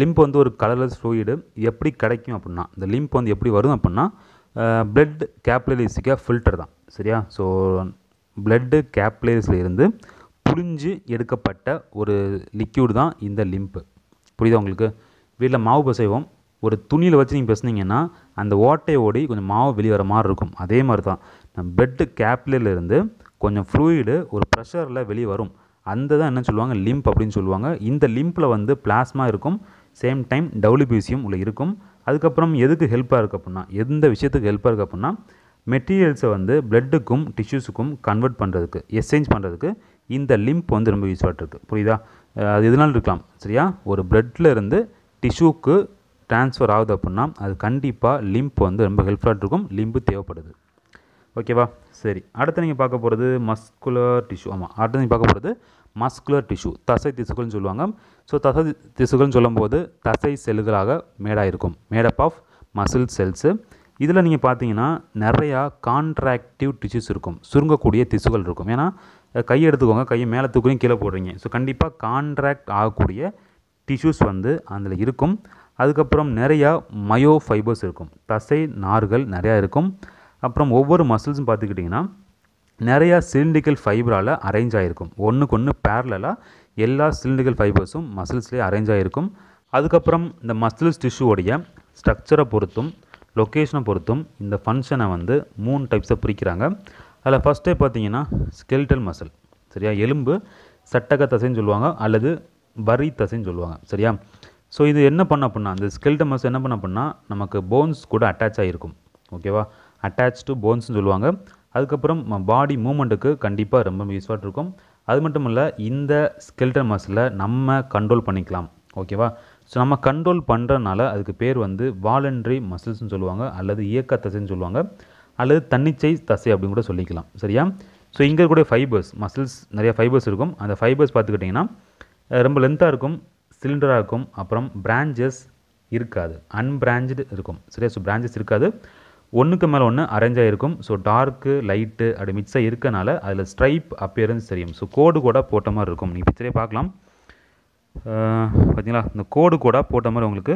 லிம்ப் வந்து ஒரு கலர்லெஸ் ஃப்ளூயிடு எப்படி கிடைக்கும் அப்படின்னா இந்த லிம்ப் வந்து எப்படி வரும் அப்படின்னா பிளட் கேப்லரிஸுக்காக ஃபில்டர் தான் சரியா ஸோ பிளட்டு கேப்லரிஸில் இருந்து புரிஞ்சு எடுக்கப்பட்ட ஒரு லிக்யூடு தான் இந்த லிம்ப்பு புரியுதா உங்களுக்கு வீட்டில் மாவு பசைவோம் ஒரு துணியில் வச்சு நீங்கள் பேசுனீங்கன்னா அந்த ஓட்டை ஓடி கொஞ்சம் மாவு வெளியே வர மாதிரி இருக்கும் அதே மாதிரி தான் நம்ம பிளட்டு கேப்லரிலிருந்து கொஞ்சம் ஃப்ளூயிடு ஒரு ப்ரெஷரில் வெளியே வரும் அந்த தான் என்ன சொல்லுவாங்க லிம்ப் அப்படின்னு சொல்லுவாங்க இந்த லிம்பில் வந்து பிளாஸ்மா இருக்கும் சேம் டைம் டபுள்யூபிசியும் உள்ள இருக்கும் அதுக்கப்புறம் எதுக்கு ஹெல்ப்பாக இருக்குது அப்படின்னா எந்த விஷயத்துக்கு ஹெல்ப்பாக இருக்குது அப்படின்னா மெட்டீரியல்ஸை வந்து பிளட்டுக்கும் டிஷ்யூஸுக்கும் கன்வெர்ட் பண்ணுறதுக்கு எக்ஸ்சேஞ்ச் பண்ணுறதுக்கு இந்த லிம்ப் வந்து ரொம்ப யூஸ்ஃபுல்லாக இருக்குது புரியுதா அது எதுனாலும் இருக்கலாம் சரியா ஒரு பிளட்டில் இருந்து டிஷ்யூக்கு ட்ரான்ஸ்ஃபர் ஆகுது அப்படின்னா அது கண்டிப்பாக லிம்ப் வந்து ரொம்ப ஹெல்ப்ஃபுல்லாக இருக்கும் லிம்பு தேவைப்படுது ஓகேவா சரி அடுத்து நீங்கள் பார்க்க போகிறது மஸ்குலர் டிஷ்யூ ஆமாம் அடுத்து நீங்கள் பார்க்க போகிறது மஸ்குலர் டிஷ்யூ தசை திசுக்கள்னு சொல்லுவாங்க ஸோ தசை திசுகள்னு சொல்லும்போது தசை செல்லுகளாக மேடாக இருக்கும் மேடப் ஆஃப் மசில் செல்ஸு இதில் நீங்கள் பார்த்தீங்கன்னா நிறையா கான்ட்ராக்டிவ் டிஷ்யூஸ் இருக்கும் சுருங்கக்கூடிய திசுகள் இருக்கும் ஏன்னா கையை எடுத்துக்கோங்க கையை மேலே தூக்கியும் கீழே போடுறீங்க ஸோ கண்டிப்பாக கான்ட்ராக்ட் ஆகக்கூடிய டிஷ்யூஸ் வந்து அதில் இருக்கும் அதுக்கப்புறம் நிறையா மயோ ஃபைபர்ஸ் இருக்கும் தசை நார்கள் நிறையா இருக்கும் அப்புறம் ஒவ்வொரு மசில்ஸும் பார்த்துக்கிட்டிங்கன்னா நிறையா சிலிண்டிக்கல் ஃபைபரால் அரேஞ்ச் ஆகிருக்கும் ஒன்றுக்கு ஒன்று பேரலாக எல்லா சிலிண்டிகல் ஃபைபர்ஸும் மசில்ஸ்லேயே அரேஞ்ச் ஆகிருக்கும் அதுக்கப்புறம் இந்த மசில்ஸ் டிஷ்யூடைய ஸ்ட்ரக்சரை பொறுத்தும் லொக்கேஷனை பொறுத்தும் இந்த ஃபங்க்ஷனை வந்து மூணு டைப்ஸை பிரிக்கிறாங்க அதில் ஃபஸ்ட்டே பார்த்தீங்கன்னா ஸ்கெல்டல் மசில் சரியா எலும்பு சட்டக தசைன்னு சொல்லுவாங்க அல்லது வரி தசைன்னு சொல்லுவாங்க சரியா ஸோ இது என்ன பண்ண அப்படின்னா அந்த ஸ்கெல்டல் மசில் என்ன பண்ண அப்படின்னா நமக்கு போன்ஸ் கூட அட்டாச் ஆகிருக்கும் ஓகேவா அட்டாச் டு போன்ஸ்னு சொல்லுவாங்க அதுக்கப்புறம் பாடி மூமெண்ட்டுக்கு கண்டிப்பாக ரொம்ப யூஸ்ஃபாக இருக்கும் அது மட்டும் இல்லை இந்த ஸ்கெல்டன் மசிலை நம்ம கண்ட்ரோல் பண்ணிக்கலாம் ஓகேவா ஸோ நம்ம கண்ட்ரோல் பண்ணுறதுனால அதுக்கு பேர் வந்து வாலண்ட்ரி மசில்ஸ்னு சொல்லுவாங்க அல்லது இயக்க தசைன்னு சொல்லுவாங்க அல்லது தன்னிச்சை தசை அப்படின்னு கூட சொல்லிக்கலாம் சரியா ஸோ இங்கே கூட ஃபைபர்ஸ் மசில்ஸ் நிறைய ஃபைபர்ஸ் இருக்கும் அந்த ஃபைபர்ஸ் பார்த்துக்கிட்டிங்கன்னா ரொம்ப லென்த்தாக இருக்கும் சிலிண்டராக இருக்கும் அப்புறம் பிரான்ச்சஸ் இருக்காது அன்பிராஞ்சடு இருக்கும் சரியா ஸோ பிரான்ச்சஸ் இருக்காது ஒன்றுக்கு மேலே ஒன்று அரேஞ்சாக இருக்கும் ஸோ டார்க்கு லைட்டு அப்படி மிக்ஸாக இருக்கனால அதில் ஸ்ட்ரைப் அப்பியரன்ஸ் தெரியும் ஸோ கோடு கூட போட்ட மாதிரி இருக்கும் நீங்கள் பிக்சரே பார்க்கலாம் பார்த்தீங்களா இந்த கோடு கூட போட்ட மாதிரி உங்களுக்கு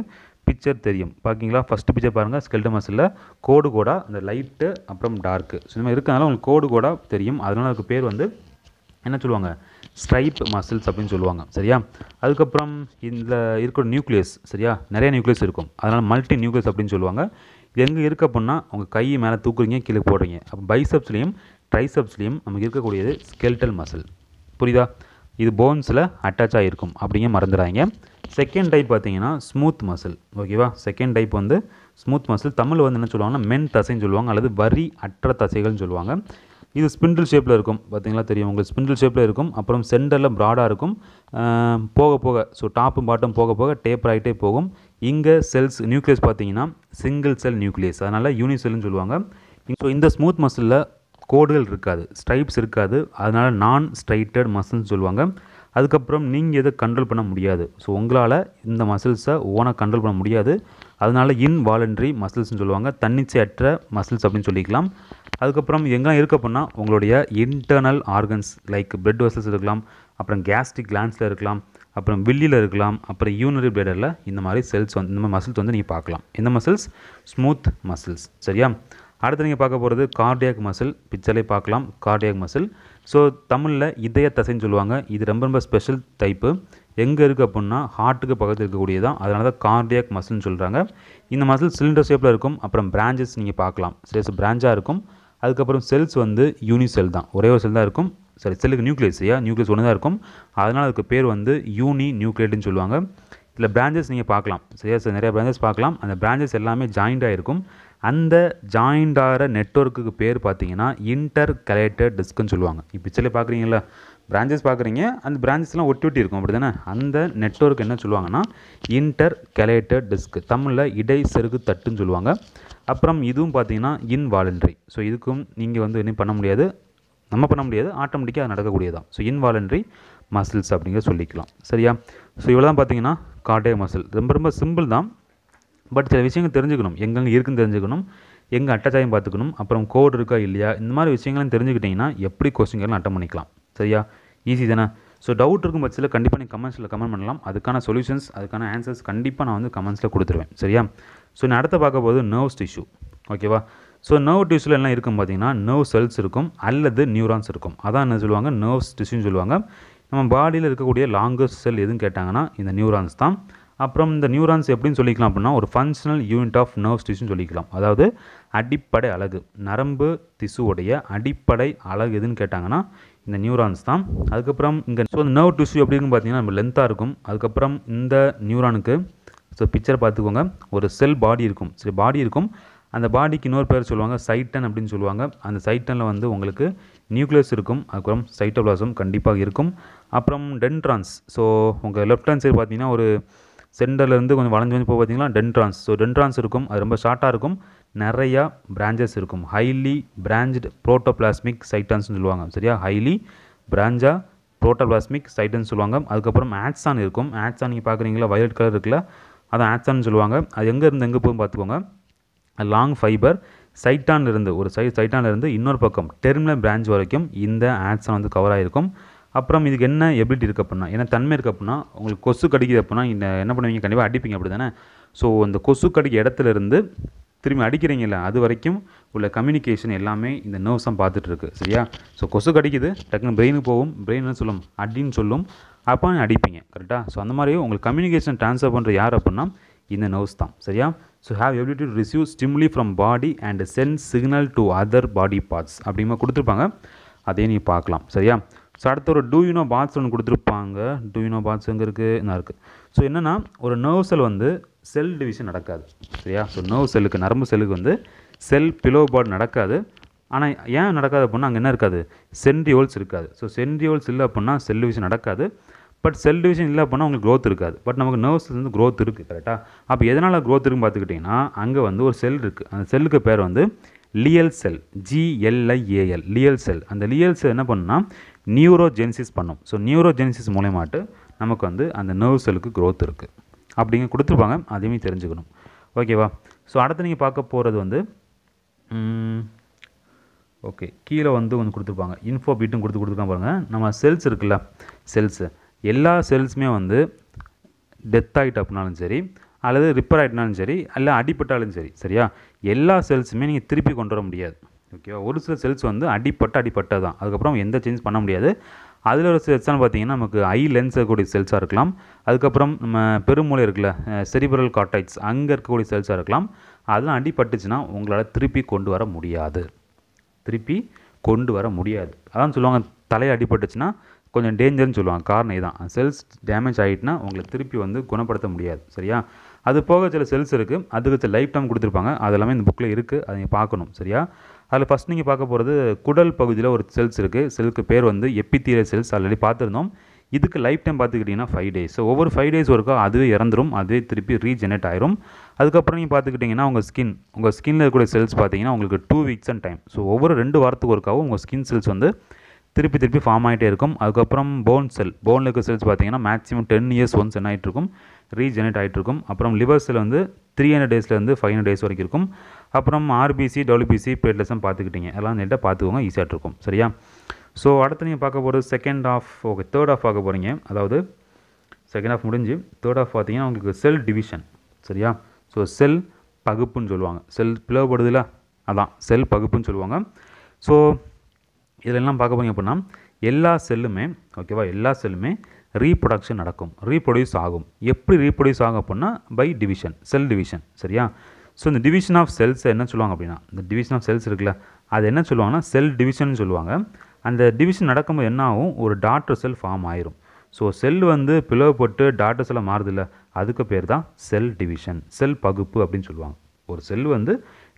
பிக்சர் தெரியும் பார்க்கிங்களா ஃபஸ்ட்டு பிக்சர் பாருங்கள் ஸ்கெல்டு மசிலில் கோடு கூட அந்த லைட்டு அப்புறம் டார்க்கு ஸோ இந்த மாதிரி இருக்கனால உங்களுக்கு கோடு கூட தெரியும் அதனால் அதுக்கு பேர் வந்து என்ன சொல்லுவாங்க ஸ்ட்ரைப் மசில்ஸ் அப்படின்னு சொல்லுவாங்க சரியா அதுக்கப்புறம் இந்த இருக்கிற நியூக்ளியஸ் சரியா நிறைய நியூக்ளியஸ் இருக்கும் அதனால் மல்டி நியூக்ளியஸ் அப்படின்னு சொல்லுவாங்க எங்கே இருக்க அப்படின்னா உங்கள் கை மேலே தூக்குறீங்க கீழே போடுறீங்க அப்போ பைசப்ஸ்லேயும் ட்ரைசப்ஸ்லேயும் நமக்கு இருக்கக்கூடியது ஸ்கெல்டல் மசில் புரியுதா இது போன்ஸில் அட்டாச் ஆகிருக்கும் அப்படிங்க மறந்துடாங்க செகண்ட் டைப் பார்த்தீங்கன்னா ஸ்மூத் மசில் ஓகேவா செகண்ட் டைப் வந்து ஸ்மூத் மசில் தமிழ் வந்து என்ன சொல்லுவாங்கன்னா மென் தசைன்னு சொல்லுவாங்க அல்லது வரி அற்ற தசைகள்னு சொல்லுவாங்க இது ஸ்பிண்டில் ஷேப்பில் இருக்கும் பார்த்தீங்களா தெரியும் உங்களுக்கு ஸ்பிண்டில் ஷேப்பில் இருக்கும் அப்புறம் சென்டரில் ப்ராடாக இருக்கும் போக போக ஸோ டாப்பும் பாட்டும் போக போக டேப்பர் ஆகிட்டே போகும் இங்கே செல்ஸ் நியூக்ளியஸ் பார்த்தீங்கன்னா சிங்கிள் செல் நியூக்ளியஸ் அதனால் யூனிசெல்னு சொல்லுவாங்க ஸோ இந்த ஸ்மூத் மசிலில் கோடுகள் இருக்காது ஸ்ட்ரைப்ஸ் இருக்காது அதனால் நான் ஸ்ட்ரைட்டட் மசில்னு சொல்லுவாங்க அதுக்கப்புறம் நீங்கள் எதை கண்ட்ரோல் பண்ண முடியாது ஸோ உங்களால் இந்த மசில்ஸை ஓனாக கண்ட்ரோல் பண்ண முடியாது அதனால் இன்வாலண்ட்ரி மசில்ஸ்னு சொல்லுவாங்க தன்னிச்சையற்ற மசில்ஸ் அப்படின்னு சொல்லிக்கலாம் அதுக்கப்புறம் எங்கெல்லாம் இருக்க பண்ணால் உங்களுடைய internal organs like blood vessels இருக்கலாம் அப்புறம் கேஸ்ட்ரிக் கிளான்ஸில் இருக்கலாம் அப்புறம் வில்லியில் இருக்கலாம் அப்புறம் யூனரி பிளேடரில் இந்த மாதிரி செல்ஸ் வந்து இந்த மாதிரி மசில்ஸ் வந்து நீங்கள் பார்க்கலாம் இந்த மசில்ஸ் ஸ்மூத் மசில்ஸ் சரியா அடுத்து நீங்கள் பார்க்க போகிறது கார்டியாக் மசில் பிக்சரே பார்க்கலாம் கார்டியாக் மசில் ஸோ தமிழில் இதய தசைன்னு சொல்லுவாங்க இது ரொம்ப ரொம்ப ஸ்பெஷல் டைப்பு எங்கே இருக்குது அப்படின்னா ஹார்ட்டுக்கு பக்கத்தில் தான் அதனால தான் கார்டியாக் மசில்னு சொல்கிறாங்க இந்த மசில் சிலிண்டர் ஷேப்பில் இருக்கும் அப்புறம் பிரான்ச்சஸ் நீங்கள் பார்க்கலாம் சில பிரான்ச்சாக இருக்கும் அதுக்கப்புறம் செல்ஸ் வந்து யூனி செல் தான் ஒரே ஒரு செல் தான் இருக்கும் சாரி செல்லுக்கு நியூக்ளியஸ் ஏன் நியூக்ளியஸ் ஒன்று தான் இருக்கும் அதனால் அதுக்கு பேர் வந்து யூனி நியூக்ளியேட்னு சொல்லுவாங்க இதில் பிரான்ச்சஸ் நீங்கள் பார்க்கலாம் சரியா சார் நிறைய பிரான்ச்சஸ் பார்க்கலாம் அந்த பிரான்ச்சஸ் எல்லாமே ஜாயிண்டாக இருக்கும் அந்த ஜாயிண்டாகிற நெட்ஒர்க்குக்கு பேர் பார்த்தீங்கன்னா இன்டர் கலேட்டட் டிஸ்க்னு சொல்லுவாங்க இப்போ பிக்சரில் பார்க்குறீங்களா பிரான்ச்சஸ் பார்க்குறீங்க அந்த பிரான்ச்சஸ்லாம் ஒட்டி ஒட்டி இருக்கும் அப்படி தானே அந்த நெட்ஒர்க் என்ன சொல்லுவாங்கன்னா இன்டர் கலேட்டட் டிஸ்க் தமிழில் இடை செருகு தட்டுன்னு சொல்லுவாங்க அப்புறம் இதுவும் பார்த்தீங்கன்னா இன்வாலண்ட்ரி ஸோ இதுக்கும் நீங்கள் வந்து இன்னும் பண்ண முடியாது நம்ம பண்ண முடியாது ஆட்டோமேட்டிக்காக அது நடக்கக்கூடியதான் ஸோ இன்வாலன்ட்ரி மசில்ஸ் அப்படிங்கிற சொல்லிக்கலாம் சரியா ஸோ இவ்வளோ தான் பார்த்தீங்கன்னா காட்டே மசில் ரொம்ப ரொம்ப சிம்பிள் தான் பட் சில விஷயங்கள் தெரிஞ்சுக்கணும் எங்கெங்கே இருக்குன்னு தெரிஞ்சுக்கணும் எங்கே அட்டாச்சாயம் பார்த்துக்கணும் அப்புறம் கோட் இருக்கா இல்லையா இந்த மாதிரி விஷயங்கள்லாம் தெரிஞ்சுக்கிட்டிங்கன்னா எப்படி கொஸ்டின் அட்டம் பண்ணிக்கலாம் சரியா ஈஸி தானே ஸோ டவுட் இருக்கும் பட்சத்தில் கண்டிப்பாக நீங்கள் கமெண்ட்ஸில் கமெண்ட் பண்ணலாம் அதுக்கான சொல்யூஷன்ஸ் அதுக்கான ஆன்சர்ஸ் கண்டிப்பாக நான் வந்து கமெண்ட்ஸில் கொடுத்துருவேன் சரியா ஸோ நான் அடுத்த பார்க்க போது நர்வ்ஸ் டிஷ்யூ ஓகேவா ஸோ நர்வ் டிஷ்யூவில் என்ன இருக்கும் பார்த்தீங்கன்னா நர்வ் செல்ஸ் இருக்கும் அல்லது நியூரான்ஸ் இருக்கும் அதான் என்ன சொல்லுவாங்க நர்வ்ஸ் டிஷ்யூன்னு சொல்லுவாங்க நம்ம பாடியில் இருக்கக்கூடிய லாங்கஸ்ட் செல் எதுன்னு கேட்டாங்கன்னா இந்த நியூரான்ஸ் தான் அப்புறம் இந்த நியூரான்ஸ் எப்படின்னு சொல்லிக்கலாம் அப்படின்னா ஒரு ஃபங்க்ஷனல் யூனிட் ஆஃப் நர்வ்ஸ் டிஷ்யூன்னு சொல்லிக்கலாம் அதாவது அடிப்படை அழகு நரம்பு திசுவுடைய அடிப்படை அழகு எதுன்னு கேட்டாங்கன்னா இந்த நியூரான்ஸ் தான் அதுக்கப்புறம் இங்கே ஸோ இந்த நர்வ் டிஷ்யூ எப்படி அப்படின்னு பார்த்தீங்கன்னா நம்ம லென்த்தாக இருக்கும் அதுக்கப்புறம் இந்த நியூரானுக்கு ஸோ பிக்சர் பார்த்துக்கோங்க ஒரு செல் பாடி இருக்கும் சரி பாடி இருக்கும் அந்த பாடிக்கு இன்னொரு பேர் சொல்லுவாங்க சைட்டன் அப்படின்னு சொல்லுவாங்க அந்த சைட்டனில் வந்து உங்களுக்கு நியூக்ளியஸ் இருக்கும் அதுக்கப்புறம் சைட்டோபிளாசம் கண்டிப்பாக இருக்கும் அப்புறம் டென்ட்ரான்ஸ் ஸோ உங்கள் லெஃப்ட் ஹேண்ட் சைடு பார்த்தீங்கன்னா ஒரு சென்டர்லேருந்து கொஞ்சம் வளைஞ்சு வந்து போய் பார்த்தீங்கன்னா டென்ட்ரான்ஸ் ஸோ டென்ட்ரான்ஸ் இருக்கும் அது ரொம்ப ஷார்ட்டாக இருக்கும் நிறையா பிரான்ச்சஸ் இருக்கும் ஹைலி பிரான்ச்சு ப்ரோட்டோபிளாஸ்மிக் சைட்டன்ஸ்னு சொல்லுவாங்க சரியா ஹைலி பிரான்ச்சா ப்ரோட்டோபிளாஸ்மிக் சைட்டன்ஸ் சொல்லுவாங்க அதுக்கப்புறம் ஆட்ஸான் இருக்கும் ஆட்ஸான் நீங்கள் பார்க்குறீங்களா வயலட் கலர் இருக்குல்ல அதான் ஆட்ஸான்னு சொல்லுவாங்க அது எங்கே இருந்து எங்கே போகும் பார்த்துக்கோங்க லாங் ஃபைபர் இருந்து ஒரு சை இருந்து இன்னொரு பக்கம் டெர்மினல் பிரான்ச் வரைக்கும் இந்த ஆட்ஸன் வந்து கவர் ஆகிருக்கும் அப்புறம் இதுக்கு என்ன எபிலிட்டி இருக்குது அப்படின்னா என்ன தன்மை இருக்குது அப்படின்னா உங்களுக்கு கொசு கடிக்குது அப்படின்னா என்ன பண்ணுவீங்க கண்டிப்பாக அடிப்பீங்க அப்படி தானே ஸோ அந்த கொசு கடிக்க இடத்துலேருந்து திரும்பி அடிக்கிறீங்கல்ல அது வரைக்கும் உள்ள கம்யூனிகேஷன் எல்லாமே இந்த நர்வ்ஸ் தான் பார்த்துட்டு இருக்கு சரியா ஸோ கொசு கடிக்குது டக்குன்னு பிரெயினுக்கு போகும் பிரெயின் என்ன சொல்லும் அடின்னு சொல்லும் அப்போ அடிப்பீங்க கரெக்டாக ஸோ அந்த மாதிரி உங்களுக்கு கம்யூனிகேஷன் ட்ரான்ஸ்ஃபர் பண்ணுற யார் அப்படின்னா இந்த நர்வ்ஸ் தான் சரியா so have ability to receive stimuli from body and send signal to other body parts அப்படிமா கொடுத்துருப்பாங்க அதையும் நீ பார்க்கலாம் சரியா ஸோ அடுத்த ஒரு டூ யூனோ பாட்ஸ் ஒன்று கொடுத்துருப்பாங்க டூ யூனோ பாட்ஸ் எங்கே இருக்குது என்ன இருக்குது ஸோ என்னென்னா ஒரு நர்வ் செல் வந்து செல் டிவிஷன் நடக்காது சரியா ஸோ நர்வ் செல்லுக்கு நரம்பு செல்லுக்கு வந்து செல் பிலோ பாட் நடக்காது ஆனால் ஏன் நடக்காது அப்படின்னா அங்கே என்ன இருக்காது சென்ட்ரியோல்ஸ் இருக்காது ஸோ சென்ட்ரியோல்ஸ் இல்லை அப்படின்னா செல் டிவிஷன் நடக்காது பட் செல் டிவிஷன் இல்லை அப்படின்னா உங்களுக்கு க்ரோத் இருக்காது பட் நமக்கு வந்து க்ரோத் இருக்குது கரெக்டாக அப்போ எதனால் க்ரோத் இருக்குன்னு பார்த்துக்கிட்டிங்கன்னா அங்கே வந்து ஒரு செல் இருக்குது அந்த செல்லுக்கு பேர் வந்து லியல் செல் ஜிஎல்ஐஏஎல் லியல் செல் அந்த லியல் செல் என்ன பண்ணுன்னா நியூரோஜென்சிஸ் பண்ணும் ஸோ நியூரோஜென்சிஸ் மூலயமாட்டு நமக்கு வந்து அந்த நர்வ் செல்லுக்கு க்ரோத் இருக்குது அப்படிங்க கொடுத்துருப்பாங்க அதையுமே தெரிஞ்சுக்கணும் ஓகேவா ஸோ அடுத்து நீங்கள் பார்க்க போகிறது வந்து ஓகே கீழே வந்து வந்து கொடுத்துருப்பாங்க இன்ஃபோ பீட்டும் கொடுத்து கொடுத்துருக்கான் பாருங்கள் நம்ம செல்ஸ் இருக்குல்ல செல்ஸு எல்லா செல்ஸுமே வந்து டெத் ஆகிட்டு அப்படினாலும் சரி அல்லது ரிப்பேர் ஆகிட்டனாலும் சரி அல்ல அடிப்பட்டாலும் சரி சரியா எல்லா செல்ஸுமே நீங்கள் திருப்பி கொண்டு வர முடியாது ஓகேவா ஒரு சில செல்ஸ் வந்து அடிப்பட்ட அடிப்பட்ட தான் அதுக்கப்புறம் எந்த சேஞ்ச் பண்ண முடியாது அதில் ஒரு செல்ஸ்லாம் பார்த்தீங்கன்னா நமக்கு ஐ லென்ஸ் இருக்கக்கூடிய செல்ஸாக இருக்கலாம் அதுக்கப்புறம் நம்ம பெருமூளை இருக்குல்ல செரிபரல் காட்டைட்ஸ் அங்கே இருக்கக்கூடிய செல்ஸாக இருக்கலாம் அதெல்லாம் அடிபட்டுச்சுன்னா உங்களால் திருப்பி கொண்டு வர முடியாது திருப்பி கொண்டு வர முடியாது அதான் சொல்லுவாங்க தலையை அடிபட்டுச்சுன்னா கொஞ்சம் டேஞ்சர்னு சொல்லுவாங்க காரணம் இதுதான் செல்ஸ் டேமேஜ் ஆகிட்டுனா உங்களை திருப்பி வந்து குணப்படுத்த முடியாது சரியா அது போக சில செல்ஸ் இருக்குது அதுக்கு லைஃப் டைம் கொடுத்துருப்பாங்க அதெல்லாமே இந்த புக்கில் இருக்குது அதை நீங்கள் பார்க்கணும் சரியா அதில் ஃபஸ்ட் நீங்கள் பார்க்க போகிறது குடல் பகுதியில் ஒரு செல்ஸ் இருக்குது செல்க்கு பேர் வந்து எப்பித்தீர செல்ஸ் ஆல்ரெடி பார்த்துருந்தோம் இதுக்கு லைஃப் டைம் பார்த்துக்கிட்டிங்கன்னா ஃபைவ் டேஸ் ஸோ ஒவ்வொரு ஃபைவ் டேஸ் ஒருக்கா அதுவே இறந்துடும் அதுவே திருப்பி ரீஜெனரேட் ஆயிரும் அதுக்கப்புறம் நீங்கள் பார்த்துக்கிட்டிங்கன்னா உங்கள் ஸ்கின் உங்கள் ஸ்கின்னில் இருக்கக்கூடிய செல்ஸ் பார்த்தீங்கன்னா உங்களுக்கு two weeks and time so ஒவ்வொரு ரெண்டு வாரத்துக்கு ஒருக்காகவும் உங்கள் ஸ்கின் செல்ஸ் வந்து திருப்பி திருப்பி ஃபார்ம் ஆகிட்டே இருக்கும் அதுக்கப்புறம் போன் செல் போனில் இருக்க செல்ஸ் பார்த்தீங்கன்னா மேக்ஸிமம் டென் இயர்ஸ் ஒன்ஸ் என்ன ஆகிட்டு இருக்கும் ரீஜெனரேட் ஆகிட்டு இருக்கும் அப்புறம் லிவர் செல் வந்து த்ரீ ஹண்ட்ரட் டேஸ்லேருந்து ஃபைவ் ஹண்ட்ரட் டேஸ் வரைக்கும் இருக்கும் அப்புறம் ஆர்பிசி டபிள்யூபிசி பிளேட்லெஸ்ஸும் பார்த்துக்கிட்டீங்க எல்லாம் நெட்டாக பார்த்துக்கோங்க ஈஸியாக இருக்கும் சரியா ஸோ அடுத்து நீங்கள் பார்க்க போகிறது second half okay third half பார்க்க போகிறீங்க அதாவது செகண்ட் ஆஃப் முடிஞ்சு தேர்ட் ஆஃப் பார்த்தீங்கன்னா உங்களுக்கு செல் டிவிஷன் சரியா ஸோ செல் பகுப்புன்னு சொல்லுவாங்க செல் பிளவுபடுதுல அதான் செல் பகுப்புன்னு சொல்லுவாங்க ஸோ இதெல்லாம் பார்க்க போனீங்க அப்படின்னா எல்லா செல்லுமே ஓகேவா எல்லா செல்லுமே ரீப்ரொடக்ஷன் நடக்கும் ரீப்ரொடியூஸ் ஆகும் எப்படி ரீப்ரொடியூஸ் ஆகும் அப்படின்னா பை டிவிஷன் செல் டிவிஷன் சரியா ஸோ இந்த டிவிஷன் ஆஃப் செல்ஸ் என்ன சொல்லுவாங்க அப்படின்னா இந்த டிவிஷன் ஆஃப் செல்ஸ் இருக்குல்ல அது என்ன சொல்லுவாங்கன்னா செல் டிவிஷன் சொல்லுவாங்க அந்த டிவிஷன் நடக்கும்போது என்ன ஆகும் ஒரு டாட்டர் செல் ஃபார்ம் ஆயிரும் ஸோ செல் வந்து பிளவுபட்டு டாட்டர் செல்லை மாறுதில்ல அதுக்கு பேர் தான் செல் டிவிஷன் செல் பகுப்பு அப்படின்னு சொல்லுவாங்க ஒரு செல் வந்து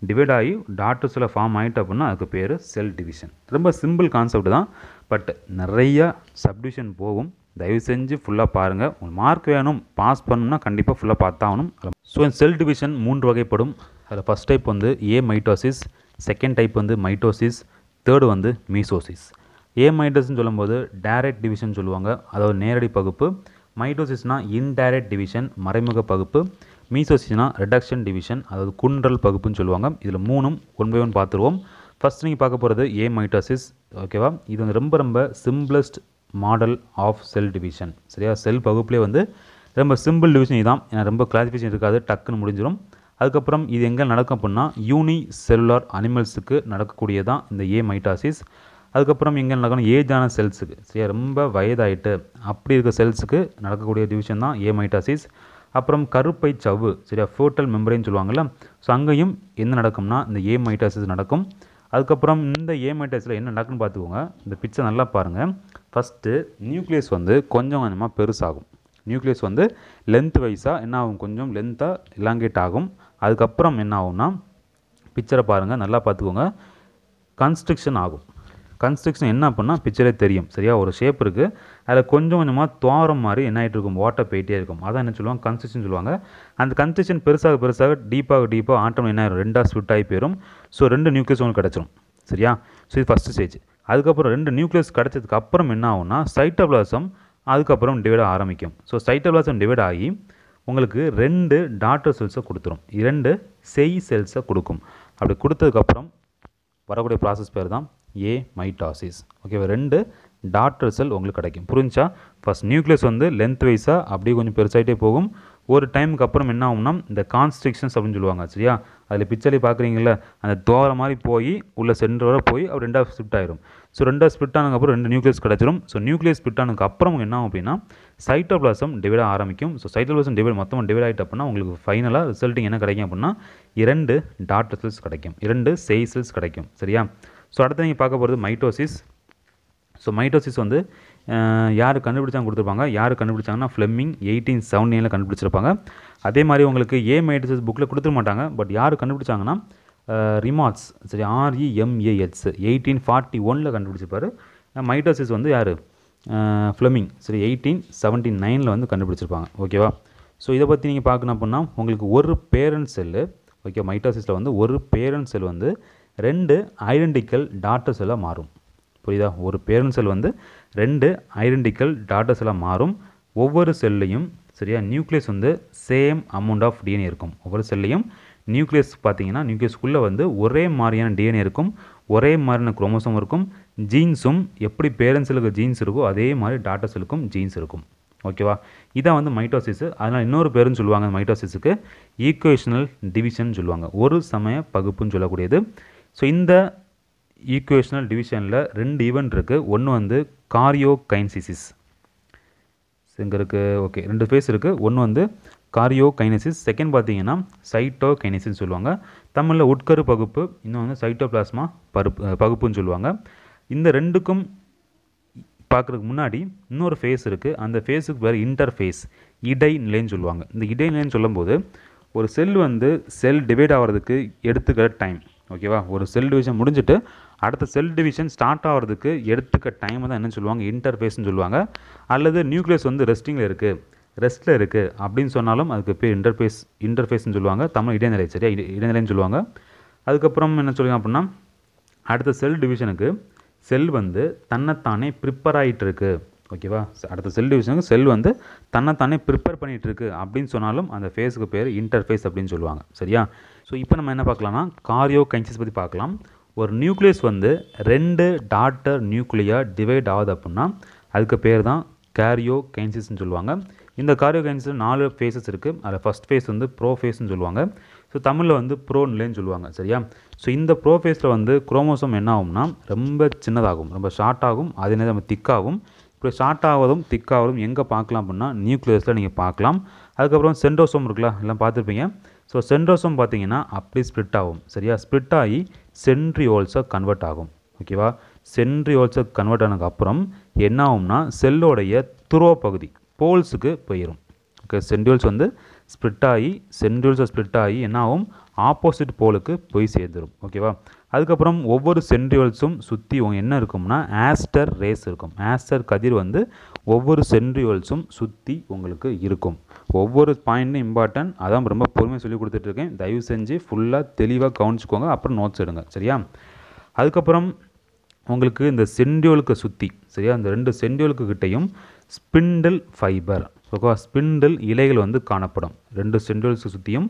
டிவைட் ஆகி டாட்டர்ஸில் ஃபார்ம் ஆகிட்டு அப்படின்னா அதுக்கு பேர் செல் டிவிஷன் ரொம்ப சிம்பிள் கான்செப்ட் தான் பட் நிறைய சப்டிவிஷன் போகும் தயவு செஞ்சு ஃபுல்லாக பாருங்கள் உங்கள் மார்க் வேணும் பாஸ் பண்ணணும்னா கண்டிப்பாக ஃபுல்லாக பார்த்தாகணும் ஸோ செல் டிவிஷன் மூன்று வகைப்படும் அதில் ஃபஸ்ட் டைப் வந்து ஏ மைட்டோசிஸ் செகண்ட் டைப் வந்து மைட்டோசிஸ் தேர்டு வந்து மீசோசிஸ் ஏ மைட்டோஸ்னு சொல்லும்போது டைரக்ட் டிவிஷன் சொல்லுவாங்க அதாவது நேரடி பகுப்பு மைட்டோசிஸ்னால் இன்டைரக்ட் டிவிஷன் மறைமுக பகுப்பு மீசோசினா ரிடக்ஷன் டிவிஷன் அதாவது குன்றல் பகுப்புன்னு சொல்லுவாங்க இதில் மூணும் ஒன் பை ஒன் பார்த்துருவோம் ஃபஸ்ட் நீங்கள் பார்க்க போகிறது ஏ மைட்டாசிஸ் ஓகேவா இது வந்து ரொம்ப ரொம்ப simplest model of cell division சரியா செல் பகுப்புலேயே வந்து ரொம்ப சிம்பிள் டிவிஷன் இதுதான் ஏன்னா ரொம்ப கிளாரிஃபிகேஷன் இருக்காது டக்குன்னு முடிஞ்சிடும் அதுக்கப்புறம் இது எங்கே நடக்கும் அப்படின்னா யூனி செல்லுலார் அனிமல்ஸுக்கு தான் இந்த ஏ மைட்டாசிஸ் அதுக்கப்புறம் எங்கே நடக்கணும் ஏஜான செல்ஸுக்கு சரியா ரொம்ப வயதாயிட்டு அப்படி இருக்க செல்ஸுக்கு நடக்கக்கூடிய டிவிஷன் தான் ஏ மைட்டாசிஸ் அப்புறம் கருப்பை சவ்வு சரியா ஃபோட்டல் மெம்பரின்னு சொல்லுவாங்கள்ல ஸோ அங்கேயும் என்ன நடக்கும்னா இந்த ஏமைட்டாசிஸ் நடக்கும் அதுக்கப்புறம் இந்த ஏமைட்டாஸில் என்ன நடக்குன்னு பார்த்துக்கோங்க இந்த பிக்சர் நல்லா பாருங்கள் ஃபஸ்ட்டு நியூக்ளியஸ் வந்து கொஞ்சம் கொஞ்சமாக பெருசாகும் நியூக்ளியஸ் வந்து லென்த் வைஸாக என்ன ஆகும் கொஞ்சம் லென்த்தாக இலாங்கேட் ஆகும் அதுக்கப்புறம் என்ன ஆகும்னா பிக்சரை பாருங்கள் நல்லா பார்த்துக்கோங்க கன்ஸ்ட்ரக்ஷன் ஆகும் கன்ஸ்ட்ரக்ஷன் என்ன அப்படின்னா பிக்சரே தெரியும் சரியா ஒரு ஷேப் இருக்குது அதில் கொஞ்சம் கொஞ்சமாக தோற மாதிரி என்ன ஆகிட்டு இருக்கும் ஓட்டை போயிட்டே இருக்கும் அதான் என்ன சொல்லுவாங்க கன்ஸ்ட்ரக்ஷன் சொல்லுவாங்க அந்த கன்ஸ்ட்ரக்ஷன் பெருசாக பெருசாக டீப்பாக டீப்பாக ஆட்டம் என்ன ஆகிடும் ரெண்டாக ஸ்விட் ஆகி போயிடும் ஸோ ரெண்டு நியூக்ளியஸ் உங்களுக்கு கிடச்சிரும் சரியா ஸோ இது ஃபஸ்ட்டு ஸ்டேஜ் அதுக்கப்புறம் ரெண்டு நியூக்ளியஸ் கிடச்சதுக்கு அப்புறம் என்ன ஆகும்னா சைட்டோபிளாசம் அதுக்கப்புறம் டிவைட் ஆரம்பிக்கும் ஸோ சைட்டோபிளாசம் டிவைட் ஆகி உங்களுக்கு ரெண்டு டாட்டர் செல்ஸை கொடுத்துரும் இரண்டு செய் செல்ஸை கொடுக்கும் அப்படி கொடுத்ததுக்கப்புறம் வரக்கூடிய ப்ராசஸ் பேர் தான் ஏ மைட்டாசிஸ் ஓகேவா ரெண்டு டாட் ரிசல்ட் உங்களுக்கு கிடைக்கும் புரிஞ்சா ஃபஸ்ட் நியூக்ளியஸ் வந்து லென்த் வைஸாக அப்படியே கொஞ்சம் பெருசாகிட்டே போகும் ஒரு டைமுக்கு அப்புறம் என்ன ஆகும்னா இந்த கான்ஸ்ட்ரிக்ஷன்ஸ் அப்படின்னு சொல்லுவாங்க சரியா அதில் பிச்சலி பார்க்குறீங்களா அந்த தோரை மாதிரி போய் உள்ள சென்டர் வர போய் அவர் ரெண்டாக ஸ்பிட் ஆயிரும் ஸோ ரெண்டாக ஸ்பிட் ஆனதுக்கப்புறம் ரெண்டு நியூக்ளியஸ் கிடச்சிரும் ஸோ நியூக்ளியஸ் ஸ்பிட் ஆனதுக்கு அப்புறம் என்ன ஆகும் அப்படின்னா சைட்டோபிளாசம் டிவைட் ஆரம்பிக்கும் ஸோ சைட்டோபிளாசம் டிவைட் மொத்தமாக டிவைட் ஆகிட்டு அப்படின்னா உங்களுக்கு ஃபைனலாக ரிசல்ட்டிங் என்ன கிடைக்கும் அப்படின்னா இரண்டு டாட் ரிசல்ட்ஸ் கிடைக்கும் இரண்டு செய் செல்ஸ் கிடைக்கும் சரியா ஸோ அடுத்து நீங்கள் பார்க்க போகிறது மைட்டோசிஸ் ஸோ மைட்டோசிஸ் வந்து யார் கண்டுபிடிச்சாங்க கொடுத்துருப்பாங்க யார் கண்டுபிடிச்சாங்கன்னா ஃப்ளெமிங் எயிட்டீன் செவன் நைனில் கண்டுபிடிச்சிருப்பாங்க அதே மாதிரி உங்களுக்கு ஏ மைட்டோசிஸ் புக்கில் கொடுத்துட மாட்டாங்க பட் யார் கண்டுபிடிச்சாங்கன்னா ரிமார்ட்ஸ் சரி ஆர்இஎம்ஏஹெச் எயிட்டீன் ஃபார்ட்டி ஒனில் கண்டுபிடிச்சிருப்பாரு மைட்டோசிஸ் வந்து யார் ஃப்ளெமிங் சரி எயிட்டீன் செவன்டீன் நைனில் வந்து கண்டுபிடிச்சிருப்பாங்க ஓகேவா ஸோ இதை பற்றி நீங்கள் பார்க்கணும் அப்படின்னா உங்களுக்கு ஒரு பேரண்ட் செல்லு ஓகே மைட்டோசிஸில் வந்து ஒரு பேரண்ட் செல் வந்து ரெண்டு ஐடென்டிக்கல் டாட்டர் செல்லாக மாறும் புரியுதா ஒரு பேரண்ட் செல் வந்து ரெண்டு ஐடென்டிக்கல் டாட்டா செல்லாக மாறும் ஒவ்வொரு செல்லையும் சரியா நியூக்ளியஸ் வந்து சேம் அமௌண்ட் ஆஃப் டிஎன்ஏ இருக்கும் ஒவ்வொரு செல்லையும் நியூக்ளியஸ் பார்த்தீங்கன்னா நியூக்ளியஸ்க்குள்ளே வந்து ஒரே மாதிரியான டிஎன்ஏ இருக்கும் ஒரே மாதிரியான குரோமோசோம் இருக்கும் ஜீன்ஸும் எப்படி பேரண்ட்ஸுக்கு ஜீன்ஸ் இருக்கோ அதே மாதிரி டாட்டா செல்லுக்கும் ஜீன்ஸ் இருக்கும் ஓகேவா இதான் வந்து மைட்டோசிஸ் அதனால் இன்னொரு பேரும் சொல்லுவாங்க மைட்டோசிஸுக்கு ஈக்குவேஷனல் டிவிஷன் சொல்லுவாங்க ஒரு சமய பகுப்புன்னு சொல்லக்கூடியது ஸோ இந்த ஈக்குவேஷனல் டிவிஷனில் ரெண்டு ஈவெண்ட் இருக்குது ஒன்று வந்து காரியோ கைன்சிசிஸ் இங்கே இருக்குது ஓகே ரெண்டு ஃபேஸ் இருக்குது ஒன்று வந்து காரியோ கைனசிஸ் செகண்ட் பார்த்தீங்கன்னா சைட்டோ கைனசிஸ் சொல்லுவாங்க தமிழில் உட்கரு பகுப்பு இன்னும் வந்து சைட்டோ பிளாஸ்மா பருப்பு பகுப்புன்னு சொல்லுவாங்க இந்த ரெண்டுக்கும் பார்க்குறதுக்கு முன்னாடி இன்னொரு ஃபேஸ் இருக்குது அந்த ஃபேஸுக்கு பேர் இன்டர்ஃபேஸ் இடைநிலைன்னு சொல்லுவாங்க இந்த இடைநிலைன்னு சொல்லும்போது ஒரு செல் வந்து செல் டிவைட் ஆகிறதுக்கு எடுத்துக்கிற டைம் ஓகேவா ஒரு செல் டிவிஷன் முடிஞ்சுட்டு அடுத்த செல் டிவிஷன் ஸ்டார்ட் ஆகிறதுக்கு எடுத்துக்க டைம் தான் என்னன்னு சொல்லுவாங்க இன்டர்ஃபேஸ்னு சொல்லுவாங்க அல்லது நியூக்ளியஸ் வந்து ரெஸ்டிங்கில் இருக்குது ரெஸ்ட்டில் இருக்குது அப்படின்னு சொன்னாலும் அதுக்கு பேர் இன்டர்ஃபேஸ் இன்டர்ஃபேஸ்னு சொல்லுவாங்க தமிழ் இடைநிலை சரியா இடைநிலைன்னு சொல்லுவாங்க அதுக்கப்புறம் என்ன சொல்லுங்க அப்படின்னா அடுத்த செல் டிவிஷனுக்கு செல் வந்து தன்னைத்தானே ப்ரிப்பேர் ஆகிட்டு இருக்குது ஓகேவா அடுத்த செல் டிவிஷனுக்கு செல் வந்து தன்னைத்தானே ப்ரிப்பேர் பண்ணிகிட்டு இருக்குது அப்படின்னு சொன்னாலும் அந்த ஃபேஸுக்கு பேர் இன்டர்ஃபேஸ் அப்படின்னு சொல்லுவாங்க சரியா ஸோ இப்போ நம்ம என்ன பார்க்கலாம்னா காரியோ கைன்சஸ் பற்றி பார்க்கலாம் ஒரு நியூக்ளியஸ் வந்து ரெண்டு டாட்டர் நியூக்ளியா டிவைட் ஆகுது அப்படின்னா அதுக்கு பேர் தான் கேரியோ கைன்சிஸ்ன்னு சொல்லுவாங்க இந்த காரியோ கைன்சிஸ் நாலு ஃபேஸஸ் இருக்குது அதில் ஃபஸ்ட் ஃபேஸ் வந்து ப்ரோ ஃபேஸ்ன்னு சொல்லுவாங்க ஸோ தமிழில் வந்து ப்ரோ நிலைன்னு சொல்லுவாங்க சரியா ஸோ இந்த ப்ரோ ஃபேஸில் வந்து குரோமோசோம் என்ன ஆகும்னா ரொம்ப சின்னதாகும் ரொம்ப ஷார்ட் ஆகும் அதே நேரம் நம்ம திக்காகும் இப்படி ஷார்ட் ஆகதும் திக்காகவும் எங்கே பார்க்கலாம் அப்படின்னா நியூக்ளியஸில் நீங்கள் பார்க்கலாம் அதுக்கப்புறம் சென்டோசோம் இருக்குல்ல எல்லாம் பார்த்துருப்பீங்க ஸோ சென்ட்ரோசோம் பார்த்தீங்கன்னா அப்படி ஸ்ப்ளிட் ஆகும் சரியா ஸ்ப்ளிட் ஆகி சென்ட்ரியோல்ஸாக கன்வெர்ட் ஆகும் ஓகேவா சென்ட்ரியோல்ஸாக கன்வெர்ட் ஆனதுக்கப்புறம் என்ன ஆகும்னா செல்லோடைய துருவ பகுதி போல்ஸுக்கு போயிடும் ஓகே சென்ட்ரியோல்ஸ் வந்து ஸ்ப்ளிட் ஆகி சென்ட்ரியோல்ஸை ஸ்ப்ளிட் ஆகி என்ன ஆகும் ஆப்போசிட் போலுக்கு போய் சேர்ந்துடும் ஓகேவா அதுக்கப்புறம் ஒவ்வொரு சென்ட்ரியோல்ஸும் சுற்றி என்ன இருக்கும்னா ஆஸ்டர் ரேஸ் இருக்கும் ஆஸ்டர் கதிர் வந்து ஒவ்வொரு சென்ட்ரியோல்ஸும் சுற்றி உங்களுக்கு இருக்கும் ஒவ்வொரு பாயிண்ட்டும் இம்பார்ட்டன்ட் அதான் ரொம்ப பொறுமையாக சொல்லி கொடுத்துட்ருக்கேன் தயவு செஞ்சு ஃபுல்லாக தெளிவாக கவனிச்சுக்கோங்க அப்புறம் நோட்ஸ் எடுங்க சரியா அதுக்கப்புறம் உங்களுக்கு இந்த சென்ட்ரியோலுக்கு சுற்றி சரியா இந்த ரெண்டு சென்ட்ரியோலுக்கு கிட்டேயும் ஸ்பிண்டில் ஃபைபர் ஓகேவா ஸ்பிண்டில் இலைகள் வந்து காணப்படும் ரெண்டு சென்டியோலுக்கு சுற்றியும்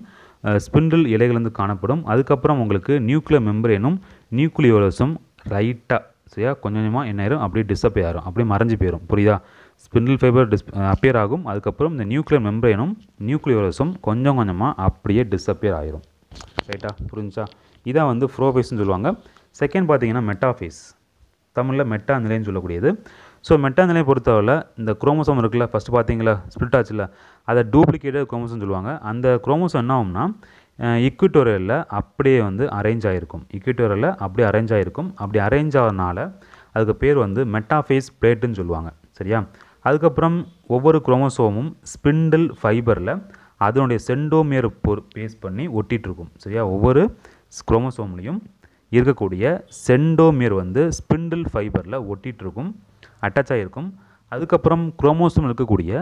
ஸ்பிண்டில் வந்து காணப்படும் அதுக்கப்புறம் உங்களுக்கு நியூக்ளியர் மெம்பரேனும் நியூக்ளியோலஸும் ரைட்டாக சரியா கொஞ்சம் கொஞ்சமாக என்ன ஆயிரும் அப்படியே டிஸப்பே ஆகிரும் அப்படியே மறைஞ்சு போயிடும் புரியுதா ஸ்பிண்டில் ஃபைபர் டிஸ் அப்பியர் ஆகும் அதுக்கப்புறம் இந்த நியூக்ளியர் மெம்பரேனும் நியூக்ளியோலஸும் கொஞ்சம் கொஞ்சமாக அப்படியே டிஸ்அப்பியர் ஆகிரும் ரைட்டா புரிஞ்சா இதான் வந்து ஃப்ரோஃபேஸ்ன்னு சொல்லுவாங்க செகண்ட் பார்த்தீங்கன்னா மெட்டாஃபேஸ் தமிழில் மெட்டா நிலைன்னு சொல்லக்கூடியது ஸோ மெட்டாந்தலையை பொறுத்தளவில் இந்த குரோமோசோம் இருக்குல்ல ஃபஸ்ட்டு பார்த்தீங்களா ஸ்ப்ளிட் ஆச்சுல அதை டூப்ளிகேட்டட் குரோமோசோம் சொல்லுவாங்க அந்த குரோமோசோம் என்ன ஆகும்னா இக்விட்டோரியலில் அப்படியே வந்து அரேஞ்ச் ஆகிருக்கும் இக்விட்டோரியலில் அப்படியே அரேஞ்ச் ஆகிருக்கும் அப்படி அரேஞ்ச் ஆகிறதுனால அதுக்கு பேர் வந்து மெட்டாஃபேஸ் பிளேட்டுன்னு சொல்லுவாங்க சரியா அதுக்கப்புறம் ஒவ்வொரு குரோமோசோமும் ஸ்பிண்டில் ஃபைபரில் அதனுடைய சென்டோமியர் பொரு பேஸ் பண்ணி ஒட்டிகிட்ருக்கும் சரியா ஒவ்வொரு குரோமோசோம்லேயும் இருக்கக்கூடிய சென்டோமியர் வந்து ஸ்பிண்டில் ஃபைபரில் ஒட்டிகிட்ருக்கும் அட்டாச் ஆகிருக்கும் அதுக்கப்புறம் குரோமோசோம் இருக்கக்கூடிய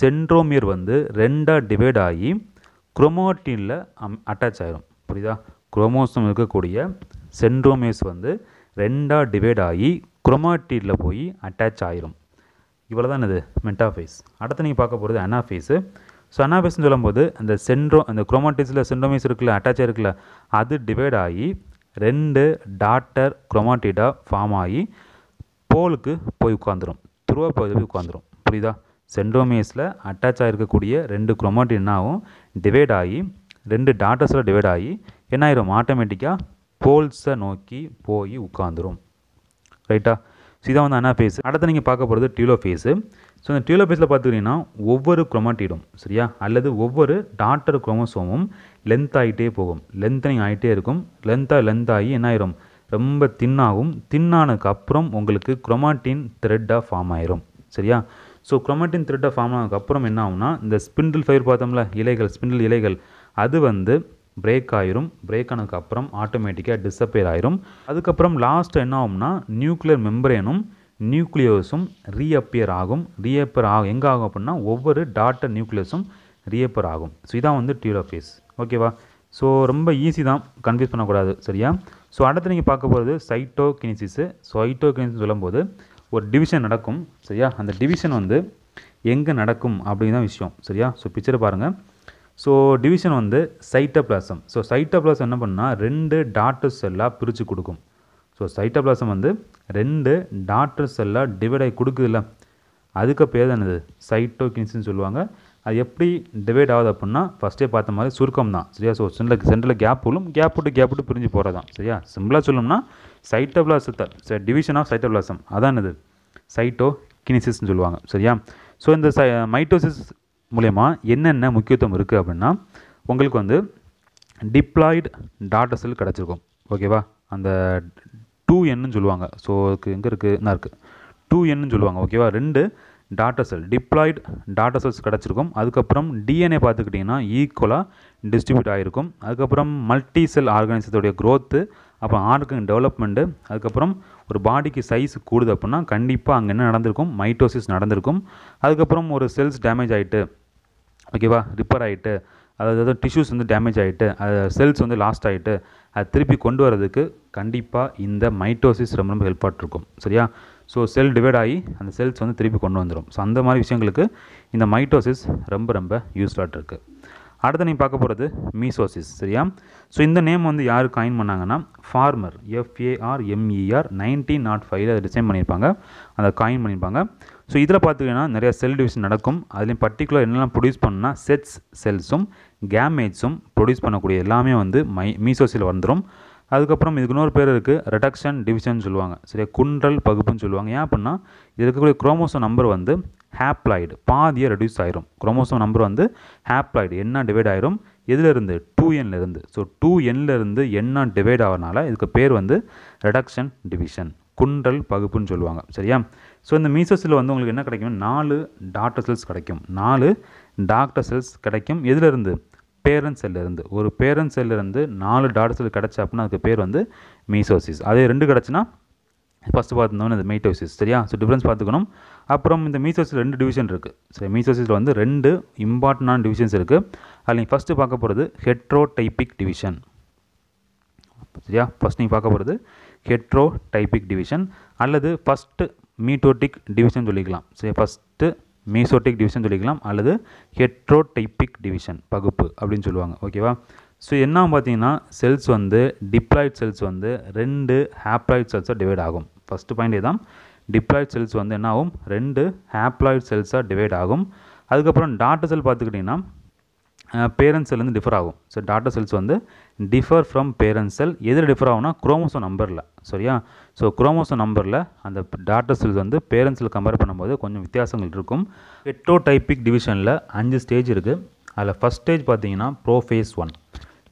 சென்ட்ரோமியர் வந்து ரெண்டாக டிவைட் ஆகி குரோமோட்டினில் அம் அட்டாச் ஆகிரும் புரியுதா குரோமோசோம் இருக்கக்கூடிய சென்ட்ரோமியர்ஸ் வந்து ரெண்டாக டிவைட் ஆகி குரோமாட்டியில் போய் அட்டாச் ஆகிரும் இவ்வளோ தான் இது மெட்டாஃபேஸ் அடுத்து நீங்கள் பார்க்க போகிறது அனாஃபேஸு ஸோ அனாஃபேஸ்னு சொல்லும்போது அந்த சென்ட்ரோ அந்த குரோமாட்டிஸில் சென்ட்ரோமேஸ் இருக்குல்ல அட்டாச் ஆகிருக்குல்ல அது டிவைட் ஆகி ரெண்டு டாட்டர் குரோமாட்டிடாக ஃபார்ம் ஆகி போலுக்கு போய் உட்காந்துரும் துருவ பகுதியில் போய் உட்காந்துரும் புரியுதா சென்ட்ரோமியஸில் அட்டாச் ஆகிருக்கக்கூடிய ரெண்டு குரோமாட்டின் ஆகும் டிவைட் ஆகி ரெண்டு டாட்டர்ஸில் டிவைட் ஆகி என்ன ஆயிரும் ஆட்டோமேட்டிக்காக போல்ஸை நோக்கி போய் உட்காந்துரும் ரைட்டா ஸோ இதான் வந்து அண்ணா ஃபேஸ் அடுத்து நீங்கள் பார்க்க போகிறது டியூலோ ஃபேஸு ஸோ இந்த டியூலோ ஃபேஸில் பார்த்துக்கிட்டிங்கன்னா ஒவ்வொரு குரோமாட்டிடும் சரியா அல்லது ஒவ்வொரு டாட்டர் குரோமோசோமும் லென்த் ஆகிட்டே போகும் லென்த்தனிங் ஆகிட்டே இருக்கும் லென்த்தாக லென்த் ஆகி என்ன ஆயிரும் ரொம்ப தின்னாகும் தின்னானதுக்கு அப்புறம் உங்களுக்கு குரோமாட்டின் த்ரெட்டாக ஃபார்ம் ஆயிரும் சரியா ஸோ குரோமாட்டின் த்ரெட்டாக ஃபார்ம் ஆனதுக்கப்புறம் என்ன ஆகும்னா இந்த ஸ்பிண்டில் ஃபயர் பார்த்தோம்ல இலைகள் ஸ்பிண்டில் இலைகள் அது வந்து பிரேக் ஆயிரும் பிரேக் ஆனதுக்கப்புறம் ஆட்டோமேட்டிக்காக டிஸப்பேர் ஆயிரும் அதுக்கப்புறம் லாஸ்ட் என்ன ஆகும்னா நியூக்ளியர் மெம்பரேனும் நியூக்ளியோஸும் ரீஅப்பியர் ஆகும் ரீஅப்பியர் ஆகும் எங்கே ஆகும் அப்படின்னா ஒவ்வொரு டாட்டர் நியூக்ளியஸும் ரீஅப்பியர் ஆகும் ஸோ இதான் வந்து டியூரோஃபேஸ் ஓகேவா ஸோ ரொம்ப ஈஸி தான் கன்ஃபியூஸ் பண்ணக்கூடாது சரியா ஸோ அடுத்து நீங்கள் பார்க்க போகிறது சைட்டோகினிசிஸு சைட்டோகினிசிஸ் சொல்லும்போது ஒரு டிவிஷன் நடக்கும் சரியா அந்த டிவிஷன் வந்து எங்கே நடக்கும் அப்படிங்கிற விஷயம் சரியா ஸோ பிக்சரை பாருங்கள் ஸோ டிவிஷன் வந்து சைட்டோபிளாசம் ஸோ சைட்டோபிளாசம் என்ன பண்ணால் ரெண்டு டாட்டர் செல்லாக பிரித்து கொடுக்கும் ஸோ சைட்டோபிளாசம் வந்து ரெண்டு டாட்டர் செல்லாக டிவைட் ஆகி கொடுக்குதுல்ல அதுக்கு பேர் தான் என்னது சைட்டோகின்ஸ்னு சொல்லுவாங்க அது எப்படி டிவைட் ஆகுது அப்படின்னா ஃபஸ்ட்டே பார்த்த மாதிரி சுருக்கம் தான் சரியா ஸோ சென்டரில் சென்டரில் கேப் போலும் கேப் விட்டு கேப் விட்டு பிரிஞ்சு போகிறது தான் சரியா சிம்பிளாக சொல்லணும்னா சைட்டபிளாசத்தை டிவிஷன் ஆஃப் சைட்டபிளாசம் அதான் இது சைட்டோ கினிசிஸ்ன்னு சொல்லுவாங்க சரியா ஸோ இந்த சை மைட்டோசிஸ் மூலயமா என்னென்ன முக்கியத்துவம் இருக்குது அப்படின்னா உங்களுக்கு வந்து டிப்ளாய்டு டாட்டா செல் கிடச்சிருக்கும் ஓகேவா அந்த டூ என்னு சொல்லுவாங்க ஸோ அதுக்கு எங்கே இருக்குது என்ன இருக்குது டூ என்னு சொல்லுவாங்க ஓகேவா ரெண்டு daughter cell diploid daughter cells கிடச்சிருக்கும் அதுக்கப்புறம் டிஎன்ஏ பார்த்துக்கிட்டிங்கன்னா ஈக்குவலாக டிஸ்ட்ரிபியூட் ஆகிருக்கும் அதுக்கப்புறம் மல்டி செல் ஆர்கானிசத்துடைய க்ரோத்து அப்புறம் ஆர்கன் டெவலப்மெண்ட்டு அதுக்கப்புறம் ஒரு பாடிக்கு சைஸ் கூடுது அப்படின்னா கண்டிப்பாக அங்கே என்ன நடந்திருக்கும் மைட்டோசிஸ் நடந்திருக்கும் அதுக்கப்புறம் ஒரு செல்ஸ் டேமேஜ் ஆகிட்டு ஓகேவா ரிப்பேர் ஆகிட்டு அதாவது டிஷ்யூஸ் வந்து டேமேஜ் ஆகிட்டு அது செல்ஸ் வந்து லாஸ்ட் ஆகிட்டு அதை திருப்பி கொண்டு வரதுக்கு கண்டிப்பாக இந்த மைட்டோசிஸ் ரொம்ப ரொம்ப ஹெல்ப் ஆகிட்ருக்கும் சரியா ஸோ செல் டிவைட் ஆகி அந்த செல்ஸ் வந்து திருப்பி கொண்டு வந்துடும் ஸோ அந்த மாதிரி விஷயங்களுக்கு இந்த மைட்டோசிஸ் ரொம்ப ரொம்ப யூஸ்ஃபுல்லாக இருக்குது அடுத்து நீங்கள் பார்க்க போகிறது மீசோசிஸ் சரியா ஸோ இந்த நேம் வந்து யார் காயின் பண்ணாங்கன்னா farmer F A R M E R nineteen not ஃபைவ்ல அதை டிசைன் பண்ணியிருப்பாங்க அதை காயின் பண்ணியிருப்பாங்க ஸோ இதில் பார்த்துக்கிங்கன்னா நிறைய செல் டிவிஷன் நடக்கும் அதுலேயும் பர்டிகுலர் என்னெல்லாம் ப்ரொடியூஸ் பண்ணுன்னா செட்ஸ் செல்ஸும் கேமேஜ்ஸும் ப்ரொடியூஸ் பண்ணக்கூடிய எல்லாமே வந்து மை மீசோசில் வந்துடும் அதுக்கப்புறம் இதுக்கு இன்னொரு பேர் இருக்குது ரெடக்ஷன் டிவிஷன் சொல்லுவாங்க சரியா குன்றல் பகுப்புன்னு சொல்லுவாங்க ஏன் அப்படின்னா இது இருக்கக்கூடிய குரோமோசோ நம்பர் வந்து ஹேப்ளாய்டு பாதியை ரெடியூஸ் ஆயிரும் குரோமோசோ நம்பர் வந்து ஹேப்ளாய்டு என்ன டிவைட் ஆயிரும் எதுலேருந்து டூ என்லேருந்து ஸோ டூ இருந்து என்ன டிவைட் ஆகிறனால இதுக்கு பேர் வந்து ரெடக்ஷன் டிவிஷன் குன்றல் பகுப்புன்னு சொல்லுவாங்க சரியா ஸோ இந்த மீசஸில் வந்து உங்களுக்கு என்ன கிடைக்கும் நாலு டாக்டர் செல்ஸ் கிடைக்கும் நாலு டாக்டர் செல்ஸ் கிடைக்கும் எதுலேருந்து பேரண்ட் இருந்து ஒரு பேரண்ட் இருந்து நாலு டாட்ஸில் செல் கிடச்சி அப்படின்னா அதுக்கு பேர் வந்து மீசோசிஸ் அதே ரெண்டு கிடச்சுன்னா ஃபஸ்ட்டு பார்த்துருந்தோம்னா இந்த மெய்டோசிஸ் சரியா ஸோ டிஃப்ரென்ஸ் பார்த்துக்கணும் அப்புறம் இந்த மீசோசிஸில் ரெண்டு டிவிஷன் இருக்குது சரி மீசோசிஸில் வந்து ரெண்டு இம்பார்ட்டண்டான டிவிஷன்ஸ் இருக்குது அதில் நீங்கள் ஃபஸ்ட்டு பார்க்க போகிறது டைப்பிக் டிவிஷன் சரியா ஃபஸ்ட் நீங்கள் பார்க்க போகிறது டைப்பிக் டிவிஷன் அல்லது ஃபஸ்ட்டு மீட்டோட்டிக் டிவிஷன் சொல்லிக்கலாம் சரி ஃபஸ்ட்டு மீசோட்டிக் டிவிஷன் சொல்லிக்கலாம் அல்லது ஹெட்ரோடைப்பிக் டிவிஷன் பகுப்பு அப்படின்னு சொல்லுவாங்க ஓகேவா ஸோ என்ன பார்த்தீங்கன்னா செல்ஸ் வந்து டிப்ளாய்ட் செல்ஸ் வந்து ரெண்டு ஹேப்ளாய்ட் செல்ஸாக டிவைட் ஆகும் ஃபஸ்ட்டு பாயிண்ட் இதுதான் டிப்ளாய்ட் செல்ஸ் வந்து என்ன ஆகும் ரெண்டு ஹேப்ளாய்ட் செல்ஸாக டிவைட் ஆகும் அதுக்கப்புறம் டாட்டர் செல் பார்த்துக்கிட்டிங்கன்னா பேரண்ட் செல்லேருந்து டிஃபர் ஆகும் ஸோ டாட்டர் செல்ஸ் வந்து டிஃபர் ஃப்ரம் பேரண்ட் செல் எதில் டிஃபர் ஆகும்னா குரோமோசோ நம்பரில் சரியா ஸோ குரோமோசோ நம்பரில் அந்த டாட்டர் செல்ஸ் வந்து பேரண்ட் செல் கம்பேர் பண்ணும்போது கொஞ்சம் வித்தியாசங்கள் இருக்கும் டைப்பிக் டிவிஷனில் அஞ்சு ஸ்டேஜ் இருக்குது அதில் ஃபஸ்ட் ஸ்டேஜ் பார்த்தீங்கன்னா ப்ரோஃபேஸ் ஒன்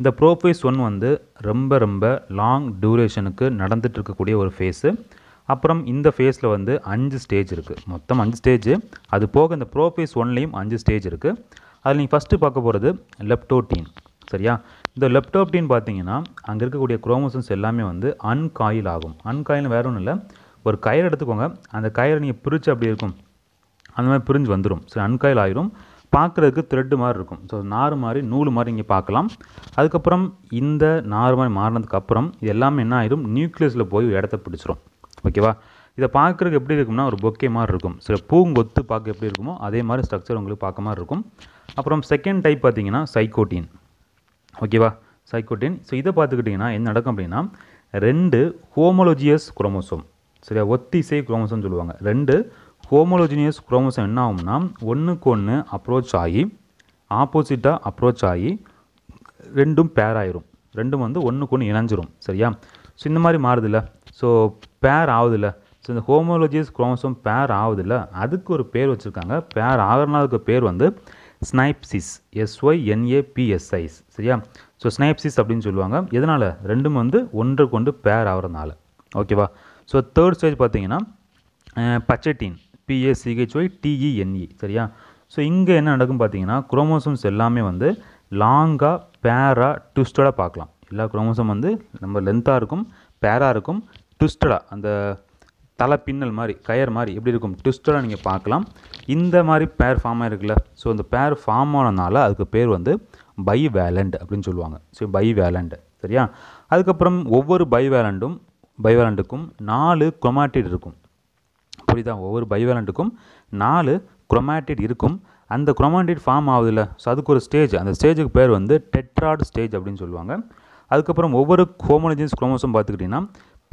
இந்த ப்ரோஃபேஸ் ஒன் வந்து ரொம்ப ரொம்ப லாங் டியூரேஷனுக்கு நடந்துகிட்டு இருக்கக்கூடிய ஒரு ஃபேஸு அப்புறம் இந்த ஃபேஸில் வந்து அஞ்சு ஸ்டேஜ் இருக்குது மொத்தம் அஞ்சு ஸ்டேஜ் அது போக இந்த ப்ரோஃபேஸ் ஒன்லேயும் அஞ்சு ஸ்டேஜ் இருக்குது அதில் நீங்கள் ஃபஸ்ட்டு பார்க்க போகிறது லெப்டோட்டீன் சரியா இந்த லெப்டோப்டின்னு பார்த்தீங்கன்னா அங்கே இருக்கக்கூடிய குரோமோசன்ஸ் எல்லாமே வந்து அன்காயில் ஆகும் அன்காயில் வேறு ஒன்றும் இல்லை ஒரு கயிறு எடுத்துக்கோங்க அந்த கயிறை நீங்கள் பிரித்து அப்படி இருக்கும் அந்த மாதிரி பிரிஞ்சு வந்துடும் சரி அன்காயில் ஆயிரும் பார்க்குறதுக்கு த்ரெட்டு மாதிரி இருக்கும் ஸோ நார் மாதிரி நூல் மாதிரி இங்கே பார்க்கலாம் அதுக்கப்புறம் இந்த நார் மாதிரி மாறினதுக்கப்புறம் இது எல்லாமே என்ன ஆயிரும் நியூக்ளியஸில் போய் இடத்த பிடிச்சிரும் ஓகேவா இதை பார்க்குறதுக்கு எப்படி இருக்கும்னா ஒரு பொக்கே மாதிரி இருக்கும் சில பூங்கொத்து பார்க்க எப்படி இருக்குமோ அதே மாதிரி ஸ்ட்ரக்சர் உங்களுக்கு பார்க்க மாதிரி இருக்கும் அப்புறம் செகண்ட் டைப் பார்த்தீங்கன்னா சைக்கோட்டின் ஓகேவா சைக்கோட்டின் ஸோ இதை பார்த்துக்கிட்டிங்கன்னா என்ன நடக்கும் அப்படின்னா ரெண்டு ஹோமோலோஜியஸ் குரோமோசோம் சரியா ஒத்திசை குரோமோசோம் சொல்லுவாங்க ரெண்டு ஹோமோலோஜினியஸ் குரோமோசோம் என்ன ஆகும்னா ஒன்றுக்கு ஒன்று அப்ரோச் ஆகி ஆப்போசிட்டாக அப்ரோச் ஆகி ரெண்டும் பேர் ஆயிரும் ரெண்டும் வந்து ஒன்றுக்கு ஒன்று இணைஞ்சிரும் சரியா ஸோ இந்த மாதிரி மாறுதில்ல ஸோ பேர் ஆகுதில்ல ஸோ இந்த ஹோமோலோஜியஸ் குரோமோசோம் பேர் ஆகுதில்ல அதுக்கு ஒரு பேர் வச்சுருக்காங்க பேர் ஆகிறனால அதுக்கு பேர் வந்து ஸ்னைப்சிஸ் எஸ்ஒய்என்ஏபிஎஸ்ஐஸ் சரியா ஸோ ஸ்னைப்சிஸ் அப்படின்னு சொல்லுவாங்க எதனால் ரெண்டும் வந்து ஒன்று கொண்டு பேர் ஆகிறதுனால ஓகேவா ஸோ தேர்ட் ஸ்டேஜ் பார்த்தீங்கன்னா pachytene P A C H Y T E N E e e, சரியா ஸோ இங்கே என்ன நடக்கும் பார்த்தீங்கன்னா குரோமோசோம்ஸ் எல்லாமே வந்து லாங்காக பேராக ட்விஸ்டடாக பார்க்கலாம் எல்லா குரோமோசோம் வந்து நம்ம லென்த்தாக இருக்கும் பேராக இருக்கும் ட்விஸ்டடாக அந்த தலை பின்னல் மாதிரி கயர் மாதிரி எப்படி இருக்கும் ட்விஸ்டடாக நீங்கள் பார்க்கலாம் இந்த மாதிரி பேர் ஃபார்மாக இருக்குல்ல ஸோ அந்த பேர் ஃபார்ம் ஆனனால அதுக்கு பேர் வந்து பை வேலண்ட் அப்படின்னு சொல்லுவாங்க ஸோ பை வேலண்ட் சரியா அதுக்கப்புறம் ஒவ்வொரு பை வேலண்டும் பை வேலண்ட்டுக்கும் நாலு குரோமாட்டிட் இருக்கும் புரியுதா ஒவ்வொரு பை வேலண்ட்டுக்கும் நாலு குரோமாட்டிட் இருக்கும் அந்த குரோமாட்டிட் ஃபார்ம் ஆகுதுல்ல ஸோ அதுக்கு ஒரு ஸ்டேஜ் அந்த ஸ்டேஜுக்கு பேர் வந்து டெட்ராட் ஸ்டேஜ் அப்படின்னு சொல்லுவாங்க அதுக்கப்புறம் ஒவ்வொரு ஹோமோலஜின்ஸ் குரோமோசோம் பார்த்துக்கிட்டிங்கன்னா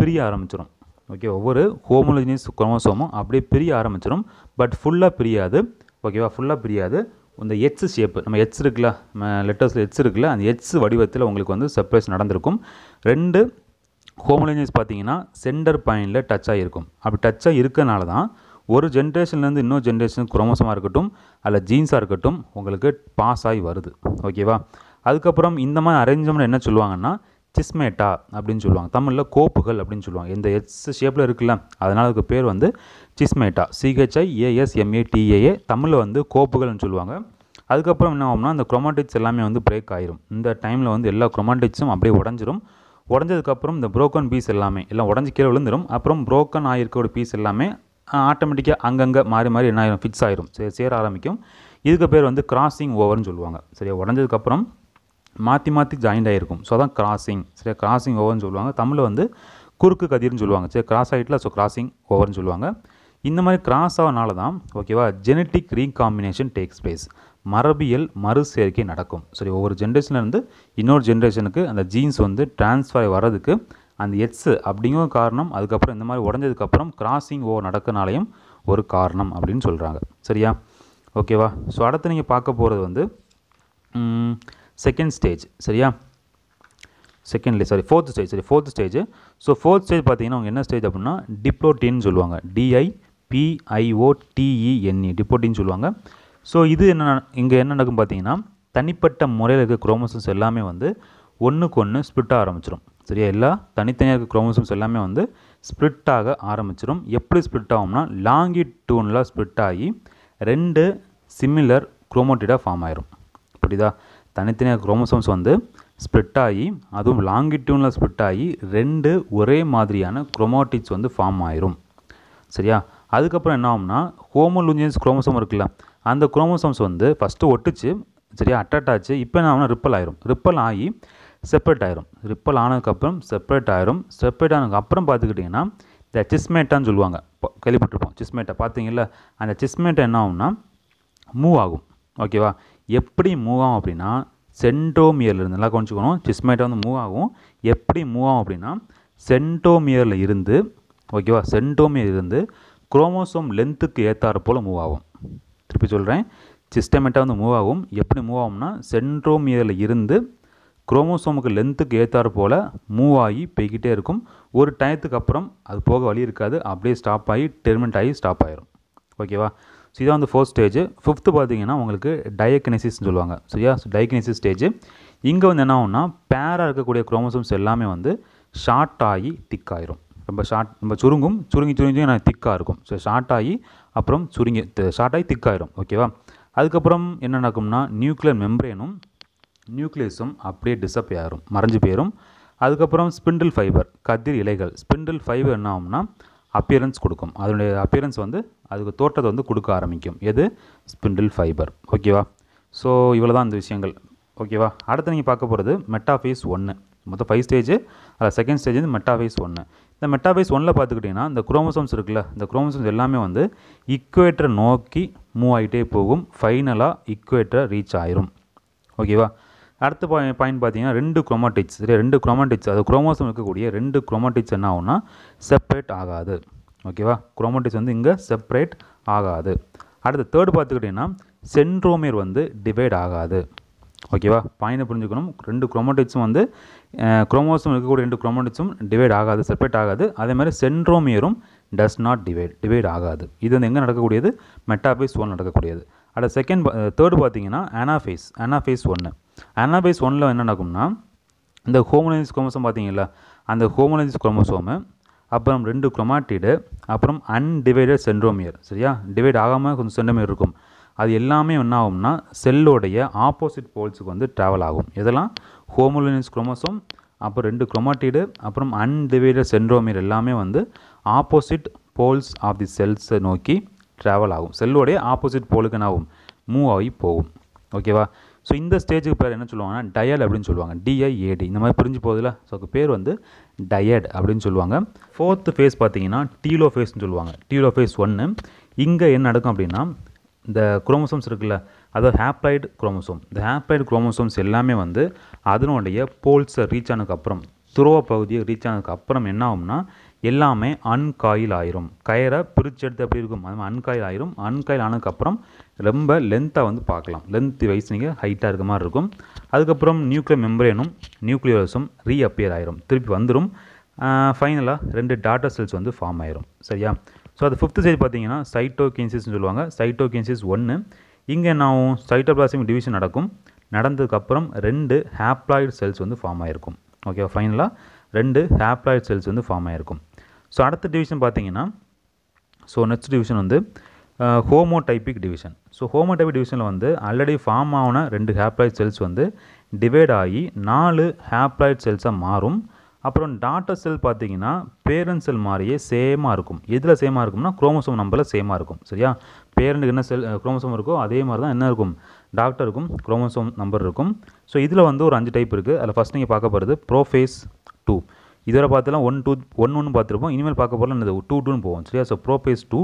பிரிய ஆரம்பிச்சிடும் ஓகே ஒவ்வொரு ஹோமோலஜினியஸ் குரோமோசோமும் அப்படியே பிரிய ஆரம்பிச்சிடும் பட் ஃபுல்லாக பிரியாது ஓகேவா ஃபுல்லாக பிரியாது இந்த எச் ஷேப்பு நம்ம எச் இருக்குல்ல நம்ம லெட்டர்ஸில் எச் இருக்குல்ல அந்த எச் வடிவத்தில் உங்களுக்கு வந்து சர்ப்ரைஸ் நடந்திருக்கும் ரெண்டு ஹோமோலஜினியஸ் பார்த்தீங்கன்னா சென்டர் பாயிண்டில் டச் ஆகிருக்கும் அப்படி டச்சாக இருக்கனால தான் ஒரு ஜென்ரேஷன்லேருந்து இன்னொரு ஜென்ரேஷன் குரோமோசமாக இருக்கட்டும் அல்ல ஜீன்ஸாக இருக்கட்டும் உங்களுக்கு பாஸ் ஆகி வருது ஓகேவா அதுக்கப்புறம் இந்த மாதிரி அரேஞ்ச்மெண்ட் என்ன சொல்லுவாங்கன்னா சிஸ்மேட்டா அப்படின்னு சொல்லுவாங்க தமிழில் கோப்புகள் அப்படின்னு சொல்லுவாங்க இந்த எஸ் ஷேப்பில் இருக்குல்ல அதனால் அதுக்கு பேர் வந்து சிஸ்மேட்டா சிஹெச்ஐ ஏஎஸ்எம்ஏ டிஏஏ தமிழில் வந்து கோப்புகள்னு சொல்லுவாங்க அதுக்கப்புறம் என்ன ஆகும்னா அந்த குரோமாட்டிக்ஸ் எல்லாமே வந்து பிரேக் ஆயிரும் இந்த டைமில் வந்து எல்லா குரோமாட்டிக்ஸும் அப்படியே உடஞ்சிரும் உடஞ்சதுக்கப்புறம் இந்த ப்ரோக்கன் பீஸ் எல்லாமே எல்லாம் உடஞ்சி கீழே விழுந்துடும் அப்புறம் ப்ரோக்கன் ஒரு பீஸ் எல்லாமே ஆட்டோமேட்டிக்காக அங்கங்கே மாறி மாறி என்ன ஆயிரும் ஃபிக்ஸ் ஆயிரும் சே சேர ஆரம்பிக்கும் இதுக்கு பேர் வந்து கிராசிங் ஓவர்னு சொல்லுவாங்க சரியா உடஞ்சதுக்கப்புறம் மாற்றி மாற்றி ஜாயின்ட் ஆகிருக்கும் ஸோ அதான் கிராசிங் சரி கிராசிங் ஓவர்னு சொல்லுவாங்க தமிழில் வந்து குறுக்கு கதிர்னு சொல்லுவாங்க சரி கிராஸ் ஆகிட்டுல ஸோ கிராசிங் ஓவர்னு சொல்லுவாங்க இந்த மாதிரி கிராஸ் ஆகனால தான் ஓகேவா ஜெனட்டிக் ரீகாம்பினேஷன் டேக்ஸ் பிளேஸ் மரபியல் மறுசேர்க்கை நடக்கும் சரி ஒவ்வொரு ஜென்ரேஷன்லேருந்து இன்னொரு ஜென்ரேஷனுக்கு அந்த ஜீன்ஸ் வந்து டிரான்ஸ்ஃபர் வர்றதுக்கு அந்த எட்ஸ் அப்படிங்கிற காரணம் அதுக்கப்புறம் இந்த மாதிரி உடஞ்சதுக்கப்புறம் கிராசிங் ஓவர் நடக்கனாலையும் ஒரு காரணம் அப்படின்னு சொல்கிறாங்க சரியா ஓகேவா ஸோ அடுத்து நீங்கள் பார்க்க போகிறது வந்து செகண்ட் ஸ்டேஜ் சரியா செகண்ட் சாரி ஃபோர்த் ஸ்டேஜ் சரி fourth stage so fourth stage பார்த்தீங்கன்னா அவங்க என்ன ஸ்டேஜ் அப்படின்னா டிப்ளோட்டின்னு சொல்லுவாங்க டிஐ பிஐஓடிஇஎன்இ டிப்ளோட்டின்னு சொல்லுவாங்க ஸோ இது என்ன இங்கே என்ன நடக்கும் பார்த்தீங்கன்னா தனிப்பட்ட முறையில் இருக்க குரோமோசோம்ஸ் எல்லாமே வந்து ஒன்றுக்கு ஒன்று ஸ்ப்ளிட்டாக ஆரம்பிச்சிடும் சரியா எல்லா தனித்தனியாக இருக்க குரோமோசோம்ஸ் எல்லாமே வந்து ஸ்ப்ளிட் ஆக ஆரம்பிச்சிடும் எப்படி ஸ்ப்ளிட் ஆகும்னா லாங்கிட்யூனில் ஸ்ப்ளிட் ஆகி ரெண்டு சிமிலர் குரோமோட்டிடாக ஃபார்ம் ஆயிரும் புரியுதா தனித்தனியாக குரோமோசோம்ஸ் வந்து ஸ்ப்ரிட் ஆகி அதுவும் லாங்கிட்யூனில் ஸ்ப்ரிட் ஆகி ரெண்டு ஒரே மாதிரியான குரோமாட்டிக்ஸ் வந்து ஃபார்ம் ஆயிரும் சரியா அதுக்கப்புறம் என்ன ஆகும்னா ஹோமோலுஜியன்ஸ் குரோமோசோம் இருக்குல்ல அந்த குரோமோசோம்ஸ் வந்து ஃபஸ்ட்டு ஒட்டுச்சு சரியா அட்டாட் ஆச்சு இப்போ என்ன ஆகும்னா ரிப்பல் ஆயிரும் ரிப்பல் ஆகி செப்பரேட் ஆயிரும் ரிப்பல் ஆனதுக்கப்புறம் செப்பரேட் ஆயிரும் செப்பரேட் ஆனதுக்கப்புறம் பார்த்துக்கிட்டிங்கன்னா இந்த சிஸ்மேட்டான்னு சொல்லுவாங்க கேள்விப்பட்டிருப்போம் சிஸ்மேட்டை பார்த்தீங்கல்ல அந்த சிஸ்மேட்டை என்ன ஆகும்னா மூவ் ஆகும் ஓகேவா எப்படி மூவ் ஆகும் அப்படின்னா இருந்து நல்லா கொஞ்சிக்கணும் சிஸ்மேட்டை வந்து மூவ் ஆகும் எப்படி மூவ் ஆகும் அப்படின்னா சென்டோமியரில் இருந்து ஓகேவா சென்டோமியர் இருந்து குரோமோசோம் லென்த்துக்கு ஏற்றாறு போல் மூவ் ஆகும் திருப்பி சொல்கிறேன் சிஸ்டமேட்டாக வந்து மூவ் ஆகும் எப்படி மூவ் ஆகும்னா சென்ட்ரோமியரில் இருந்து குரோமோசோமுக்கு லென்த்துக்கு ஏற்றாறு போல் மூவ் ஆகி போய்கிட்டே இருக்கும் ஒரு டயத்துக்கு அப்புறம் அது போக வழி இருக்காது அப்படியே ஸ்டாப் ஆகி டெர்மெண்ட் ஆகி ஸ்டாப் ஆகிரும் ஓகேவா ஸோ இதான் வந்து ஃபோர்த் ஸ்டேஜ் ஃபிஃப்த்து பார்த்தீங்கன்னா உங்களுக்கு டயக்கினசிஸ்ன்னு சொல்லுவாங்க சரியா ஸோ டயக்கினசிஸ் ஸ்டேஜ் இங்கே வந்து என்ன ஆகும்னா பேராக இருக்கக்கூடிய குரோமோசோம்ஸ் எல்லாமே வந்து ஷார்ட் ஆகி திக்காயிரும் ரொம்ப ஷார்ட் ரொம்ப சுருங்கும் சுருங்கி சுருங்கி எனக்கு திக்காக இருக்கும் ஸோ ஷார்ட் ஆகி அப்புறம் சுருங்கி ஷார்ட் ஆகி திக்காயிரும் ஓகேவா அதுக்கப்புறம் என்ன நடக்கும்னா நியூக்ளியர் மெம்ப்ரேனும் நியூக்ளியஸும் அப்படியே டிசப் ஆயிரும் மறைஞ்சு போயிடும் அதுக்கப்புறம் ஸ்பிண்டில் ஃபைபர் கதிர் இலைகள் ஸ்பிண்டில் ஃபைபர் என்ன ஆகும்னா அப்பியரன்ஸ் கொடுக்கும் அதனுடைய அப்பியரன்ஸ் வந்து அதுக்கு தோட்டத்தை வந்து கொடுக்க ஆரம்பிக்கும் எது ஸ்பிண்டில் ஃபைபர் ஓகேவா ஸோ இவ்வளோ தான் இந்த விஷயங்கள் ஓகேவா அடுத்து நீங்கள் பார்க்க போகிறது மெட்டாஃபேஸ் ஒன்று மொத்தம் ஃபைவ் ஸ்டேஜ் அதில் செகண்ட் ஸ்டேஜ் வந்து மெட்டாஃபேஸ் ஒன்று இந்த மெட்டாஃபேஸ் ஒன்றில் பார்த்துக்கிட்டிங்கன்னா இந்த குரோமோசோம்ஸ் இருக்குல்ல இந்த குரோமோசோம்ஸ் எல்லாமே வந்து இக்குவேட்டரை நோக்கி மூவ் ஆகிட்டே போகும் ஃபைனலாக இக்குவேட்டரை ரீச் ஆயிரும் ஓகேவா அடுத்த பாய் பாயிண்ட் பார்த்தீங்கன்னா ரெண்டு குரோமாட்டிட்ஸ் ரெண்டு குரோமாட்டிக்ஸ் அது குரோமோசம் இருக்கக்கூடிய ரெண்டு குரோமாட்டிக்ஸ் என்ன ஆகும்னா செப்பரேட் ஆகாது ஓகேவா குரோமாட்டிக்ஸ் வந்து இங்கே செப்பரேட் ஆகாது அடுத்து தேர்ட் பார்த்துக்கிட்டிங்கன்னா சென்ட்ரோமியர் வந்து டிவைட் ஆகாது ஓகேவா பாயிண்டை புரிஞ்சுக்கணும் ரெண்டு குரோமாட்டிக்ஸும் வந்து குரோமோசம் இருக்கக்கூடிய ரெண்டு குரோமாட்டிக்ஸும் டிவைட் ஆகாது செப்பரேட் ஆகாது அதே மாதிரி சென்ட்ரோமியரும் டஸ் நாட் டிவைட் டிவைட் ஆகாது இது வந்து எங்கே நடக்கக்கூடியது மெட்டாபிஸ் ஒன் நடக்கக்கூடியது அட செகண்ட் தேர்டு பார்த்தீங்கன்னா அனாஃபேஸ் அனாஃபேஸ் ஒன்று அனாஃபேஸ் ஒன்னில் என்ன நடக்கும்னா இந்த ஹோமோனைஸ் குரோமோசோம் பார்த்தீங்களா அந்த ஹோமோனைஸ் குரோமோசோமு அப்புறம் ரெண்டு குரோமாட்டிடு அப்புறம் அன்டிவைடட் சென்ட்ரோமியர் சரியா டிவைட் ஆகாமல் கொஞ்சம் சென்ட்ரோமியர் இருக்கும் அது எல்லாமே என்ன ஆகும்னா செல்லோடைய ஆப்போசிட் போல்ஸுக்கு வந்து ட்ராவல் ஆகும் இதெல்லாம் ஹோமோலினிஸ் குரோமோசோம் அப்புறம் ரெண்டு குரோமாட்டிடு அப்புறம் அன்டிவைடட் சென்ட்ரோமியர் எல்லாமே வந்து ஆப்போசிட் போல்ஸ் ஆஃப் தி செல்ஸை நோக்கி ட்ராவல் ஆகும் செல்லோடைய ஆப்போசிட் போலுக்கு ஆகும் மூவ் ஆகி போகும் ஓகேவா ஸோ இந்த ஸ்டேஜுக்கு பேர் என்ன சொல்லுவாங்கன்னா டயல் அப்படின்னு சொல்லுவாங்க டிஐஏடி இந்த மாதிரி புரிஞ்சு போகுதுல ஸோ அதுக்கு பேர் வந்து டயட் அப்படின்னு சொல்லுவாங்க ஃபோர்த்து ஃபேஸ் பார்த்தீங்கன்னா டீலோ ஃபேஸ்னு சொல்லுவாங்க டீலோ ஃபேஸ் ஒன்று இங்கே என்ன நடக்கும் அப்படின்னா இந்த குரோமோசோம்ஸ் இருக்குல்ல அதாவது ஹேப்ளைடு குரோமோசோம் இந்த ஹேப்ளைடு குரோமோசோம்ஸ் எல்லாமே வந்து அதனுடைய போல்ஸை ரீச் ஆனதுக்கப்புறம் துருவ பகுதியை ரீச் ஆனதுக்கப்புறம் என்ன ஆகும்னா எல்லாமே அன்காயில் ஆயிரும் கயரை பிரித்து எடுத்து எப்படி இருக்கும் அது மாதிரி அன்காயில் ஆயிரும் அன்காயில் ஆனதுக்கப்புறம் ரொம்ப லென்த்தாக வந்து பார்க்கலாம் லென்த் வைஸ் நீங்கள் ஹைட்டாக இருக்க மாதிரி இருக்கும் அதுக்கப்புறம் நியூக்ளியர் மெம்பரேனும் நியூக்ளியோஸும் ரீஅப்பியர் ஆயிரும் திருப்பி வந்துடும் ஃபைனலாக ரெண்டு டாட்டா செல்ஸ் வந்து ஃபார்ம் ஆயிரும் சரியா ஸோ அது ஃபிஃப்த் சைடு பார்த்தீங்கன்னா சைட்டோகின்சிஸ்னு சொல்லுவாங்க சைட்டோகின்சிஸ் ஒன்று இங்கே நான் சைட்டோபிளாசமிக் டிவிஷன் நடக்கும் நடந்ததுக்கப்புறம் ரெண்டு ஹேப்ளாய்டு செல்ஸ் வந்து ஃபார்ம் ஆகிருக்கும் ஓகே ஃபைனலாக ரெண்டு ஹேப்ளாய்டு செல்ஸ் வந்து ஃபார்ம் ஆகிருக்கும் ஸோ அடுத்த டிவிஷன் பார்த்தீங்கன்னா ஸோ நெக்ஸ்ட் டிவிஷன் வந்து ஹோமோடைப்பிக் டிவிஷன் ஸோ ஹோமோடைபிக் டிவிஷனில் வந்து ஆல்ரெடி ஃபார்ம் ஆன ரெண்டு ஹேப்ளாய்ட் செல்ஸ் வந்து டிவைட் ஆகி நாலு ஹேப்ளாய்ட் செல்ஸாக மாறும் அப்புறம் டாட்டர் செல் பார்த்தீங்கன்னா பேரண்ட் செல் மாதிரியே சேமாக இருக்கும் எதில் சேமாக இருக்கும்னா குரோமோசோம் நம்பரில் சேமாக இருக்கும் சரியா பேரண்ட்டுக்கு என்ன செல் குரோமோசோம் இருக்கோ அதே மாதிரி தான் என்ன இருக்கும் டாக்டருக்கும் குரோமோசோம் நம்பர் இருக்கும் ஸோ இதில் வந்து ஒரு அஞ்சு டைப் இருக்குது அதில் ஃபஸ்ட் நீங்கள் பார்க்க போகிறது ப்ரோஃபேஸ் டூ இதுவரை பார்த்துலாம் ஒன் டூ ஒன் ஒன்று பார்த்துருப்போம் இனிமேல் பார்க்க போகலாம் இந்த டூ டூன்னு போவோம் சரியா ஸோ ப்ரோபேஸ் டூ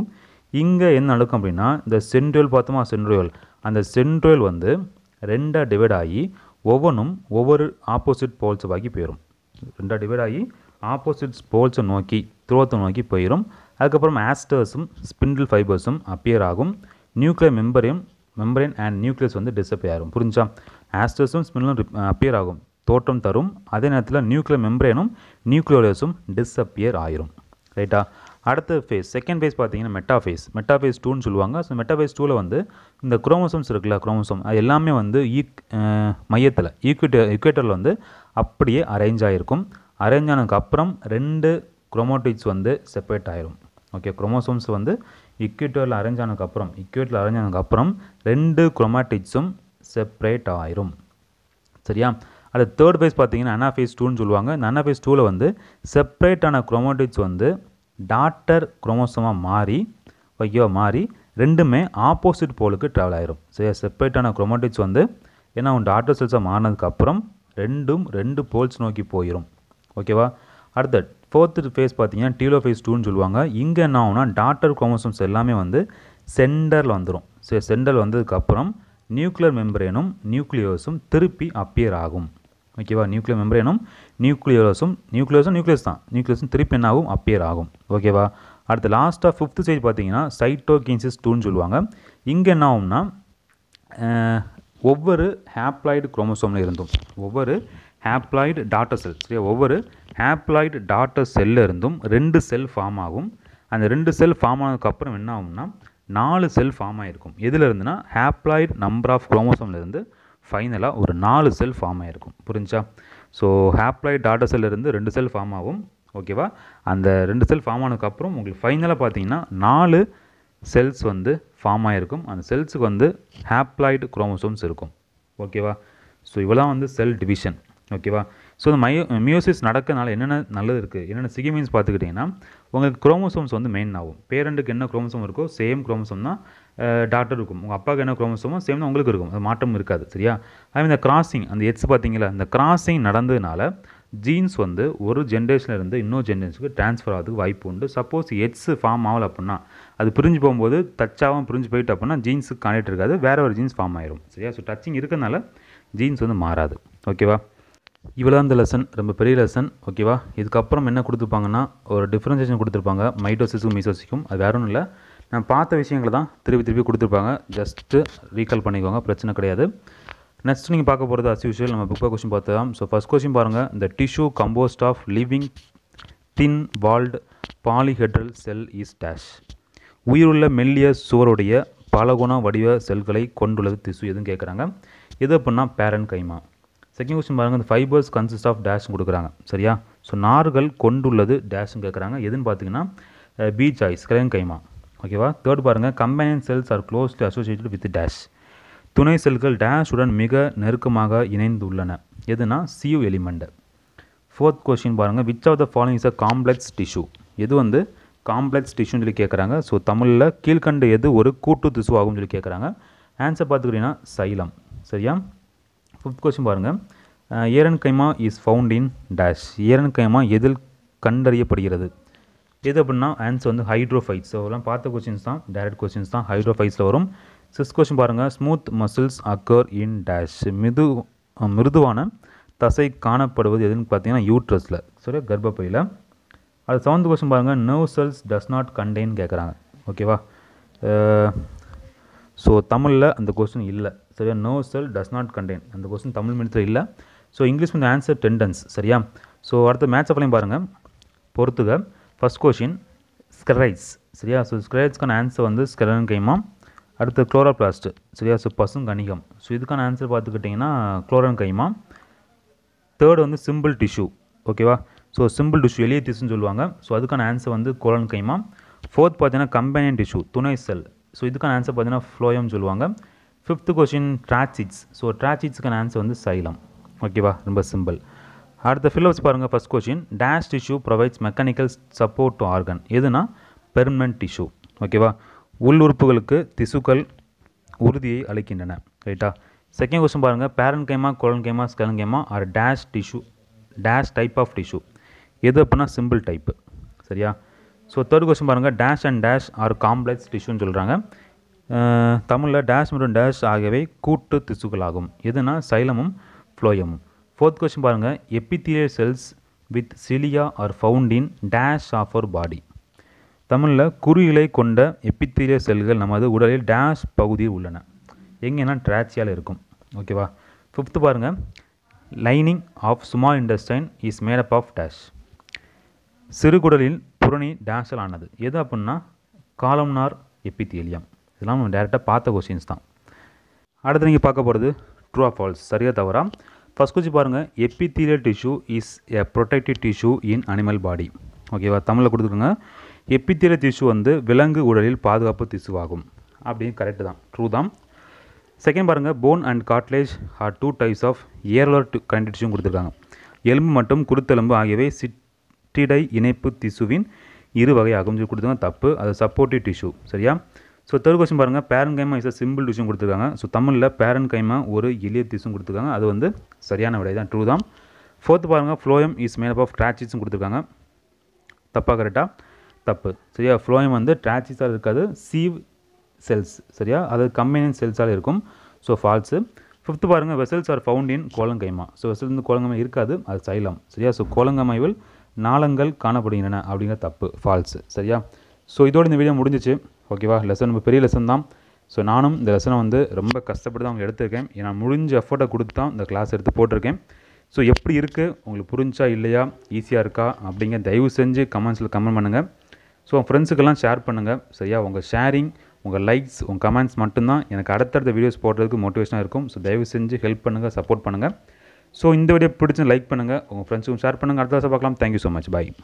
இங்கே என்ன நடக்கும் அப்படின்னா இந்த சென்ட்ரோல் பார்த்தோமா சென்ட்ரோயல் அந்த சென்ட்ரோல் வந்து ரெண்டாக டிவைட் ஆகி ஒவ்வொன்றும் ஒவ்வொரு ஆப்போசிட் போல்ஸ் வாக்கி போயிடும் ரெண்டாக டிவைட் ஆகி ஆப்போசிட் போல்ஸை நோக்கி துருவத்தை நோக்கி போயிடும் அதுக்கப்புறம் ஆஸ்டர்ஸும் ஸ்பிண்டில் ஃபைபர்ஸும் அப்பியர் ஆகும் நியூக்ளியர் மெம்பரையும் மெம்பரேன் அண்ட் நியூக்ளியஸ் வந்து டிசப்பியர் ஆகும் புரிஞ்சா ஆஸ்டர்ஸும் ஸ்பிண்டிலும் அப்பியர் ஆகும் தோற்றம் தரும் அதே நேரத்தில் நியூக்ளியர் மெம்பரேனும் நியூக்ளியோலியஸும் டிஸ்அப்பியர் ஆயிரும் ரைட்டா அடுத்த ஃபேஸ் செகண்ட் ஃபேஸ் பார்த்தீங்கன்னா மெட்டாஃபேஸ் மெட்டாஃபேஸ் டூன்னு சொல்லுவாங்க ஸோ மெட்டாஃபேஸ் டூவில் வந்து இந்த குரோமோசோம்ஸ் இருக்குல்ல குரோமோசோம் அது எல்லாமே வந்து ஈக் மையத்தில் ஈக்விட்ட இக்வேட்டரில் வந்து அப்படியே அரேஞ்ச் ஆகிருக்கும் அரேஞ்ச் ஆனதுக்கப்புறம் ரெண்டு குரோமோட்டிக்ஸ் வந்து செப்பரேட் ஆகிரும் ஓகே குரோமோசோம்ஸ் வந்து இக்யூட்டரில் அரேஞ்ச் ஆனதுக்கப்புறம் இக்யூட்டரில் அரேஞ்ச் ஆனதுக்கப்புறம் ரெண்டு குரோமாட்டிக்ஸும் செப்பரேட் ஆயிரும் சரியா அது தேர்ட் ஃபேஸ் பார்த்தீங்கன்னா அனா ஃபேஸ் டூன்னு சொல்லுவாங்க இந்த ஃபேஸ் டூவில் வந்து செப்ரேட்டான குரோமோட்டிக்ஸ் வந்து டாட்டர் குரோமோசமாக மாறி ஓகேவா மாறி ரெண்டுமே ஆப்போசிட் போலுக்கு ட்ராவல் ஆயிரும் சரி செப்பரேட்டான குரோமோட்டிக்ஸ் வந்து ஏன்னா அவன் டாட்டர் செல்ஸாக மாறினதுக்கப்புறம் ரெண்டும் ரெண்டு போல்ஸ் நோக்கி போயிடும் ஓகேவா அடுத்த ஃபோர்த்து ஃபேஸ் பார்த்தீங்கன்னா டீலோ ஃபேஸ் டூன்னு சொல்லுவாங்க இங்கே என்ன ஆகும்னா டாட்டர் குரோமோசோம்ஸ் எல்லாமே வந்து சென்டரில் வந்துடும் சரி சென்டரில் வந்ததுக்கப்புறம் நியூக்ளியர் மெம்பரேனும் நியூக்ளியோஸும் திருப்பி அப்பியர் ஆகும் ஓகேவா நியூக்ளியர் மெம்பரேனும் நியூக்ளியோலஸும் நியூக்ளியோஸும் நியூக்ளியஸ் தான் நியூக்ளியஸும் திருப்பி என்ன ஆகும் அப்பியர் ஆகும் ஓகேவா அடுத்து லாஸ்ட்டாக ஃபிஃப்த் ஸ்டேஜ் பார்த்தீங்கன்னா சைட்டோகின்சிஸ் டூன்னு சொல்லுவாங்க இங்கே என்ன ஆகும்னா ஒவ்வொரு ஹேப்ளாய்டு குரோமோசோமில் இருந்தும் ஒவ்வொரு ஹேப்ளாய்டு டாட்டர் செல் சரியா ஒவ்வொரு ஹேப்ளாய்டு டாட்டர் செல்லில் இருந்தும் ரெண்டு செல் ஃபார்ம் ஆகும் அந்த ரெண்டு செல் ஃபார்ம் ஆனதுக்கப்புறம் என்ன ஆகும்னா நாலு செல் ஃபார்ம் ஆகிருக்கும் எதுலேருந்துனா ஹேப்ளாய்டு நம்பர் ஆஃப் குரோமோசோமில் இருந்து ஃபைனலாக ஒரு நாலு செல் ஃபார்ம் ஆகிருக்கும் புரிஞ்சா ஸோ ஹேப்ளாய்ட் டாட்டா இருந்து ரெண்டு செல் ஃபார்ம் ஆகும் ஓகேவா அந்த ரெண்டு செல் ஃபார்ம் ஆனதுக்கப்புறம் உங்களுக்கு ஃபைனலாக பார்த்தீங்கன்னா நாலு செல்ஸ் வந்து ஃபார்ம் ஆகிருக்கும் அந்த செல்ஸுக்கு வந்து ஹேப்ளாய்டு குரோமோசோம்ஸ் இருக்கும் ஓகேவா ஸோ இவ்வளோ வந்து செல் டிவிஷன் ஓகேவா ஸோ இந்த மயோ மியோசிஸ் நடக்கனால என்னென்ன நல்லது இருக்குது என்னென்ன சிகிமீன்ஸ் பார்த்துக்கிட்டிங்கன்னா உங்களுக்கு குரோமோசோம்ஸ் வந்து மெயின் ஆகும் பேரண்ட்டுக்கு என்ன குரோமோசோம் இருக்கோ சேம் குரோமோசோம் தான் டாக்டர் இருக்கும் உங்கள் அப்பாவுக்கு என்ன குரோமோசோமோ சேம் தான் உங்களுக்கு இருக்கும் அது மாற்றம் இருக்காது சரியா அதே இந்த கிராசிங் அந்த எட்ஸ் பார்த்தீங்களா இந்த கிராசிங் நடந்ததுனால ஜீன்ஸ் வந்து ஒரு ஜென்ரேஷன்லேருந்து இன்னொரு ஜென்ரேஷனுக்கு ட்ரான்ஸ்ஃபர் ஆகிறதுக்கு வாய்ப்பு உண்டு சப்போஸ் எட்ஸ் ஃபார்ம் ஆகலை அப்படின்னா அது பிரிஞ்சு போகும்போது டச்சாகவும் பிரிஞ்சு போயிட்டு அப்படின்னா ஜீன்ஸுக்கு கனெக்ட் இருக்காது வேறு ஒரு ஜீன்ஸ் ஃபார்ம் ஆயிரும் சரியா ஸோ டச்சிங் இருக்கிறதுனால ஜீன்ஸ் வந்து மாறாது ஓகேவா இவ்வளோ அந்த லெசன் ரொம்ப பெரிய லெசன் ஓகேவா இதுக்கப்புறம் என்ன கொடுத்துருப்பாங்கன்னா ஒரு டிஃப்ரென்சேஷன் கொடுத்துருப்பாங்க மைட்டோசிஸுக்கும் மீசோசிக்கும் அது வேற ஒன்றும் இல்லை நான் பார்த்த விஷயங்களை தான் திருப்பி திருப்பி கொடுத்துருப்பாங்க ஜஸ்ட்டு ரீகால் பண்ணிக்கோங்க பிரச்சனை கிடையாது நெக்ஸ்ட் நீங்கள் பார்க்க போகிறது அஸ் யூஷுவல் நம்ம புக்கை கொஸ்டின் பார்த்துலாம் ஸோ ஃபஸ்ட் கொஸ்டின் பாருங்கள் இந்த tissue composed of living thin walled polyhedral cell is dash உயிருள்ள மெல்லிய சுவருடைய பலகுண வடிவ செல்களை கொண்டுள்ளது திசு எதுவும் கேட்குறாங்க எது அப்படின்னா பேரன் கைமா செகண்ட் கொஸ்டின் பாருங்கள் இந்த ஃபைபர்ஸ் கன்சிஸ்ட் ஆஃப் டேஷ் கொடுக்குறாங்க சரியா ஸோ நார்கள் கொண்டுள்ளது டேஷ்னு கேட்குறாங்க எதுன்னு பார்த்தீங்கன்னா பீச் ஐஸ் கிரையன் கைமா ஓகேவா தேர்ட் பாருங்கள் companion cells are close associate associated with dash துணை செல்கள் டேஷுடன் மிக நெருக்கமாக இணைந்துள்ளன எதுனா சியூ எலிமெண்ட்டு ஃபோர்த் கொஸ்டின் பாருங்கள் which of the following is a complex tissue எது வந்து காம்ப்ளெக்ஸ் டிஷ்யூன்னு சொல்லி கேட்குறாங்க ஸோ தமிழில் கீழ்கண்டு எது ஒரு கூட்டு திசு ஆகும்னு சொல்லி கேட்குறாங்க ஆன்சர் பார்த்துக்கிட்டிங்கன்னா சைலம் சரியா ஃபிஃப்த் கொஸ்டின் பாருங்கள் aerenchyma is found in dash aerenchyma எதில் கண்டறியப்படுகிறது எது அப்படின்னா ஆன்சர் வந்து ஹைட்ரோஃபைட்ஸ் ஸோ அதெல்லாம் பார்த்த கொஸ்டின்ஸ் தான் டேரக்ட் கொஸ்டின்ஸ் தான் ஹைட்ரோஃபைட்ஸில் வரும் சிக்ஸ் கொஸ்டின் பாருங்கள் smooth muscles occur in dash மிது மிருதுவான தசை காணப்படுவது எதுன்னு பார்த்தீங்கன்னா யூட்ரஸில் சரி கர்ப்பப்பையில் அது செவன்த் கொஸ்டின் பாருங்கள் nerve cells does not contain கேட்குறாங்க ஓகேவா ஸோ தமிழில் அந்த கொஸ்டின் இல்லை சரியா nerve cell does not contain அந்த கொஸ்டின் தமிழ் மீடியத்தில் இல்லை ஸோ இங்கிலீஷ் வந்து ஆன்சர் டெண்டன்ஸ் சரியா ஸோ அடுத்த மேட்ச் அப்பலையும் பாருங்கள் பொறுத்துக்க ஃபஸ்ட் கொஷின் ஸ்கரைஸ் சரியா ஸோ ஸ்கரைட்ஸ்க்கான ஆன்சர் வந்து ஸ்கெரன் கைமா அடுத்து குளோரோபிளாஸ்ட் சரியா ஸோ பசும் கணிகம் ஸோ இதுக்கான ஆன்சர் பார்த்துக்கிட்டிங்கன்னா குளோரன் கைமா தேர்டு வந்து சிம்பிள் டிஷ்யூ ஓகேவா ஸோ சிம்பிள் டிஷ்யூ எளிய திசுன்னு சொல்லுவாங்க ஸோ அதுக்கான ஆன்சர் வந்து குளோரன் கைமா ஃபோர்த் பார்த்தீங்கன்னா கம்பேனியன் டிஷ்யூ துணை செல் ஸோ இதுக்கான ஆன்சர் பார்த்தீங்கன்னா ஃப்ளோயம்னு சொல்லுவாங்க ஃபிஃப்த்து கொஷின் ட்ராச்சிட்ஸ் ஸோ ட்ராச்சிட்ஸுக்கான ஆன்சர் வந்து சைலம் ஓகேவா ரொம்ப சிம்பிள் அடுத்த ஃபில்லப்ஸ் பாருங்கள் first question dash tissue provides mechanical support to organ எதுனா பெர்மனன்ட் டிஷ்யூ ஓகேவா உள் உறுப்புகளுக்கு திசுக்கள் உறுதியை அளிக்கின்றன ரைட்டா செகண்ட் கொஸ்டின் பாருங்கள் பேரன் கேமா colon collenchyma sclerenchyma are dash tissue dash type of tissue எது அப்படின்னா சிம்பிள் டைப்பு சரியா ஸோ தேர்ட் கொஸ்டின் பாருங்கள் dash and dash are complex டிஷ்யூன்னு சொல்கிறாங்க தமிழில் டேஷ் மற்றும் டேஷ் ஆகியவை கூட்டு ஆகும் எதுனா சைலமும் ஃப்ளோயமும் ஃபோர்த் கொஸ்டின் பாருங்கள் epithelial cells with cilia are found in dash of our body தமிழில் குறுகிலை கொண்ட எப்பித்தீரியல் செல்கள் நமது உடலில் டேஷ் பகுதியில் உள்ளன எங்கேனா ட்ராச்சியால் இருக்கும் ஓகேவா ஃபிஃப்த்து பாருங்கள் lining of small intestine is made up of dash சிறுகுடலில் புறணி டேஷல் ஆனது எது அப்புடின்னா காலம்னார் எப்பித்தீலியம் இதெல்லாம் நம்ம டேரெக்டாக பார்த்த கொஸ்டின்ஸ் தான் அடுத்து நீங்கள் பார்க்க போகிறது ட்ரூ ஆஃப் ஃபால்ஸ் சரியாக தவறாக ஃபஸ்ட் கொஸ்டின் பாருங்கள் epithelial tissue is a protective tissue in animal body ஓகேவா தமிழில் கொடுத்துருங்க எப்பித்தீரியல் டிஷ்யூ வந்து விலங்கு உடலில் பாதுகாப்பு திசுவாகும் அப்படின்னு கரெக்டு தான் ட்ரூ தான் செகண்ட் பாருங்கள் bone and cartilage are two types of areolar current tissue கொடுத்துருக்காங்க எலும்பு மற்றும் குருத்தெலும்பு ஆகியவை சிட்டிடை இணைப்பு திசுவின் இரு வகை சொல்லி கொடுத்துருங்க தப்பு அது சப்போர்ட்டிவ் டிஷ்யூ சரியா ஸோ தேர்ட் கொஸ்டின் பாருங்கள் பேரன் கைமா இஸ் அ சிம்பிள் டிஷன் கொடுத்துருக்காங்க ஸோ தமிழில் பேரன் கைமா ஒரு எளிய திசும் கொடுத்துருக்காங்க அது வந்து சரியான விடை தான் ட்ரூ தான் ஃபோர்த்து பாருங்கள் ஃப்ளோயம் இஸ் மேட் ஆஃப் ட்ராச்சிஸும் கொடுத்துருக்காங்க தப்பாக கரெக்டாக தப்பு சரியா ஃப்ளோயம் வந்து ட்ராச்சிஸாக இருக்காது சீவ் செல்ஸ் சரியா அது கம்பெனியன் செல்ஸாக இருக்கும் ஸோ ஃபால்ஸு ஃபிஃப்த்து பாருங்கள் vessels are found in collenchyma so vessel வந்து கோலங்கைமா இருக்காது அது சைலம் சரியா ஸோ கோலங்கமைவில் நாளங்கள் காணப்படுகின்றன அப்படிங்கிற தப்பு ஃபால்ஸு சரியா ஸோ இதோட இந்த வீடியோ முடிஞ்சிச்சு ஓகேவா லெசன் ரொம்ப பெரிய லெசன் தான் ஸோ நானும் இந்த லெசனை வந்து ரொம்ப கஷ்டப்பட்டு தான் அவங்க எடுத்திருக்கேன் நான் முடிஞ்ச எஃபர்ட்டை கொடுத்து தான் இந்த கிளாஸ் எடுத்து போட்டிருக்கேன் ஸோ எப்படி இருக்குது உங்களுக்கு புரிஞ்சா இல்லையா ஈஸியாக இருக்கா அப்படிங்க தயவு செஞ்சு கமெண்ட்ஸில் கமெண்ட் பண்ணுங்கள் ஸோ உங்கள் ஃப்ரெண்ட்ஸுக்கெல்லாம் ஷேர் பண்ணுங்கள் சரியா உங்கள் ஷேரிங் உங்கள் லைக்ஸ் உங்கள் கமெண்ட்ஸ் மட்டும்தான் எனக்கு அடுத்தடுத்த வீடியோஸ் போடுறதுக்கு மோட்டிவேஷனாக இருக்கும் ஸோ தயவு செஞ்சு ஹெல்ப் பண்ணுங்கள் சப்போர்ட் பண்ணுங்கள் ஸோ இந்த வீடியோ பிடிச்சி லைக் பண்ணுங்கள் உங்கள் ஃப்ரெண்ட்ஸுக்கும் ஷேர் பண்ணுங்கள் அடுத்த பார்க்கலாம் தேங்க்யூ ஸோ மச் பாய்